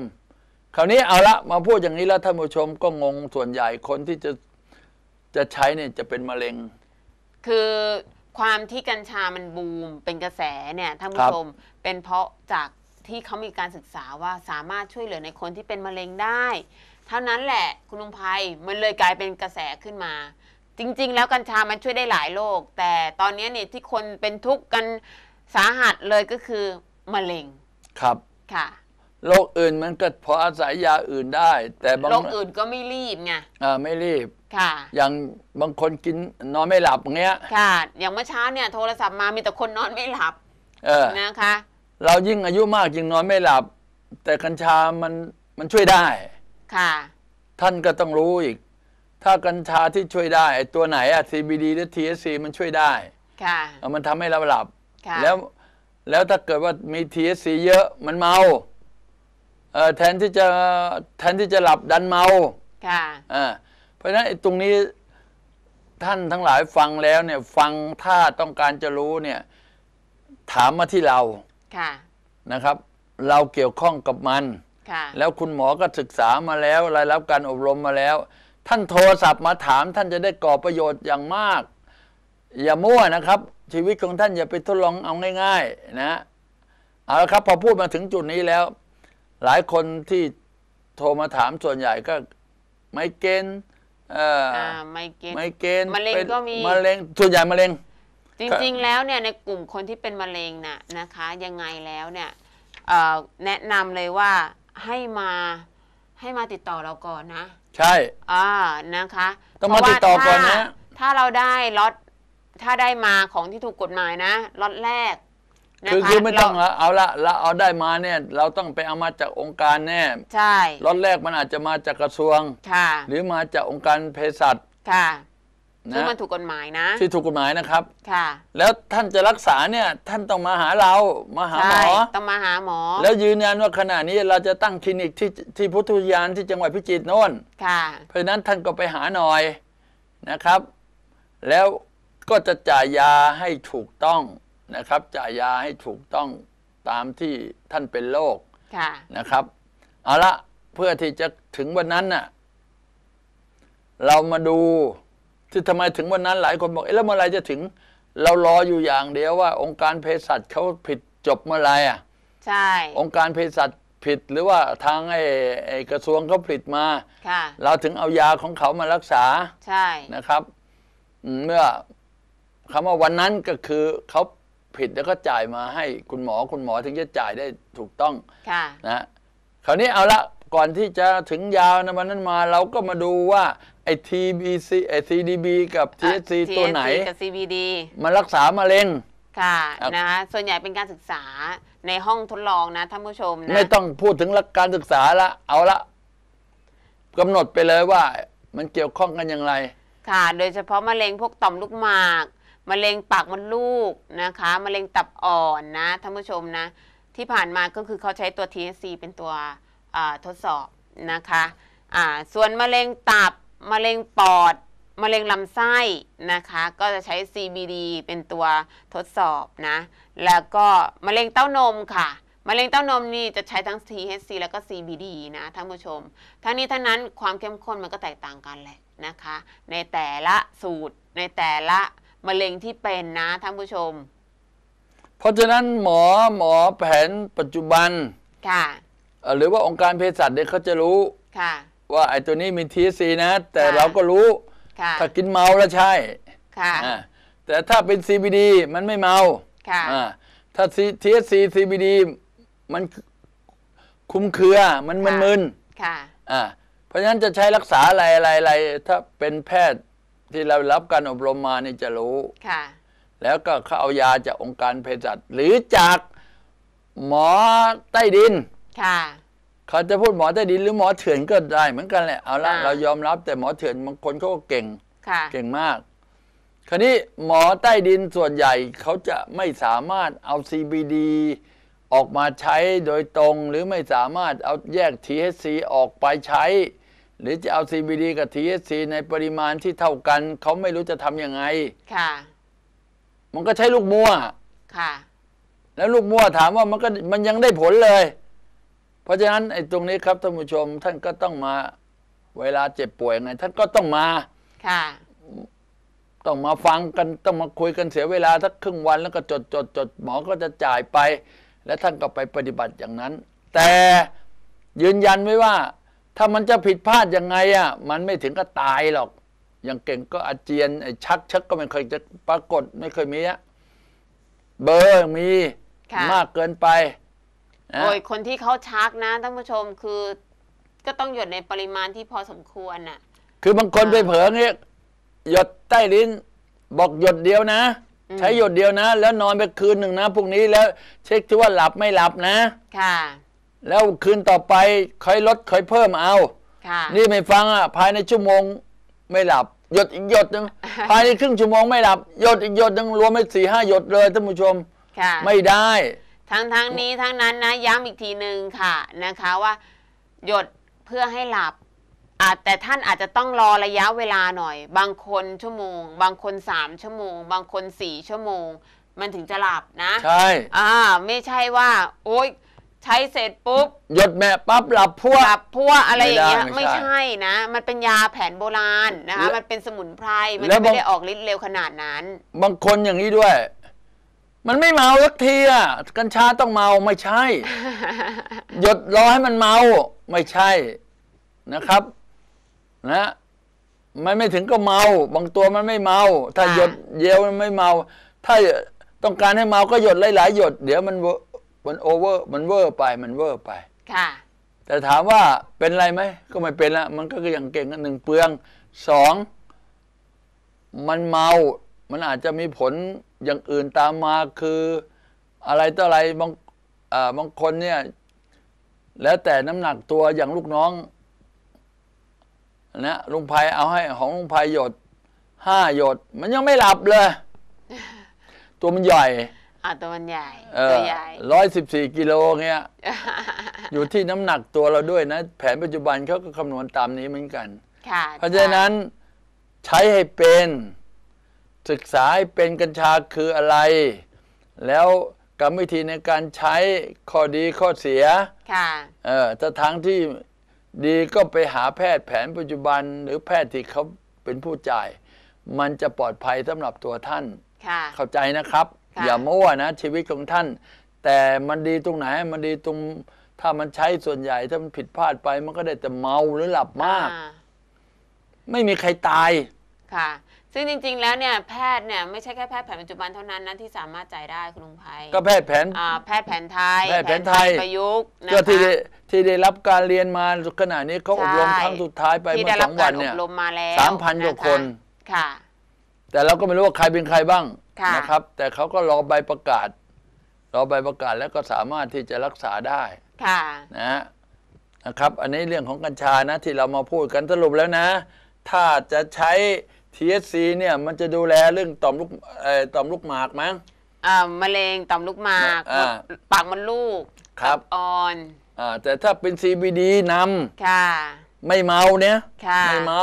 A: คราวนี้เอาละมาพูดอย่างนี้แล้วท่านผู้ชมก็งงส่วนใหญ่คนที่จะจะใช้เนี่ยจะเป็นมะเร็ง
B: คือความที่กัญชามันบูมเป็นกระแสเนี่ยท่านผู้ชมเป็นเพราะจากที่เขามีการศึกษาว่าสามารถช่วยเหลือในคนที่เป็นมะเร็งได้ เท่านั้นแหละคุณลุงภัยมันเลยกลายเป็นกระแสขึ้นมา จริง ๆ แล้วกัญชามันช่วยได้หลายโรคแต่ตอนนี้เนี่ยที่คนเป็นทุกข์กันสาหัสเลยก็คือมะเร
A: ็งครับค่ะโรคอื่นมันก็พออาศัยยาอื่นได้ แต่บางโรคอื่
B: นก็ไม่รีบไง
A: อ่าไม่รีบค่ะอย่างบางคนกินนอนไม่หลับอย่างเงี้ย
B: ค่ะ อย่างเมื่อเช้าเนี่ย โทรศัพท์มามีแต่คนนอนไม่หลับ เออนะคะ
A: เรายิ่งอายุมากยิ่งนอนไม่หลับ แต่กัญชามันมันช่วยได้ ค่ะ ท่านก็ต้องรู้อีก ถ้ากัญชาที่ช่วยได้ตัวไหนอะ CBD หรือ THC มันช่วยได้ ค่ะมันทำให้เราหลับค่ะแล้วแล้วถ้าเกิดว่ามี THC เยอะมันเมาเออแทนที่จะแทนที่จะหลับดันเมา ค่ะอ่าเพราะฉะนั้นตรงนี้ท่านทั้งหลายฟังแล้วเนี่ย ฟังถ้าต้องการจะรู้เนี่ย ถามมาที่เรา ค่ะ นะครับเราเกี่ยวข้องกับมัน ค่ะ แล้วคุณหมอก็ศึกษามาแล้วรายรับการอบรมมาแล้ว ท่านโทรศัพท์มาถาม ท่านจะได้ก่อประโยชน์อย่างมาก อย่ามั่วนะครับ ชีวิตของท่านอย่าไปทดลองเอาง่ายๆนะเอาละครับพอพูดมาถึงจุดนี้แล้ว หลายคนที่โทรมาถามส่วนใหญ่ก็ไม่เกณฑ์อ่ไมเกรน์มะเร็งก็มีมะเร็งส่วนใหญ่มะเร็ง จริงๆแล้วเ
B: นี่ยในกลุ่มคนที่เป็นมะเร็งน่ะนะคะ ยังไงแล้วเนี่ยเอแนะนำเลยว่าให้มาให้มาติดต่อเราก่อนนะ ใช่อ่านะคะ
A: ต้องมาติดต่อก่อนนะถ้า
B: ถ้าเราได้ล็อต ถ้าได้มาของที่ถูกกฎหมายนะล็อตแรก
A: คือคือไม่ต้องละเอาละเราเอาได้มาเนี่ยเราต้องไปเอามาจากองค์การแน่ใช่ล็อตแรกมันอาจจะมาจากกระทรวงค่ะ หรือมาจากองค์การเภสัชค่ะซึ่งมัน
B: ถูกกฎหมายนะ ที่ถูกกฎหมายนะครับค่ะ
A: แล้วท่านจะรักษาเนี่ย ท่านต้องมาหาเรามาหาหมอ
B: ต้องมาหาหมอ แล้ว
A: ยืนยันว่าขณะนี้เราจะตั้งคลินิกที่ที่พุทธุยานที่จังหวัดพิจิตรโน่นค่ะเพราะนั้นท่านก็ไปหาหน่อยนะครับ แล้วก็จะจ่ายยาให้ถูกต้องนะครับจ่ายยาให้ถูกต้องตามที่ท่านเป็นโรคนะครับเอาละเพื่อที่จะถึงวันนั้นน่ะ เรามาดูที่ทำไมถึงวันนั้นหลายคนบอกเอ๊ะแล้วเมื่อไรจะถึง เรารออยู่อย่างเดียวว่าองค์การเภสัชเขาผิดจบเมื่อไรอ่ะ ใช่ องค์การเภสัชผิดหรือว่าทางไอ้กระทรวงเขาผิดมาเราถึงเอายาของเขามารักษา ใช่นะครับ เมื่อคำว่าวันนั้นก็คือเขาผิดแล้วก็จ่ายมาให้คุณหมอคุณหมอถึงจะจ่ายได้ถูกต้อง ค่ะนะคราวนี้เอาละก่อนที่จะถึงยาวนะวันนั้นมาเราก็มาดูว่า ไอ้ TBC ไอ้ CDB กับ TSC ตัวไหนกับกับ
B: CBD ม
A: ารักษามะเร็ง
B: ค่ะ นะะส่วนใหญ่เป็นการศึกษาในห้องทดลองนะท่านผู้ชมนะ ไม่
A: ต้องพูดถึงหลักการศึกษาละ เอาละกำหนดไปเลยว่า มันเกี่ยวข้องกันอย่างไร
B: ค่ะ โดยเฉพาะมะเร็งพวกต่อมลูกหมากมะเร็งปากมดลูกนะคะ มะเร็งตับอ่อนนะท่านผู้ชมนะ ที่ผ่านมาก็คือเขาใช้ตัว TSC เป็นตัวทดสอบนะคะะส่วนมะเร็งตับ มะเร็งปอด มะเร็งลำไส้นะคะ ก็จะใช้ CBD เป็นตัวทดสอบนะ แล้วก็มะเร็งเต้านมค่ะ มะเร็งเต้านมนี่จะใช้ทั้ง THC แล้วก็ CBD นะท่านผู้ชมทั้งนี้ทั้งนั้นความเข้มข้นมันก็แตกต่างกันแหละนะคะ ในแต่ละสูตรในแต่ละมะเร็งที่เป็นนะท่านผู้ชม
A: เพราะฉะนั้นหมอหมอแผนปัจจุบัน ค่ะ หรือว่าองค์การเภสัชเนี่ยเขาจะรู้ ค่ะ ว่าไอ้ตัวนี้มีทีซีนะ แต่เราก็รู้ ค่ะ ถ้ากินเมาแล้วใช่ ค่ะ อ่า แต่ถ้าเป็น CBD มันไม่เมา ค่ะ อ่า ถ้า t ี c ี b d มันคุ้มเครือ มันมึน ค่ะๆอ่า เพราะฉะนั้นจะใช้รักษาอะไรอะไรอะไรถ้าเป็นแพทย์ที่เรารับการอบรมมานี่จะรู้ค่ะแล้วก็เขาเอายาจากองค์การเภสัชหรือจากหมอใต้ดินค่ะเขาจะพูดหมอใต้ดินหรือหมอเถื่อนก็ได้เหมือนกันแหละ เอาละเรายอมรับแต่หมอเถื่อนบางคนเขาก็เก่งค่ะเก่งมาก คราวนี้หมอใต้ดินส่วนใหญ่เขาจะไม่สามารถเอา CBD ออกมาใช้โดยตรง หรือไม่สามารถเอาแยก THC ออกไปใช้หรือจะเอา CBD กับ THC ในปริมาณที่เท่ากันเขาไม่รู้จะทำยังไง ค่ะ มันก็ใช้ลูกมั่วค่ะ แล้วลูกมั่วถามว่ามันก็มันยังได้ผลเลย เพราะฉะนั้นไอ้ตรงนี้ครับท่านผู้ชมท่านก็ต้องมาเวลาเจ็บป่วยไง ท่านก็ต้องมา ค่ะ ต้องมาฟังกัน ต้องมาคุยกันเสียเวลาสักครึ่งวันแล้วก็จดจดจดหมอ ก็จะจ่ายไป และท่านก็ไปปฏิบัติอย่างนั้น แต่ยืนยันไว้ว่าถ้ามันจะผิดพลาดยังไงอ่ะ มันไม่ถึงก็ตายหรอก อย่างเก่งก็อาเจียนไอ้ชักชักก็ไม่เคยจะปรากฏ ไม่เคยมีอะเบอร์มีมากเกินไปโอ้ย
B: คนที่เขาชักนะท่านผู้ชมคือก็ต้องหยดในปริมาณที่พอสมควรน่ะ
A: คือบางคนไปเผลอเงี้ยหยดใต้ลิ้น บอกหยดเดียวนะ ใช้หยดเดียวนะ แล้วนอนไปคืนหนึ่งนะ พรุ่งนี้แล้ว เช็คที่ว่าหลับไม่หลับนะ ค่ะแล้วคืนต่อไปค่อยลดค่อยเพิ่มเอาค่ะ นี่ไม่ฟังอ่ะ ภายในชั่วโมง ไม่หลับ หยดอีกหยดหนึงภายในครึ่งชั่วโมงไม่หลับ หยดอีกหยดหนึง รวมไปสี่ห้าหยดเลยท่านผู้ชม
B: ค่ะ ไม่ได้ ทั้งทั้งนี้ทั้งนั้นนะย้ำอีกทีหนึ่งค่ะนะคะว่า หยดเพื่อให้หลับ แต่ท่านอาจจะต้องรอระยะเวลาหน่อย บางคนชั่วโมง บางคนสามชั่วโมง บางคนสี่ชั่วโมง มันถึงจะหลับนะ ใช่ อ่า ไม่ใช่ว่าโอ๊ยใช้เสร็จปุ๊บ
A: หยดแม่ปั๊บหลับพวหลับพวอะไรอย่างเงี้ยไม่ใช
B: ่นะมันเป็นยาแผนโบราณนะคะมันเป็นสมุนไพรมันไม่ได้ออกฤทธิ์เร็วขนาดนั้น
A: บางคนอย่างนี้ด้วย มันไม่เมาสักทีอ่ะ กัญชาต้องเมาไม่ใช่ หยดรอให้มันเมาไม่ใช่นะครับ นะมันไม่ถึงก็เมา บางตัวมันไม่เมาถ้าหยดเยวมันไม่เมา ถ้าต้องการให้เมาก็หยดหลายๆหยดเดี๋ยวมันมันโอเวอร์มันเวอร์ไป มันเวอร์ไป ค่ะ แต่ถามว่าเป็นไรไหมก็ไม่เป็นละมันก็คืออย่างเก่งกันหนึ่งเปลืองสองมันเมา มันอาจจะมีผลอย่างอื่นตามมาคือ อะไรต่ออะไรบางบางคนเนี่ย แล้วแต่น้ำหนักตัวอย่างลูกน้อง นะลุงภัยเอาให้ของลุงภัยหยดห้าหยดมันยังไม่หลับเลย ตัวมันใหญ่
B: อ่าตัวมันใหญ่ ตัวใหญ่
A: ร้อยสิบสี่กิโลเงี้ยอยู่ที่น้ำหนักตัวเราด้วยนะ แผนปัจจุบันเขาก็คำนวณตามนี้เหมือนกัน เพราะฉะนั้นใช้ให้เป็นศึกษาให้เป็นกัญชาคืออะไร แล้วกรรมวิธีในการใช้ข้อดีข้อเสียเออถ้าทางที่ดีก็ไปหาแพทย์แผนปัจจุบันหรือแพทย์ที่เขาเป็นผู้จ่าย มันจะปลอดภัยสำหรับตัวท่านเข้าใจนะครับอย่ามั่วนะชีวิตของท่าน แต่มันดีตรงไหนมันดีตรง ถ้ามันใช้ส่วนใหญ่ ถ้ามันผิดพลาดไปมันก็ได้แต่เมาหรือหลับมาก ไม่มีใครตาย
B: ค่ะ ซึ่งจริงๆ แล้วเนี่ย แพทย์เนี่ย ไม่ใช่แค่แพทย์แผนปัจจุบันเท่านั้นนะที่สามารถจ่ายได้ คุณลุงไพ
A: ก็แพทย์แผนแพทย์แผนไทยแพทย์แผนไทย ประยุกต์ก็ที่ได้ที่ได้รับการเรียนมาขณะนี้เขาอบรมครั้งสุดท้ายไปเมื่อสองวันเนี่ยสามพันกว่าคน ค่ะ แต่เราก็ไม่รู้ว่าใครเป็นใครบ้างะนะครับแต่เขาก็รอใบประกาศ รอใบประกาศแล้วก็สามารถที่จะรักษาได้ ค่ะนะนะครับ อันนี้เรื่องของกัญชานะที่เรามาพูดกันสรุปแล้วนะ ถ้าจะใช้ THC เนี่ย มันจะดูแลเรื่องต่อมลูกต่อมลูกหมากมั้ง
B: อ่ามะเร็งต่อมลูกหมากปากมันลูก ครับ อ่อน
A: อ่าแต่ถ้าเป็น CBD นำค่ะ ไม่เมาเนี่ย
B: ไม่เมา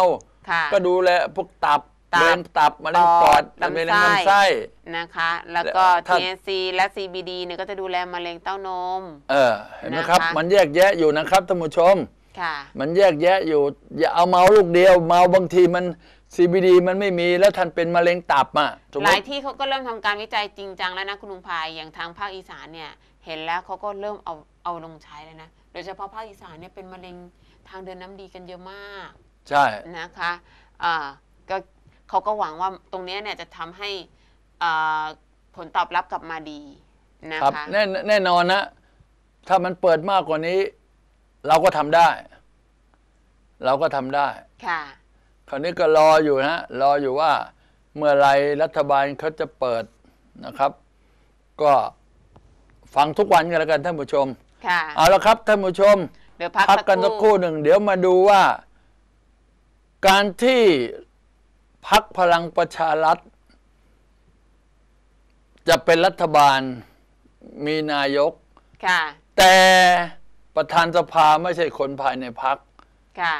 B: ก็ด
A: ูแลพวกตับตัเปิบตับมะเร็งปอดมะเร็งลำไส้ลำไส้
B: นะคะ แล้วก็ TNC และ CBD เนี่ยก็จะดูแลมะเร็งเต้านม
A: เออเห็นไหมครับมันแยกแยะอยู่นะครับท่านผู้ชมค่ะ มันแยกแยะอยู่อย่าเอาเมาลูกเดียวเมาบางทีมัน CBD มันไม่มีแล้วท่านเป็นมะเร็งตับอ่ะหลาย
B: ที่เขาก็เริ่มทำการวิจัยจริงจังแล้วนะคุณลุงพายอย่างทางภาคอีสานเนี่ยเห็นแล้วเขาก็เริ่มเอาเอาลงใช้แล้วนะโดยเฉพาะภาคอีสานเนี่ยเป็นมะเร็งทางเดินน้ำดีกันเยอะมาก ใช่นะคะอ่าก็เขาก็หวังว่าตรงนี้เนี่ยจะทำให้ผลตอบรับกลับมาดีนะคะแน่แน่นอน
A: นะ ถ้ามันเปิดมากกว่านี้ เราก็ทำได้ เราก็ทำได้ ค่ะคราวนี้ก็รออยู่นะรออยู่ว่าเมื่อไรรัฐบาลเขาจะเปิดนะครับ ก็ฟังทุกวันกันแล้วกันท่านผู้ชมค่ะ เอาละครับท่านผู้ชม
B: เดี๋ยวพักกันสักครู่
A: หนึ่งเดี๋ยวมาดูว่าการที่พักพลังประชารัฐจะเป็นรัฐบาลมีนายก ค่ะ แต่ประธานสภาไม่ใช่คนภายในพักค่ะ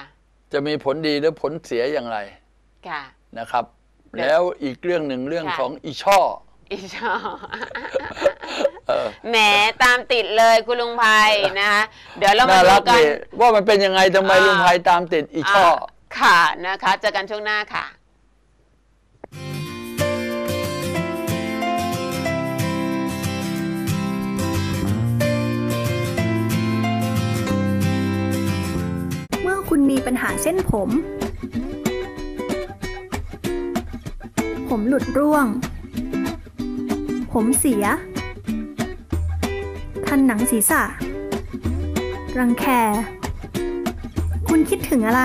A: จะมีผลดีหรือผลเสียอย่างไร ค่ะนะครับ แล้วอีกเรื่องหนึ่งเรื่องของอีช่ออีชออ
B: แหมตามติดเลยคุณลุงภัยนะคะเดี๋ยวเรามาดูักั
A: นว่ามันเป็นยังไงทำไมลุงไพตามติดอีช่อ
B: ค่ะนะคะเจอกันช่วงหน้าค่ะ
D: มื่อคุณมีปัญหาเส้นผม ผมหลุดร่วง ผมเสียคันหนังศีรษะ รังแค คุณคิดถึงอะไร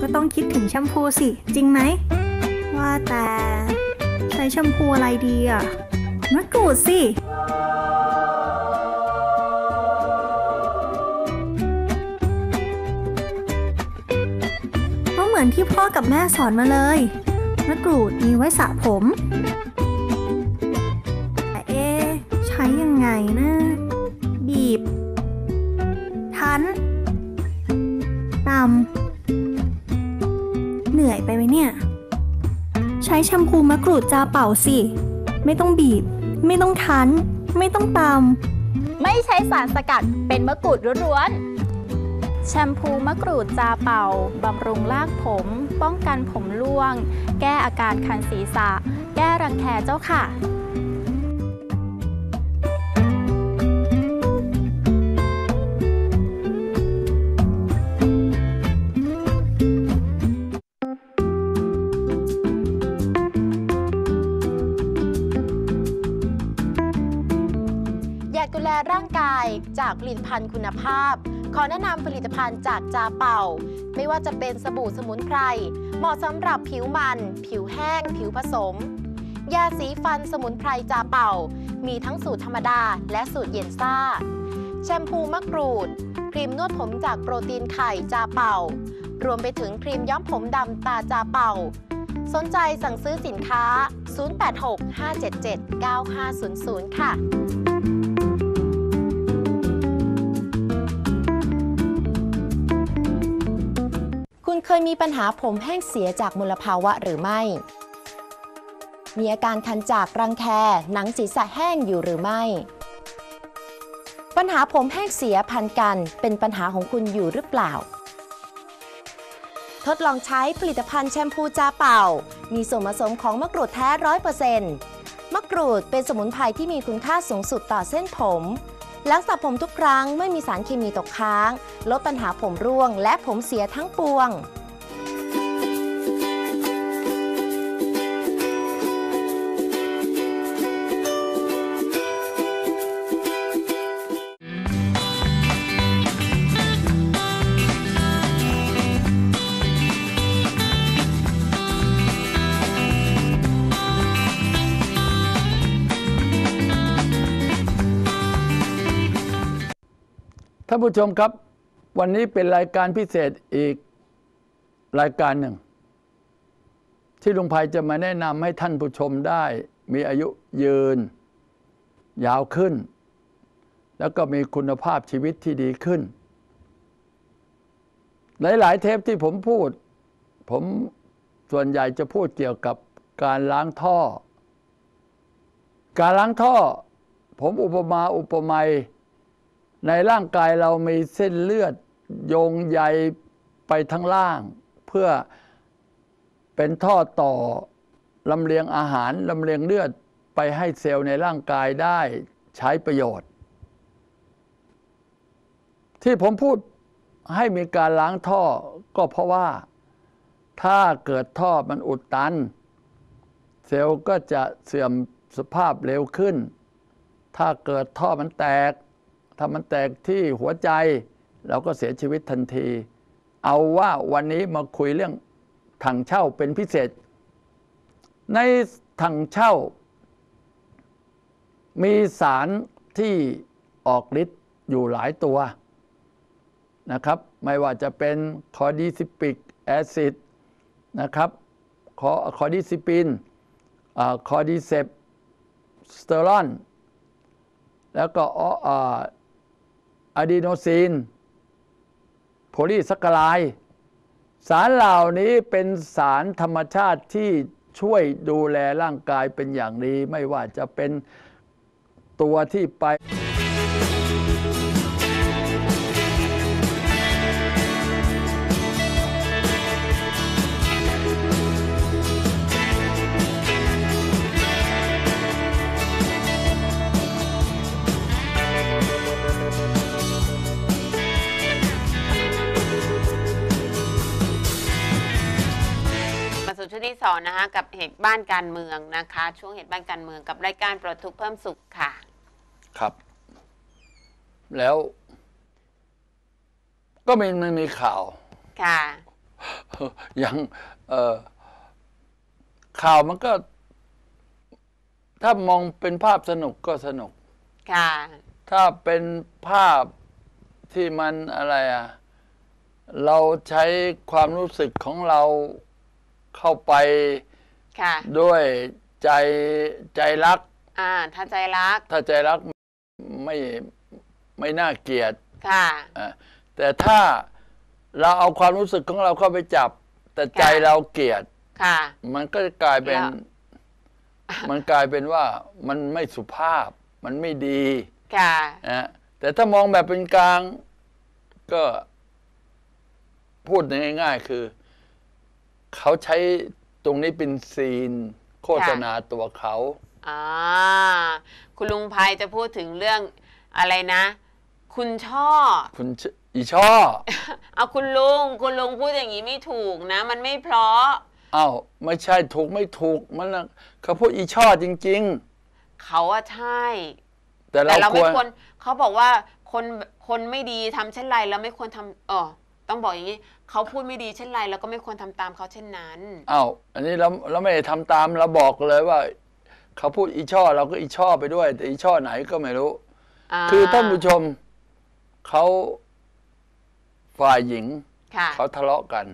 D: ก็ต้องคิดถึงแชมพูสิ จริงไหม ว่าแต่ ใช้แชมพูอะไรดีอะมะกรูดสิมือนที่พ่อกับแม่สอนมาเลย มะกรูด มีไว้สระผมแต่เอ๊ใช้ยังไงนะ บีบ ทันตำเหนื่อยไปไหมเนี่ย ใช้แชมพูมะกรูดจาเป่าสิ ไม่ต้องบีบ ไม่ต้องทันไม่ต้องตำไม่ใช้สารสกัด เป็นมะกรูดล้วนๆแชมพูมะกรูดจาเป่า บำรุงรากผม ป้องกันผมร่วง แก้อาการคันศีรษะ แก้รังแคเจ้าค่ะดูแลร่างกายจากผลิตภัณฑ์คุณภาพขอแนะนำผลิตภัณฑ์จากจาเป่า ไม่ว่าจะเป็นสบู่สมุนไพร เหมาะสำหรับผิวมัน ผิวแห้ง ผิวผสม ยาสีฟันสมุนไพรจาเป่า มีทั้งสูตรธรรมดาและสูตรเย็นซ่า แชมพูมะกรูด ครีมนวดผมจากโปรตีนไข่จาเป่า รวมไปถึงครีมย้อมผมดำตาจาเป่า สนใจสั่งซื้อสินค้า 086 577 9500 ค่ะเคยมีปัญหาผมแห้งเสียจากมลภาวะหรือไม่ มีอาการคันจากรังแคหนังศีรษะแห้งอยู่หรือไม่ ปัญหาผมแห้งเสียพันกันเป็นปัญหาของคุณอยู่หรือเปล่า ทดลองใช้ผลิตภัณฑ์แชมพูจาเป่า มีส่วนผสมของมะกรูดแท้ร้อยเปอร์เซ็นต์มะกรูดเป็นสมุนไพรที่มีคุณค่าสูงสุดต่อเส้นผมหลังสระผมทุกครั้งไม่มีสารเคมีตกค้าง ลดปัญหาผมร่วง และผมเสียทั้งปวง
A: านผู้ชมครับวันนี้เป็นรายการพิเศษอีก รายการหนึ่ง ที่ลุงภัยจะมาแนะนำให้ท่านผู้ชมได้ มีอายุยืน ยาวขึ้น แล้วก็มีคุณภาพชีวิตที่ดีขึ้น หลายๆเทปที่ผมพูด ผมส่วนใหญ่จะพูดเกี่ยวกับการล้างท่อ การล้างท่อ ผมอุปมา อุปไมยในร่างกายเรามีเส้นเลือดโยงใยไปทั้งล่าง เพื่อเป็นท่อต่อลำเลียงอาหารลำเลียงเลือดไปให้เซลล์ในร่างกายได้ใช้ประโยชน์ ที่ผมพูดให้มีการล้างท่อก็เพราะว่าถ้าเกิดท่อมันอุดตัน เซลล์ก็จะเสื่อมสภาพเร็วขึ้น ถ้าเกิดท่อมันแตกถ้ามันแตกที่หัวใจเราก็เสียชีวิตทันที เอาว่าวันนี้มาคุยเรื่องถังเช่าเป็นพิเศษ ในถังเช่า มีสารที่ออกฤทธิ์อยู่หลายตัวนะครับ ไม่ว่าจะเป็นคอดิซิปิกแอซิดนะครับคอคอดิซิปินคอดิเซปสเตอรอนแล้วก็อะดีโนซีนโพลีสักลาย สารเหล่านี้เป็นสารธรรมชาติที่ช่วยดูแลร่างกายเป็นอย่างดีไม่ว่าจะเป็นตัวที่ไป
B: ่อนะคะกับเหตุบ้านการเมืองนะคะช่วงเหตุบ้านการเมืองกับรายการปลดทุกเพิ่มสุขค่ะ
A: ครับ แล้ว ก็มันมัมีข่าว
B: ค่
C: ะ
A: อย่างเอ่อข่าวมันก็ ถ้ามองเป็นภาพสนุกก็สนุก ค่ะ ถ้าเป็นภาพที่มันอะไรอ่ะ เราใช้ความรู้สึกของเราเข้าไปค่ะ ด้วยใจใจรัก อ่าถ้าใจรัก ถ้าใจรักไม่ไม่น่าเกลียดค่ะแต่ถ้าเราเอาความรู้สึกของเราเข้าไปจับ แต่ใจเราเกลียดค่ะ มันก็จะกลายเป็น มันกลายเป็นว่ามันไม่สุภาพ มันไม่ดี ค่ะนะแต่ถ้ามองแบบเป็นกลางก็พูดง่าย ๆ คือเขาใช้ตรงนี้เป็นซีน โฆษณาตัวเขา
B: อ่า คุณลุงภัยจะพูดถึงเรื่องอะไรนะ คุณช่อ
A: คุณอีช่อ
B: เอาคุณลุงคุณลุงพูดอย่างนี้ไม่ถูกนะ มันไม่เพราะ
A: อ้าวไม่ใช่ถูกไม่ถูกมันนะเขาพูดอีช่อจริง
B: เขาอะใช่
A: แต่เราเราคไม่วรควร
B: เขาบอกว่าคนคนไม่ดีทำเช่นไรเราไม่ควรทำเออต้องบอกอย่างนี้เขาพูดไม่ดีเช่นไรเราก็ไม่ควรทำตามเขาเช่นนั้น
A: อ้าว อันนี้เราเราไม่ได้ทำตาม เราบอกเลยว่า เขาพูดอีช่อ เราก็อีช่อไปด้วย แต่อีช่อไหนก็ไม่รู้ คือท่านผู้ชมเขาฝ่ายหญิงเขาทะเลาะกัน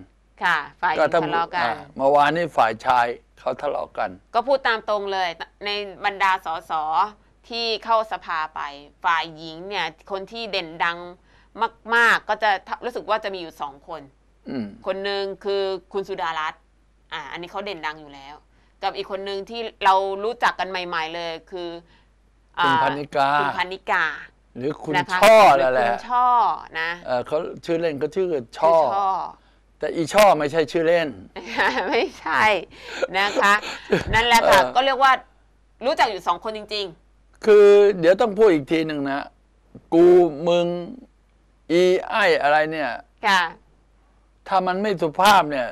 B: ค่ะ ฝ่ายหญิงทะเลาะกัน
A: เมื่อวานนี้ฝ่ายชายเขาทะเลาะกัน
B: ก็พูดตามตรงเลย ในบรรดาสสที่เข้าสภาไป ฝ่ายหญิง เนี่ยคนที่เด่นดังมาก ๆก็จะรู้สึกว่าจะมีอยู่สองคนคนหนึ่งคือคุณสุดารัตน์อ่าอันนี้เขาเด่นดังอยู่แล้วกับอีกคนหนึ่งที่เรารู้จักกันใหม่ๆ เลยคือ
A: คุณพานิกาคุณพานิกา หรือคุณช่อหะืนั่คุณ
B: ช่อนะเอ
A: อเขาชื่อเล่นก็ชื่อช่อแต่อีช่อไม่ใช่ชื่อเล่น
B: ไม่ใช่นะคะนั่นแหละค่ะก็เรียกว่า รู้จักอยู่สองคนจริง
A: ๆ คือเดี๋ยวต้องพูดอีกทีหนึ่งนะ กูมึงอีไออะไรเนี่ยค่ะถ้ามันไม่สุภาพเนี่ย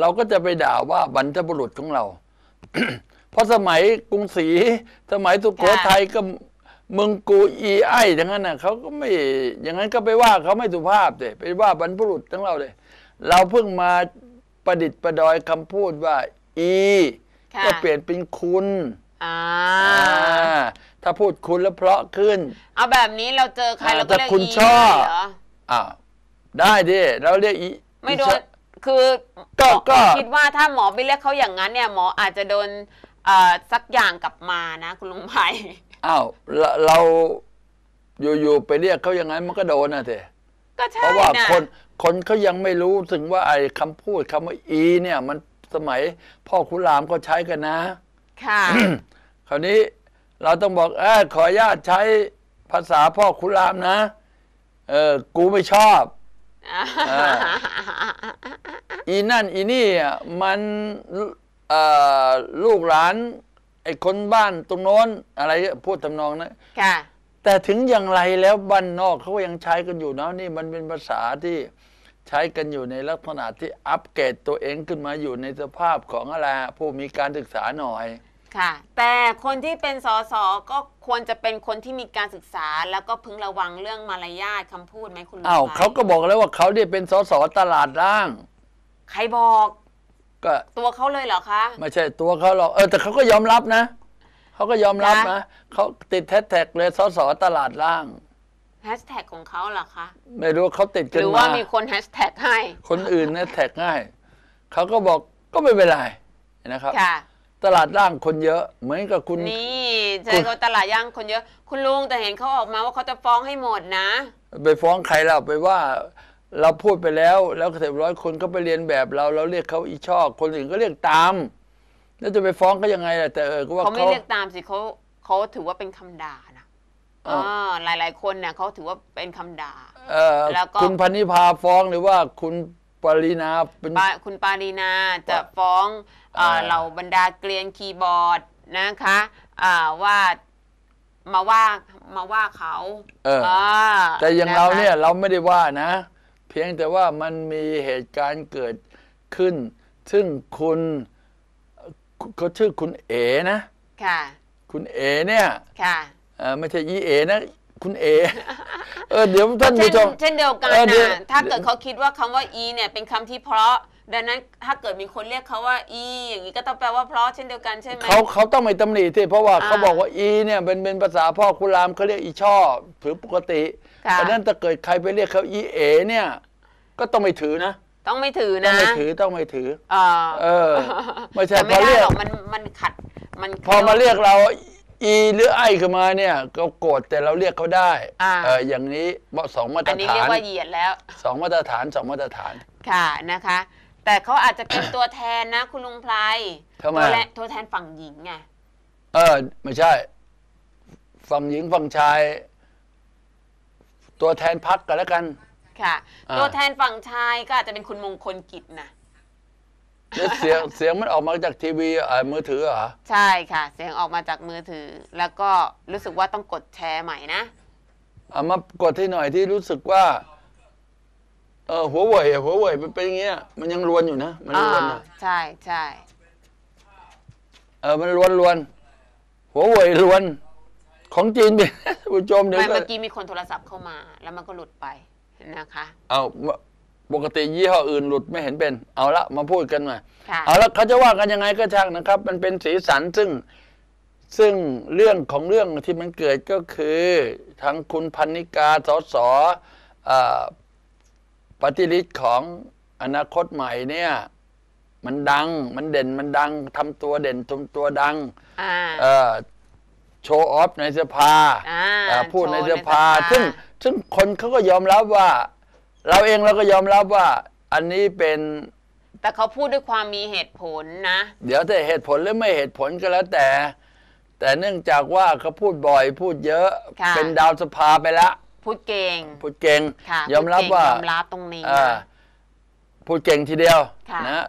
A: เราก็จะไปด่าว่าบรรพบุรุษของเรา เพราะสมัยกรุงศรีสมัยสุโขทัยก็มึงกูอีไออย่างนั้นน่ะเขาก็ไม่ อย่างนั้นก็ไปว่าเขาไม่สุภาพเลยไปว่าบรรพบุรุษของเราเลย เราเพิ่งมาประดิษฐ์ประดอยคำพูดว่า อี ก็เปลี่ยนเป็นคุณถ้าพูดคุณแล้วเพราะขึ้น
B: เอาแบบนี้เราเจอใคร เราก็เรียกอีถ้าอ
A: อ่าได้ดิ เราเรียกอี
B: ไม่โดน คือ ก็ก็คิดว่าถ้าหมอไปเรียกเขาอย่างนั้นเนี่ยหมออาจจะโดนอ่สักอย่างกลับมานะ คุณลุงไพ
A: อ้าว เรา อยู่ๆไปเรียกเขาอย่างนั้นมันก็โดนนะเถ
B: ก็เพใช่ราะว่าคน
A: คนเขายังไม่รู้ถึงว่าไอ้คำพูดคำว่าอี เนี่ย มันสมัยพ่อคุณรามก็ใช้กันนะ ค่ะ คราวนี้เราต้องบอกเออขออนุญาตใช้ภาษาพ่อคุณรามนะ เออ กูไม่ชอบอีนั่นอีนี่มันลูกหลาน ไอ้คนบ้านตรงโน้นอะไรพูดทำนองนะค่ะ แต่ถึงอย่างไรแล้วบ้านนอกเขายังใช้กันอยู่นะนี่มันเป็นภาษาที่ใช้กันอยู่ในลักษณะที่อัปเกรดตัวเองขึ้นมาอยู่ในสภาพของอะไรผู้มีการศึกษาหน่อย
B: ค่ะแต่คนที่เป็นสสก็ควรจะเป็นคนที่มีการศึกษาแล้วก็พึงระวังเรื่องมารยาทคำพูดไหมคุณลุงอ้าวเ
A: ขาก็บอกแล้วว่าเขาเนี่ยเป็นสสตลาดร่าง ใครบอก ก็
B: ตัวเขาเลยเหรอคะ ไม่
A: ใช่ตัวเขาหรอกเออ แต่เขาก็ยอมรับนะ เขาก็ยอมรับนะเขาติดแฮชแท็กเลยสสตลาดร่าง
B: แฮชแท็กของเขาเหรอคะ ไม่
A: รู้เขาติดกันหรือว่ามามี
B: คนแฮชแท็กให้
A: คนอื่นเนี่ยแท็กง่ายเขาก็บอกก็ไม่เป็นไรนะครับ ค่ะตลาดย่างคนเยอะเหมือนกับคุณน
B: ี่ใช่เขาตลาดย่างคนเยอะ คุณลุงแต่เห็นเขาออกมาว่าเขาจะฟ้องให้หมดนะ
A: ไปฟ้องใครเราไปว่า เราพูดไปแล้ว แล้วเกษตรร้อยคนก็ไปเรียนแบบเราเราเรียกเขาอีช่อคนอื่นก็เรียกตามแล้วจะไปฟ้องก็ยังไงล่ะแต่เออว่าเขาไม่เรียก
B: ตามสิเขาเขาถือว่าเป็นคำด่านะหลายหลายคนเนี่ยเขาถือว่าเป็นคำด่า
A: เออ แล้วก็คุณพันนิพาฟ้องหรือว่าคุณปารีนาเป็นค
B: ุณปารีนาจะฟ้องเราบรรดาเกลียนคีย์บอร์ดนะคะว่ามาว่ามาว่าเขา เออแต
A: ่อย่างเราเนี่ยเราไม่ได้ว่านะ เพียงแต่ว่ามันมีเหตุการณ์เกิดขึ้น ซึ่งคุณเขาชื่อคุณเอนะ ค่ะ คุณเอเนี่ย ค่ะไม่ใช่ยี่เอนะ คุณเอ เออเดี๋ยวท่านผู้ชมเช่นเดียวกันนะถ้าเกิดเขา
B: คิดว่าคำว่าอีเนี่ยเป็นคำที่เพราะดังนั้นถ้าเกิดมีคนเรียกเขาว่าอีอย่างนี้ก็ต้องแปลว่าเพราะเช่นเดียวกันใช่ไหมเขา
A: เขาต้องไม่ตำหนิที่ เพราะว่าเขาบอกว่าอีเนี่ยเป็น เป็นภาษาพ่อคุรามเขาเรียกอีช่อถือปกติดังเพราะนั้นถ้าเกิดใครไปเรียกเขาอีเอเนี่ยก็ต้องไม่ถือนะ
B: ต้องไม่ถือนะต้องไม่ถือ
A: ต้องไม่ถือเอ
B: อเออไม่ใช่พไม่อได้เรียกหรอกมันมันขัด มันพอมาเรียกเรา
A: อีหรือไอขึ้นมาเนี่ย ก็โกรธแต่เราเรียกเขาได้อ่าเอออย่างนี้เหมาะสองมาตรฐานอันนี้เรียกว่าเหยียดแล้วสองมาตรฐานสองมาตรฐาน
B: ค่ะนะคะแต่เขาอาจจะเป็นตัวแทนนะคุณลุงไพรตัวแลตัวแทนฝั่งห
A: ญิงไงเออ ไม่ใช่ฝั่งหญิงฝั่งชาย ตัวแทนพักกันแล้วกัน
B: ค่ะ ตัวแทนฝั่งชายก็อาจจะเป็นคุณมงคลกิจนะ
A: เสียงเสียงมันออกมาจากทีวีอ่มือถือเหรอ
B: ใช่ค่ะ เสียงออกมาจากมือถือ แล้วก็รู้สึกว่าต้องกดแชร์ใหม่นะ
A: เอามากดที่หน่อยที่รู้สึกว่าเออหัวเว่ยอหัวเว่ยมันเป็นอย่างเงี้ยมันยังรวนอยู่นะมันรวนอะ
B: ใช่ใช่
A: เออมันรวนรวน หัวเว่ยรวน ของจีนไปผู้ชมเดี๋ยวไม่เมื่อกี
B: ้มีคนโทรศัพท์เข้ามา แล้วมันก็หลุดไปนะคะ
A: เอาปกติยี่ห้ออื่นหลุดไม่เห็นเป็น เอาละมาพูดกันหน่อยเอาละเขาจะว่ากันยังไงก็ช่างนะครับ มันเป็นสีสัน ซึ่งซึ่งเรื่องของเรื่องที่มันเกิดก็คือทั้งคุณพันนิกาสสอ่อปฏิริษของอนาคตใหม่เนี่ย มันดังมันเด่นมันดังทำตัวเด่นทำตัวดังอเออโชว์ออฟในสภาพูดในสภา ซึ่งซึ่งคนเขาก็ยอมรับว่า เราเองเราก็ยอมรับว่า อันนี้เป็น
B: แต่เขาพูดด้วยความมีเหตุผลนะ
A: เดี๋ยวแต่เหตุผลหรือไม่เหตุผลก็แล้วแต่ แต่เนื่องจากว่าเขาพูดบ่อยพูดเยอะะเป็นดาวสภาไปแล้วพูดเก่งพูดเก่งยอมรับว่ายอมรับตรงนี้พูดเก่งทีเดียวนะ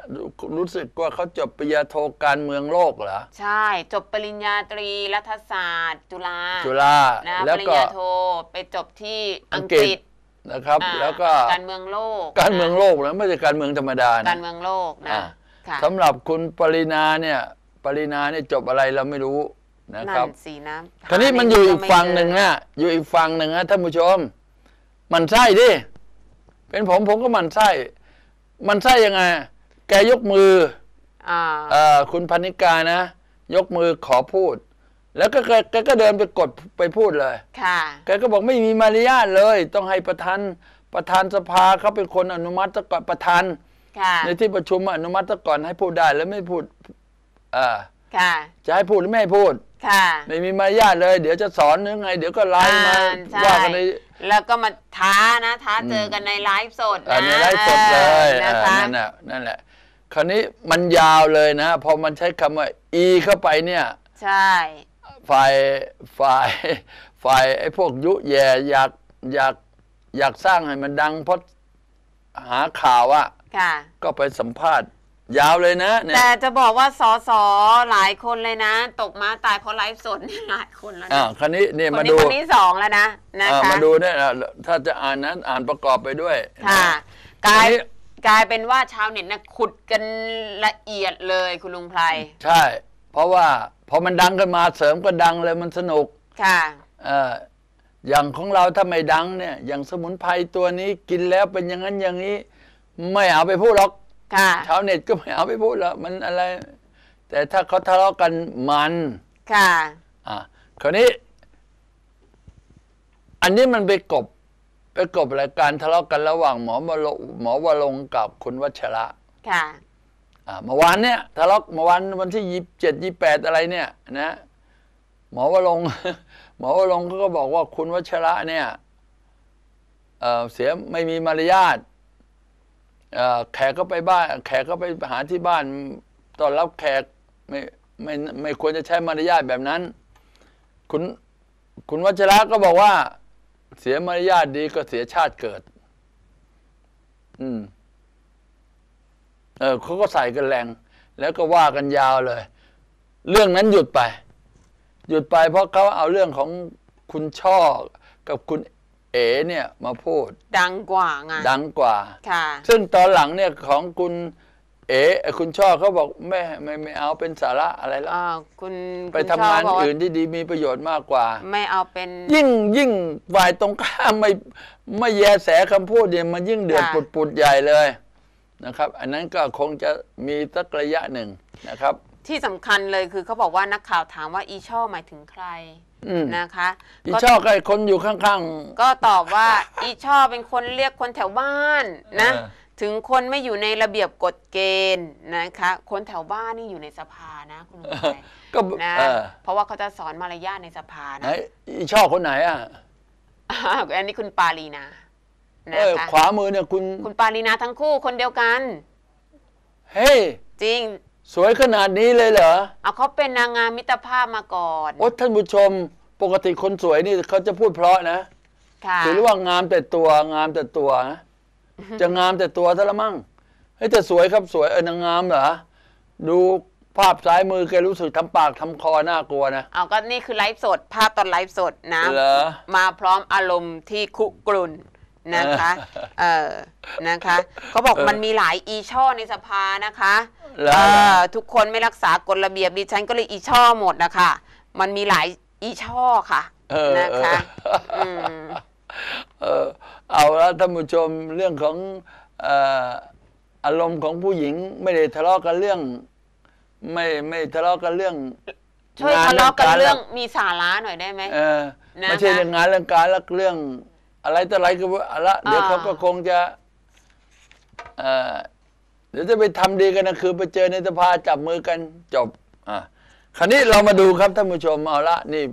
A: รู้สึกว่าเขาจบปริญญาโทการเมืองโลกเหรอใช
B: ่จบปริญญาตรีรัฐศาสตร์จุฬ
A: าจุฬาก็ปริญญาโท
B: ไปจบที่อังกฤษ
A: นะครับ แล้วก็การเม
B: ืองโลกการเมื
A: องโลกนะไม่ใช่การเมืองธรรมดาการเ
B: มืองโลกนะสำ
A: หรับคุณปรินาเนี่ยปรินาเนี่ยจบอะไรเราไม่รู้นะครับ
B: สีน้ำคราวนี้มันอยู่อีกฝั่งหนึ่งนะ
A: อยู่อีกฝั่งหนึ่งนะท่านผู้ชม มันไส้ดิ เป็นผมผมก็มันไส้มันไส้ยังไง แกยกมือ อ่าคุณพันิกานะ ยกมือขอพูด แล้วก็แกก็เดินไปกดไปพูดเลยค่ะแกก็บอกไม่มีมารยาทเลย ต้องให้ประธาน ประธานสภาเขาเป็นคนอนุมัติก่อนประธานในที่ประชุมอนุมัติก่อนให้พูดได้ แล้วไม่พูดอ่าจะให้พูดหรือไม่ให้พูดค่ะไม่มีมารยาทเลยเดี๋ยวจะสอนยังไง เดี๋ยวก็ไลฟ์มาว่ากันใน
B: แล้วก็มาท้านะท้าเจอกันในไลฟ์สดนะในไล
A: ์สดเลยนั่นแหละนั่นแหละคราวนี้มันยาวเลยนะ พอมันใช้คำว่าอีเข้าไปเนี่ย ใช่ฝ่ายฝ่ายฝ่ายไอ้พวกยุแย่อยาก อยาก อยากสร้างให้มันดังเพราะหาข่าวอะ่ะก็ไปสัมภาษณ์ยาวเลยนะ แต่
B: จะบอกว่าสอสอหลายคนเลยนะตกมาตายเพราะไลฟ์สดนหลายคนแล้ว
A: อ่าะคันนี้เนี่ยมาดูคันนี
B: ้สองแล้วนะนะอ่าคะมา
A: ดูเนี่ยถ้าจะอ่านนั้นอ่านประกอบไปด้วยค่ะกลายกลาย
B: เป็นว่าชาวเน็ตนะขุดกันละเอียดเลยคุณลุงไพร
A: ใช่ เพราะว่าพอมันดังกันมาเสริมก็ดังเลยมันสนุก ค่ะ เอ่ออย่างของเราถ้าไม่ดังเนี่ย อย่างสมุนไพรตัวนี้กินแล้วเป็นอย่างนั้นอย่างนี้ ไม่เอาไปพูดหรอกชาวเน็ตก็ไม่เอาไปพูดหรอกมันอะไร แต่ถ้าเขาทะเลาะกันมัน ค่ะ อ่า คราวนี้ อันนี้มันไปกบ ไปกบรายการทะเลาะกันระหว่างหมอวลหมอวรงกับคุณวัชระค่ะอ่าเมื่อวานเนี่ยทะเลาะเมื่อวานวันที่ยี่สิบเจ็ดยี่แปดอะไร เนี่ยนะ หมอวรงหมอวรงเขาก็บอกว่าคุณวัชระเนี่ยเสียไม่มีมารยาทแขกก็ไปบ้าน แขกก็ไปหาที่บ้าน ตอนรับแขกไม่ไม่ไม่ควรจะใช้มารยาทแบบนั้น คุณ คุณวัชระก็บอกว่า เสียมารยาทดีก็เสียชาติเกิด อืม เออเขาก็ใส่กันแรงแล้วก็ว่ากันยาวเลย เรื่องนั้นหยุดไป หยุดไปเพราะเขาเอาเรื่องของคุณช่อกับคุณเอ๋เนี่ยมาพูดดังกว่าไงดังกว่า ค่ะ ซึ่งตอนหลังเนี่ยของคุณเอ๋คุณช่อเขาบอกไม่ไม่ไม่เอาเป็นสาระอะไรแล้วค
B: ุณไปทำงานอื่น
A: ที่ดีมีประโยชน์มากกว่า
B: ไม่เอาเป็นยิ
A: ่งยิ่งฝ่ายตรงข้ามไม่ไม่แยแสคำพูดเนี่ยมันยิ่งเดือดปุดปุดใหญ่เลยนะครับ อันนั้นก็คงจะมีสักระยะหนึ่งนะครับ
B: ที่สำคัญเลยคือเขาบอกว่านักข่าวถามว่าอีช่อหมายถึงใครนะคะอีช่อก็
A: ไอ้คนอยู่ข้าง ๆ
B: ก็ตอบว่า อีช่อเป็นคนเรียกคนแถวบ้านนะถึงคนไม่อยู่ในระเบียบกฎเกณฑ์นะคะ คนแถวบ้านนี่อยู่ในสภานะคุณผุ้ชมนะเพราะว่าเขาจะสอนมารยาทในสภาน
A: ะอีช่อคนไหนอ่ะ
B: อันนี้คุณปาลีนา
A: เอขวามือเนี่ยคุณ คุณ
B: ปาลีนาทั้งคู่คนเดียวกัน เฮ้จริง
A: สวยขนาดนี้เลยเหรอ
B: เอาเขาเป็นนางงามมิตรภาพมาก่อน
A: โอ้ท่านผู้ชมปกติคนสวยนี่เขาจะพูดเพราะนะ ค่ะรือว่างามแต่ตัวงามแต่ตัวนะจะงามแต่ตัวซะละมั่งเฮ้ยแต่สวยครับสวยเออนางงามเหรอ ดูภาพซ้ายมือแกรู้สึกทำปาก ทำคอน่ากลัวนะ เ
B: อาก็นี่คือไลฟ์สดภาพตอนไลฟ์สดนะ มาพร้อมอารมณ์ที่คุกรุ่นนะคะ เออนะคะ เขาบอกมันมีหลายอีช่อในสภานะคะเออทุกคนไม่รักษากฎระเบียบดิฉันก็เลยอีช่อหมดนะคะ มันมีหลายอีช่อค่ะ นะคะ
A: เออ เอาละท่านผู้ชมเรื่องของอารมณ์ของผู้หญิงไม่ได้ทะเลาะกันเรื่อง ไม่ไม่ทะเลาะกันเรื่องช่วยทะเลาะกันเรื่อง
B: มีสาระหน่อยได้ไหม
A: ไม่ใช่เรื่องงานเรื่องการแล้วเรื่องอะไรต่ออะไรก็อะละเดี๋ยวเขาก็คงจะ เดี๋ยวจะไปทำดีกันนะคือไปเจอในสภาจับมือกันจบ อ่ะ คราวนี้เรามาดูครับท่านผู้ชมเอาละนี่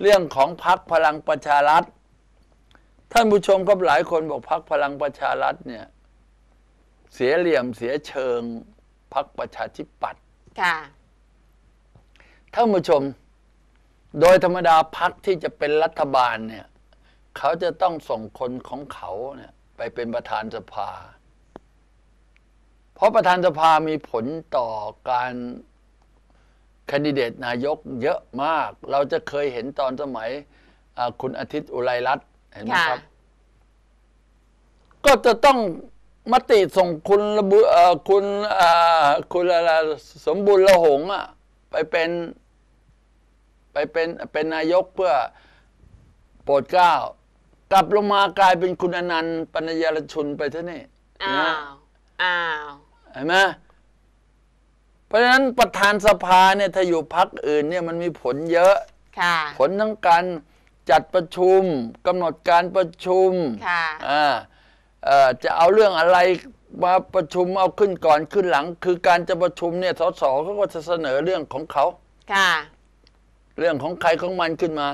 A: เรื่องของพักพลังประชารัฐ ท่านผู้ชมก็หลายคนบอกพักพลังประชารัฐ เนี่ย เสียเหลี่ยมเสียเชิงพักประชาธิปัตย์ ค่ะ ท่านผู้ชม โดยธรรมดาพักที่จะเป็นรัฐบาลเนี่ยเขาจะต้องส่งคนของเขาเนี่ย ไปเป็นประธานสภา เพราะประธานสภามีผลต่อการคนดิเดตนายกเยอะมาก เราจะเคยเห็นตอนสมัยคุณอาทิตย์อุไรรัตน์เห็นไหมครับ ก็จะต้องมติส่งคุณระบุคุณคุณสมบูรณ์ละหงอ่ะ ไปเป็นไปเป็น เป็นนายกเพื่อโปรดเกล้ากลับลงมากลายเป็นคุณอนันต์ปัญญารชนไปเท่านี้
C: อ้าว อ้าว
A: เห็นไหมเพราะฉะนั้นประธานสภาเนี่ยถ้าอยู่พักอื่นเนี่ยมันมีผลเยอะ ค่ะ ผลทั้งการจัดประชุมกำหนดการประชุม ค่ะอ่าเอ่อจะเอาเรื่องอะไรมาประชุมเอาขึ้นก่อนขึ้นหลัง คือการจะประชุมเนี่ยสสเขาก็จะเสนอเรื่องของเขา ค่ะ เรื่องของใครของมันขึ้นมา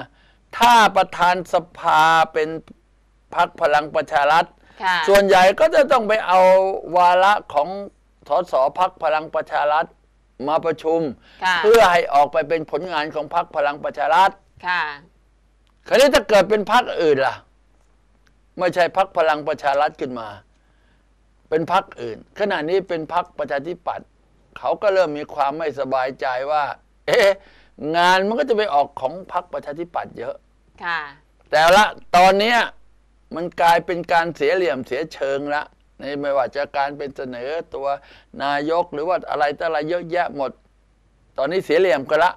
A: ถ้าประธานสภาเป็นพักพลังประชารัฐส่วนใหญ่ก็จะต้องไปเอาวาระ ของสสพักพลังประชารัฐมาประชุม เพื่อให้ออกไปเป็นผลงานของพักพลังประชารัฐค่ะคราวนี้ถ้าเกิดเป็นพักอื่นล่ะไม่ใช่พักพลังประชารัฐขึ้นมา เป็นพักอื่นขณะนี้เป็นพักประชาธิปัตย์เขาก็เริ่มมีความไม่สบายใจว่า เอ๊ะงานมันก็จะไปออกของพักประชาธิปัตย์เยอะค่ะแต่ละตอนเนี้ยมันกลายเป็นการเสียเหลี่ยมเสียเชิงละในไม่ว่าจะการเป็นเสนอตัวนายกหรือว่าอะไรต่อะไรเยอะแยะหมด ตอนนี้เสียเหลี่ยมกันละ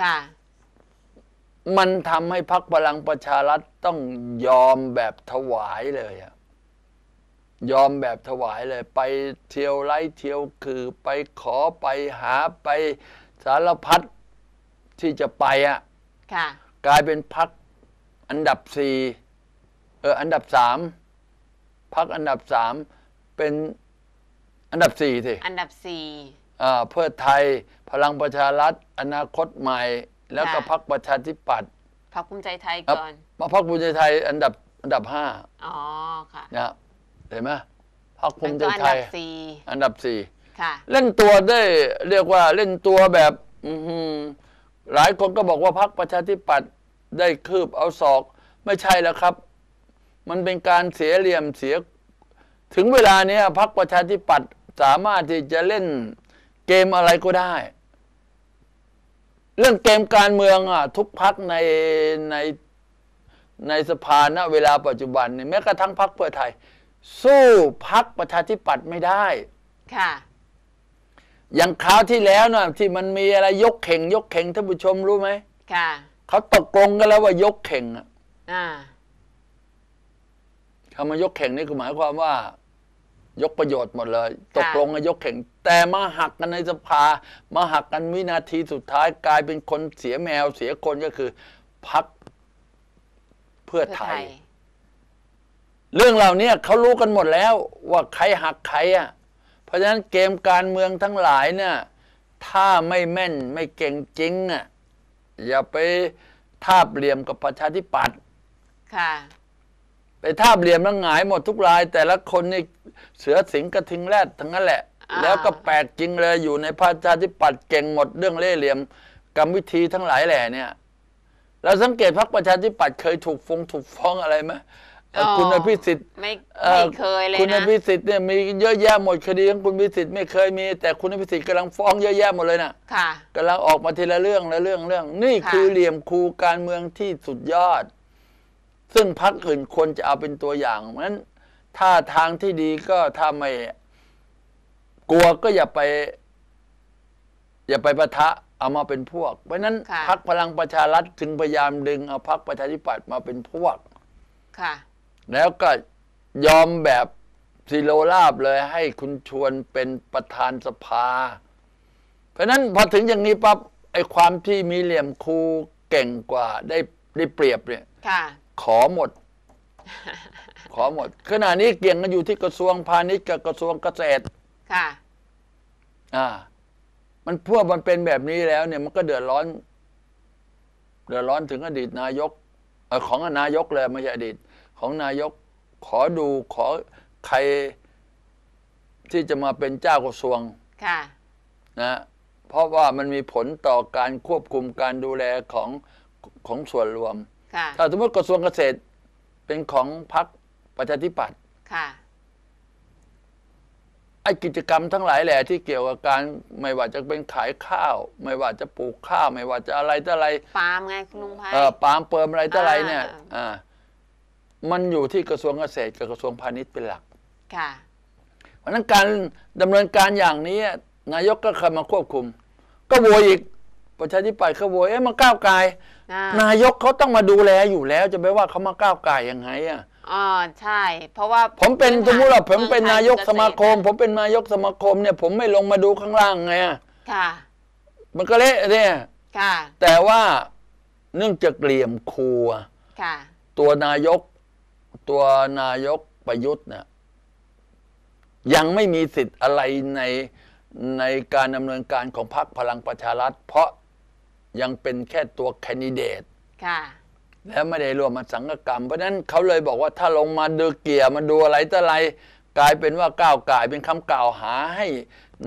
A: ค่ะ มันทำให้พักพลังประชารัฐต้องยอมแบบถวายเลยอะยอมแบบถวายเลย ไปเที่ยวไล่เที่ยวคือไปขอไปหาไปสารพัดที่จะไปอะค่ะกลายเป็นพักอันดับสี่เอออันดับสาม พักอันดับสาม เป็นอันดับสี่สิอันดับสี่อ่าเพื่อไทยพลังประชารัฐ อนาคตใหม่ แล้วก็พักประชาธิปัตย์
B: พักภูมิใจไทยก่อน
A: มาพักภูมิใจไทย อันดับ อันดับห้า
B: อ๋อค่ะน
A: ะเห็นไหมพักภูมิใจไทยอันดับสี่
C: ค่ะเล่นตัว
A: ได้เรียกว่าเล่นตัวแบบ อือหือ หลายคนก็บอกว่าพักประชาธิปัตย์ได้คืบเอาศอกไม่ใช่แล้วครับ มันเป็นการเสียเหลี่ยมเสีย ถึงเวลานี้พรรคประชาธิปัตย์สามารถที่จะเล่นเกมอะไรก็ได้ เรื่องเกมการเมืองอ่ะ ทุกพักในในในสภาณเวลาปัจจุบันเนี่ยแม้กระทั่งพักเพื่อไทย สู้พักประชาธิปัตย์ไม่ได้ ค่ะ อย่างคราวที่แล้วนะที่มันมีอะไรยกเข่ง ยกเข่งท่านผู้ชมรู้ไหมค่ะเขาตกลงกันแล้วว่ายกเข่งอ่ะคำว่ายกเข่งนี่คือหมายความว่า ยกประโยชน์หมดเลย ตกลงกันยกเข่ง แต่มาหักกันในสภา มาหักกันวินาทีสุดท้ายกลายเป็นคนเสียแมวเสียคนก็คือพักเพื่อไทย เรื่องเหล่านี้เขารู้กันหมดแล้ว ว่าใครหักใครอ่ะ เพราะฉะนั้นเกมการเมืองทั้งหลายเนี่ย ถ้าไม่แม่นไม่เก่งจริงอ่ะอย่าไปทาบเหลี่ยมกับประชาธิปัตย์ค่ะ ไปทาบเหลี่ยมแล้วหงายหมดทุกราย แต่ละคนนี่เสือสิงกระทิงแรดทั้งนั้นแหละ แล้วก็แปลกจริงเลยอยู่ในประชาธิปัตย์เก่งหมดเรื่องเล่ห์เหลี่ยมกรรมวิธีทั้งหลายแหล่เนี่ย เราสังเกตพรรคประชาธิปัตย์เคยถูกฟงถูกฟ้องอะไรไหมคุณอภิสิทธิ์
B: ไม่เคยเลยนะ คุณอภิ
A: สิทธิ์เนี่ยมีเยอะแยะหมดคดีของคุณอภิสิทธิ์ไม่เคยมีแต่คุณอภิสิทธิ์กำลังฟ้องเยอะแยะหมดเลยนะค่ะกำลังออกมาทีละเรื่องละเรื่องเรื่อง นี่คือเหลี่ยมครูการเมืองที่สุดยอด ซึ่งพรรคอื่นควรจะเอาเป็นตัวอย่างเพราะนั้นถ้าทางที่ดีก็ถ้าไม่กลัวก็อย่าไป อย่าไปประทะเอามาเป็นพวก เพราะนั้นพรรคพลังประชารัฐจึงพยายามดึงเอาพรรคประชาธิปัตย์มาเป็นพวก ค่ะแล้วก็ยอมแบบซิโลราบเลยให้คุณชวนเป็นประธานสภา เพราะนั้นพอถึงอย่างนี้ปั๊บไอ้ความที่มีเหลี่ยมครูเก่งกว่า ได้ได้เปรียบเนี่ยขอหมด ขอหมดขณะนี้เกี่ยงกันอยู่ที่กระทรวงพาณิชย์กับกระทรวงเกษตร ค่ะอ่ามันพวกมันเป็นแบบนี้แล้วเนี่ยมันก็เดือดร้อน เดือดร้อนถึงอดีตนายกของนายกเลย ไม่ใช่อดีตของนายกขอดูขอใครที่จะมาเป็นเจ้ากระทรวง ค่ะ นะ เพราะว่ามันมีผลต่อการควบคุมการดูแลของของส่วนรวมถ้าสมมติกระทรวงเกษตร เป็นของพรรคประชาธิปัตย์ไอกิจกรรมทั้งหลายแหละที่เกี่ยวกับการ ไม่ว่าจะเป็นขายข้าว ไม่ว่าจะปลูกข้าวไม่ว่าจะอะไรต่อะไรปาล์ม
B: ไงคุณลุงพาย
A: ปาล์มเปิมอะไรต่อะไรเนี่ย อ่ามันอยู่ที่กระทรวงเกษตรกับกระทรวงพาณิชย์เป็นหลัก ค่ะ เพราะนั้นการดำเนินการอย่างนี้นายกก็เคยมาควบคุม ก็โวยอีก ประชาธิปัตย์เขาโวยเอ๊ะมาก้าวไกล่นายกเขาต้องมาดูแลอยู่แล้ว จะไปว่าเขามาก้าวไกลยังไง อ่ะ
B: อ๋อใช่ เพราะว่า
A: ผมเป็นสมมติว่าผมเป็นนายกสมาคม ผมเป็นนายกสมาคมเนี่ย ผมไม่ลงมาดูข้างล่างไงอะค่ะ มันก็เละเนี่ย
B: ค
C: ่ะ
A: แต่ว่าเนื่องจากเหลี่ยมครัว ค่ะ ตัวนายกตัวนายกประยุทธ์เนี่ย ยังไม่มีสิทธิ์อะไรในในการดำเนินการของพรรคพลังประชารัฐเพราะยังเป็นแค่ตัวแคนดิเดต
C: ค่ะแล้วไม่ได้ร
A: วมมาสังกกรรมเพราะนั้นเขาเลยบอกว่าถ้าลงมาดูเกี่ยมาดูอะไรต่ออะไรกลายเป็นว่าก้าวไก่เป็นคำกล่าวหาให้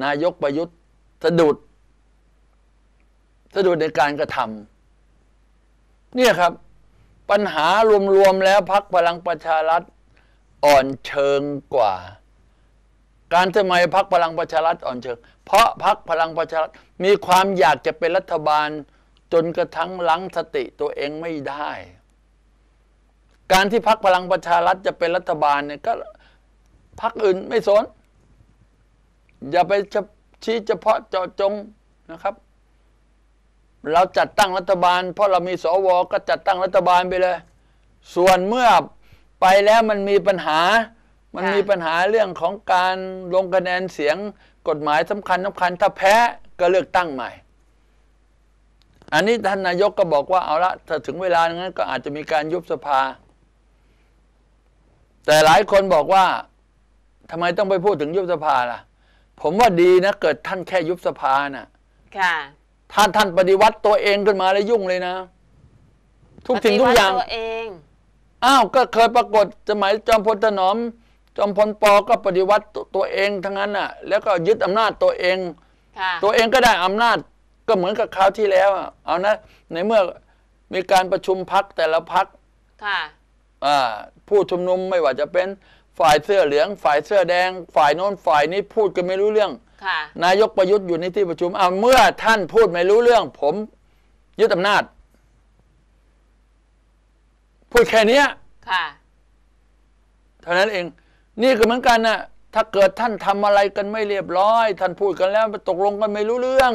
A: นายกประยุทธ์สะดุด สะดุดในการกระทำเนี่ยครับปัญหารวมๆแล้วพักพลังประชารัฐอ่อนเชิงกว่า การทำไมพักพลังประชารัฐอ่อนเชิง เพราะพักพลังประชารัฐมีความอยากจะเป็นรัฐบาลจนกระทั่งลังสติตัวเองไม่ได้ การที่พักพลังประชารัฐจะเป็นรัฐบาลเนี่ยก็พักอื่นไม่สนอย่าไปชี้เฉพาะเจาะจงนะครับเราจัดตั้งรัฐบาล เพราะเรามี สวก็จัดตั้งรัฐบาลไปเลย ส่วนเมื่อไปแล้วมันมีปัญหา มันมีปัญหาเรื่องของการลงคะแนนเสียงกฎหมายสำคัญสำคัญถ้าแพ้ก็เลือกตั้งใหม่อันนี้ท่านนายกก็บอกว่าเอาละถ้าถึงเวลานั้น ก็อาจจะมีการยุบสภา แต่หลายคนบอกว่าทำไมต้องไปพูดถึงยุบสภาล่ะ ผมว่าดีนะ เกิดท่านแค่ยุบสภานะ่ะถ้าท่านปฏิวัติตัวเองขึ้นมาแล้วยุ่งเลยนะ ทุกสิ่งทุกอย่างตัวเองอ้าวก็เคยปรากฏ สมัยจอมพลถนอมจอมพลปอก็ปฏิวัติตัวเองทั้งนั้นน่ะ แล้วก็ยึดอำนาจตัวเองตัวเองก็ได้อำนาจก็เหมือนกับคราวที่แล้วเอานะในเมื่อมีการประชุมพักแต่ละพักค่ะผู้ชุมนุมไม่ว่าจะเป็นฝ่ายเสื้อเหลือง ฝ่ายเสื้อแดง ฝ่ายโน้นฝ่ายนี้พูดกันไม่รู้เรื่องนายกประยุทธ์อยู่ในที่ประชุม เอาเมื่อท่านพูดไม่รู้เรื่อง ผม ยึดอำนาจ พูดแค่นี้เท่านั้นเอง นี่ก็เหมือนกันนะถ้าเกิดท่านทำอะไรกันไม่เรียบร้อย ท่านพูดกันแล้วตกลงกันไม่รู้เรื่อง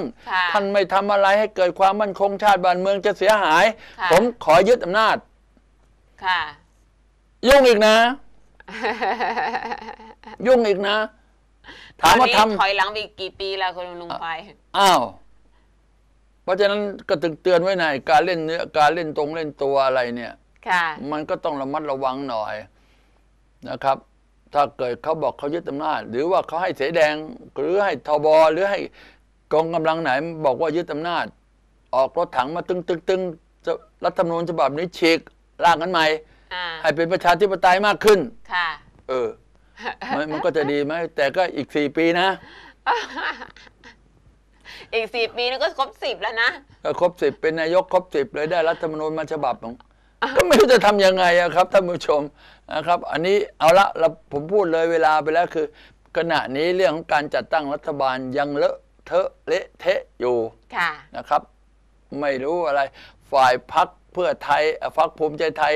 A: ท่านไม่ทำอะไรให้เกิดความมั่นคงชาติบ้านเมืองจะเสียหาย ผมขอยึดอำนาจยุ่งอีกนะ ยุ่งอีกนะถามว่าทำถอยห
B: ลังไปกี่ปีแล้วคุณลุงไป
A: อ้าว เพราะฉะนั้นก็ถึงเตือนไว้ในการเล่นเนื้อการเล่นตรงเล่นตัวอะไรเนี่ยมันก็ต้องระมัดระวังหน่อยนะครับ ถ้าเกิดเขาบอกเขายึดอำนาจ หรือว่าเขาให้เสแดง หรือให้ทบหรือให้กองกำลังไหน บอกว่ายึดอำนาจ ออกรถถังมาตึงตึงตึงรัฐธรรมนูญฉบับนี้ฉีกร่างกันใหม่ให้เป็นประชาธิปไตยมากขึ้นเออมันมันก็จะดีไหมแต่ก็อีกสี่ปีนะ
B: อีกสี่ปีนี่ก็ครบสิบแล้วนะ
A: ก็ครบสิบเป็นนายกครบสิบเลยได้รัฐธรรมนูญมาฉบับของก็ไม่รู้จะทำยังไงครับท่านผู้ชมนะครับ อันนี้เอาละเราผมพูดเลยเวลาไปแล้วคือ ขณะนี้เรื่องของการจัดตั้งรัฐบาล ยังเลอะเทอะเละเทะอยู่นะครับ ไม่รู้อะไร ฝ่ายพักเพื่อไทยฝักภูมิใจไทย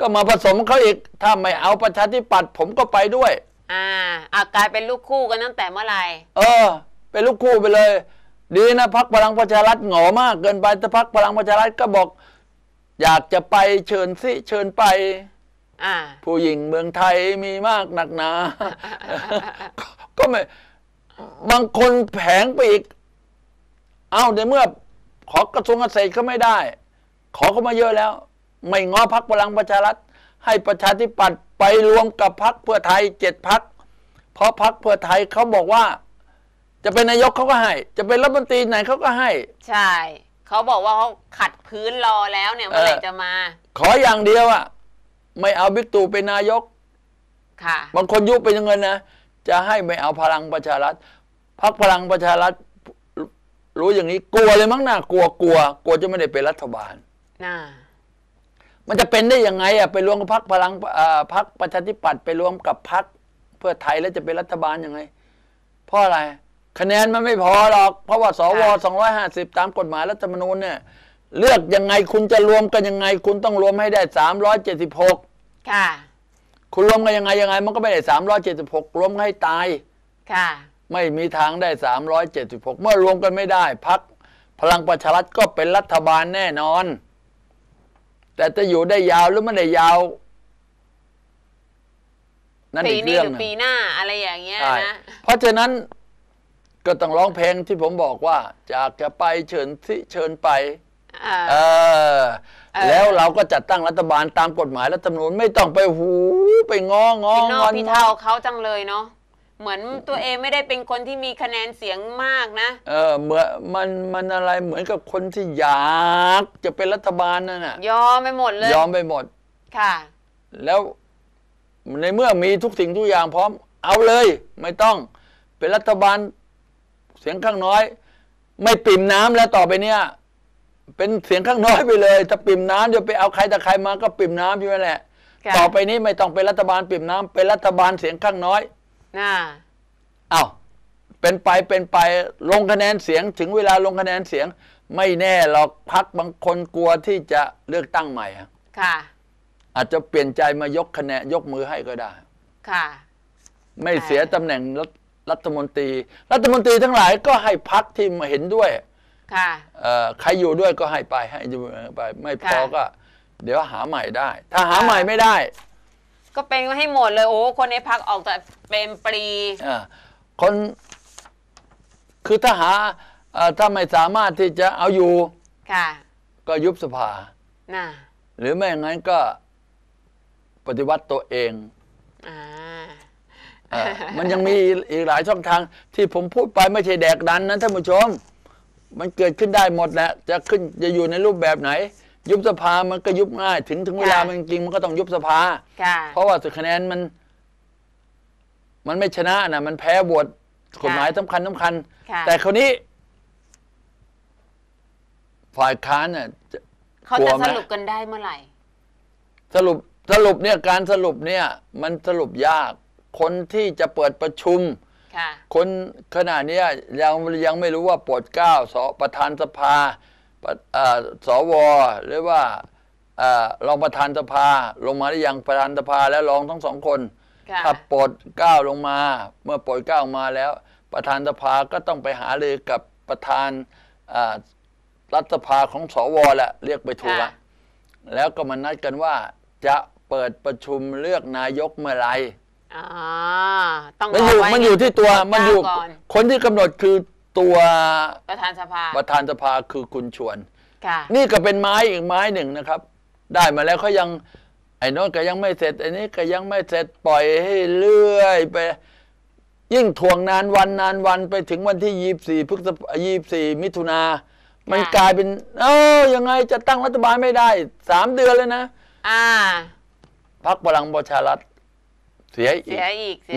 A: ก็มาผสมเขาอีก ถ้าไม่เอาประชาธิปัตย์ผมก็ไปด้วย
B: อ่าอากลายเป็นลูกคู่กันตั้งแต่เมื่อไหร่
A: เออ เป็นลูกคู่ไปเลย ดีนะพักพลังประชารัฐหงอมาก เกินไป แต่พักพลังประชารัฐก็บอก อยากจะไปเชิญสิเชิญไป อ่า ผู้หญิงเมืองไทยมีมากหนักหนา ก็ไม่ บางคนแผงไปอีก เอ้าในเมื่อ ขอกระทรวงเกษตรก็ไม่ได้ ขอเขามาเยอะแล้วไม่ง้อพักพลังประชารัฐให้ประชาธิปัตย์ไปรวมกับพักเพื่อไทยเจ็ดพัก เพราะพักเพื่อไทยเขาบอกว่า จะเป็นนายกเขาก็ให้ จะเป็นรัฐมนตรีไหนเขาก็ให้
B: ใช่ เขาบอกว่าเขาขัดพื้นรอแล้วเนี่ยเมื่อไหร่จะมา
A: ขออย่างเดียวอ่ะไม่เอาบิ๊กตู่เป็นนายก ค่ะบางคนยุบไปยัเงินนะจะให้ไม่เอาพลังประชารัฐพักพลังประชารัฐ รู้อย่างนี้กลัวเลยมั้งนะกลัวกลัวกลัวจะไม่ได้เป็นรัฐบาล น่ามันจะเป็นได้ยังไงอ่ะไปรวมกับพรรคพลังพรรคประชาธิปัตย์ไปรวมกับพักเพื่อไทยแล้วจะเป็นรัฐบาลยังไงเพราะอะไร คะแนนมันไม่พอหรอกเพราะว่าสวสองร้อยห้าสิบตามกฎหมายรัฐธรรมนูญเนี่ย เลือกยังไงคุณจะรวมกันยังไง คุณต้องรวมให้ได้สามร้อยเจ็ดสิบหกค่ะคุณรวมกันยังไงยังไง มันก็ไม่ได้สามร้อยเจ็ดสิบหกรวมให้ตาย ค่ะ ไม่มีทางได้สามร้อยเจ็ดสิบหกเมื่อรวมกันไม่ได้พักพลังประชารัฐก็เป็นรัฐบาลแน่นอนแต่จะอยู่ได้ยาวหรือไม่ได้ยาว นั่นอีกเรื่องปี
B: หน้าอะไรอย่างเงี้ยนะ
A: เพราะฉะนั้นก็ต้องร้องเพลงที่ผมบอกว่า จากจะไปเชิญทิเชิญไปเออ แล้วเราก็จัดตั้งรัฐบาลตามกฎหมายรัฐธรรมนูญไม่ต้องไปหูไปงองงอีงอนพี่เท่าเข
B: าจังเลยเนาะเหมือนตัวเองไม่ได้เป็นคนที่มีคะแนนเสียงมากนะ
A: เออเหมือนมันมันอะไรเหมือนกับคนที่อยาก จะเป็นรัฐบาลนั่นน่ะ ยอมไปหมดเลย ยอมไปหมด ค่ะ แล้วในเมื่อมีทุกสิ่งทุกอย่างพร้อม เอาเลย ไม่ต้องเป็นรัฐบาลเสียงข้างน้อย ไม่ปิ่มน้ำแล้วต่อไปเนี้ยเป็นเสียงข้างน้อยไปเลยถ้าปิ่มน้ำจะไปเอาใครแต่ใครมา ก็ปิ่มน้ำอยู่นั่นแหละ ต่อไปนี้ไม่ต้องเป็นรัฐบาลปิ่มน้ำ เป็นรัฐบาลเสียงข้างน้อยนะอา้าวเป็นไปเป็นไปลงคะแนนเสียงถึงเวลาลงคะแนนเสียง ไม่แน่หรอกพักบางคนกลัวที่จะเลือกตั้งใหม่อะค่ะอาจจะเปลี่ยนใจมายกคะแนนยกมือให้ก็ได้ ค่ะ ไม่เสียตำแหน่งรัฐรัฐมนตรี รัฐมนตรีทั้งหลาย ก็ให้พักที่มาเห็นด้วย ค่ะใครอยู่ด้วยก็ให้ไปให้ไป ไม่พอก็ เดี๋ยวหาใหม่ได้ ถ้าหาใหม่ไม่ได้
B: ก็เป็นให้หมดเลย โอ้คนในพักออกแต่เป็นปรีอ
A: คน คือถ้าหา ถ้าไม่สามารถที่จะเอาอยู่ ค่ะ ก็ยุบสภาหรือไม่งั้นก็ปฏิวัติตัวเองออมันยังมีอีกอีกหลายช่องทาง ที่ผมพูดไปไม่ใช่แดกดันนะท่านผู้ชม มันเกิดขึ้นได้หมดแหละ จะขึ้นจะอยู่ในรูปแบบไหนยุบสภา มันก็ยุบง่าย ถึงถึงเวลามันจริงมันก็ต้องยุบสภา เพราะว่าสุดคะแนนมัน มันไม่ชนะนะมันแพ้บวชกฎหมายสำคัญสำคัญ แต่คราวนี้ฝ่ายค้านเนี่ยจะเขาจะสรุป
B: กันได้เมื่อไหร่
A: สรุป สรุปเนี่ย การสรุปเนี่ย มันสรุปยาก คนที่จะเปิดประชุม คนขณะเนี้ยยังยังไม่รู้ว่าโปรดเกล้าสประธานสภาสวหรือว่ารองประธานสภาลงมาได้อยังประธานสภาและรองทั้งสองคนถ้าปลดก้าวลงมา เมื่อปลดก้าวมาแล้ว ประธานสภาก็ต้องไปหาเลยกับประธานรัฐสภาของสวแหละเรียกไปทัวแล้วก็มานัดกันว่าจะเปิดประชุมเลือกนายกเมื่อไร
B: ต้องมันอยู่มันอยู่ที่ตัวมันอยู่
A: คนที่กำหนดคือัว
B: ประธานสภาปร
A: ะธานสภาคือคุณชวนนี่ก็เป็นไม้อีกไม้หนึ่งนะครับ ได้มาแล้วก็ยัง ไอ้นนก็ยังไม่เสร็จไอ้นี้ก็ยังไม่เสร็จปล่อยให้เรื่อย ไป ยิ่งทวงนานวันนานวันไปถึงวันที่ยี่สี่พฤษภายี่สี่ มิถุนามันกลายเป็น เออยังไงจะตั้งรัฐบาลไม่ได้ สามเดือนเลยนะ อ่าพักพลังประชารัฐเสียอีก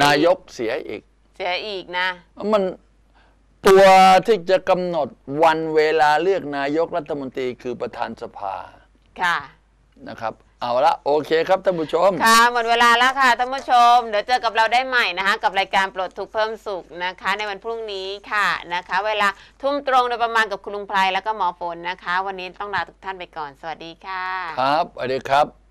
A: นายกเสียอีก
B: เสียอีกนะ
A: มันตัวที่จะกำหนดวันเวลาเลือกนายกรัฐมนตรี คือประธานสภา ค่ะ นะครับ เอาละโอเคครับ ท่านผู้ชม ค่ะหม
B: ดเวลาแล้วค่ะ ท่านผู้ชม เดี๋ยวเจอกับเราได้ใหม่นะคะ กับรายการปลดทุกเพิ่มสุขนะคะ ในวันพรุ่งนี้ค่ะ นะคะ เวลาทุ่มตรงโดยประมาณกับคุณลุงไพรแล้วก็หมอฝนนะคะ วันนี้ต้องลาทุกท่านไปก่อน สวัสดีค่ะ
A: ครับสวัสดีครับ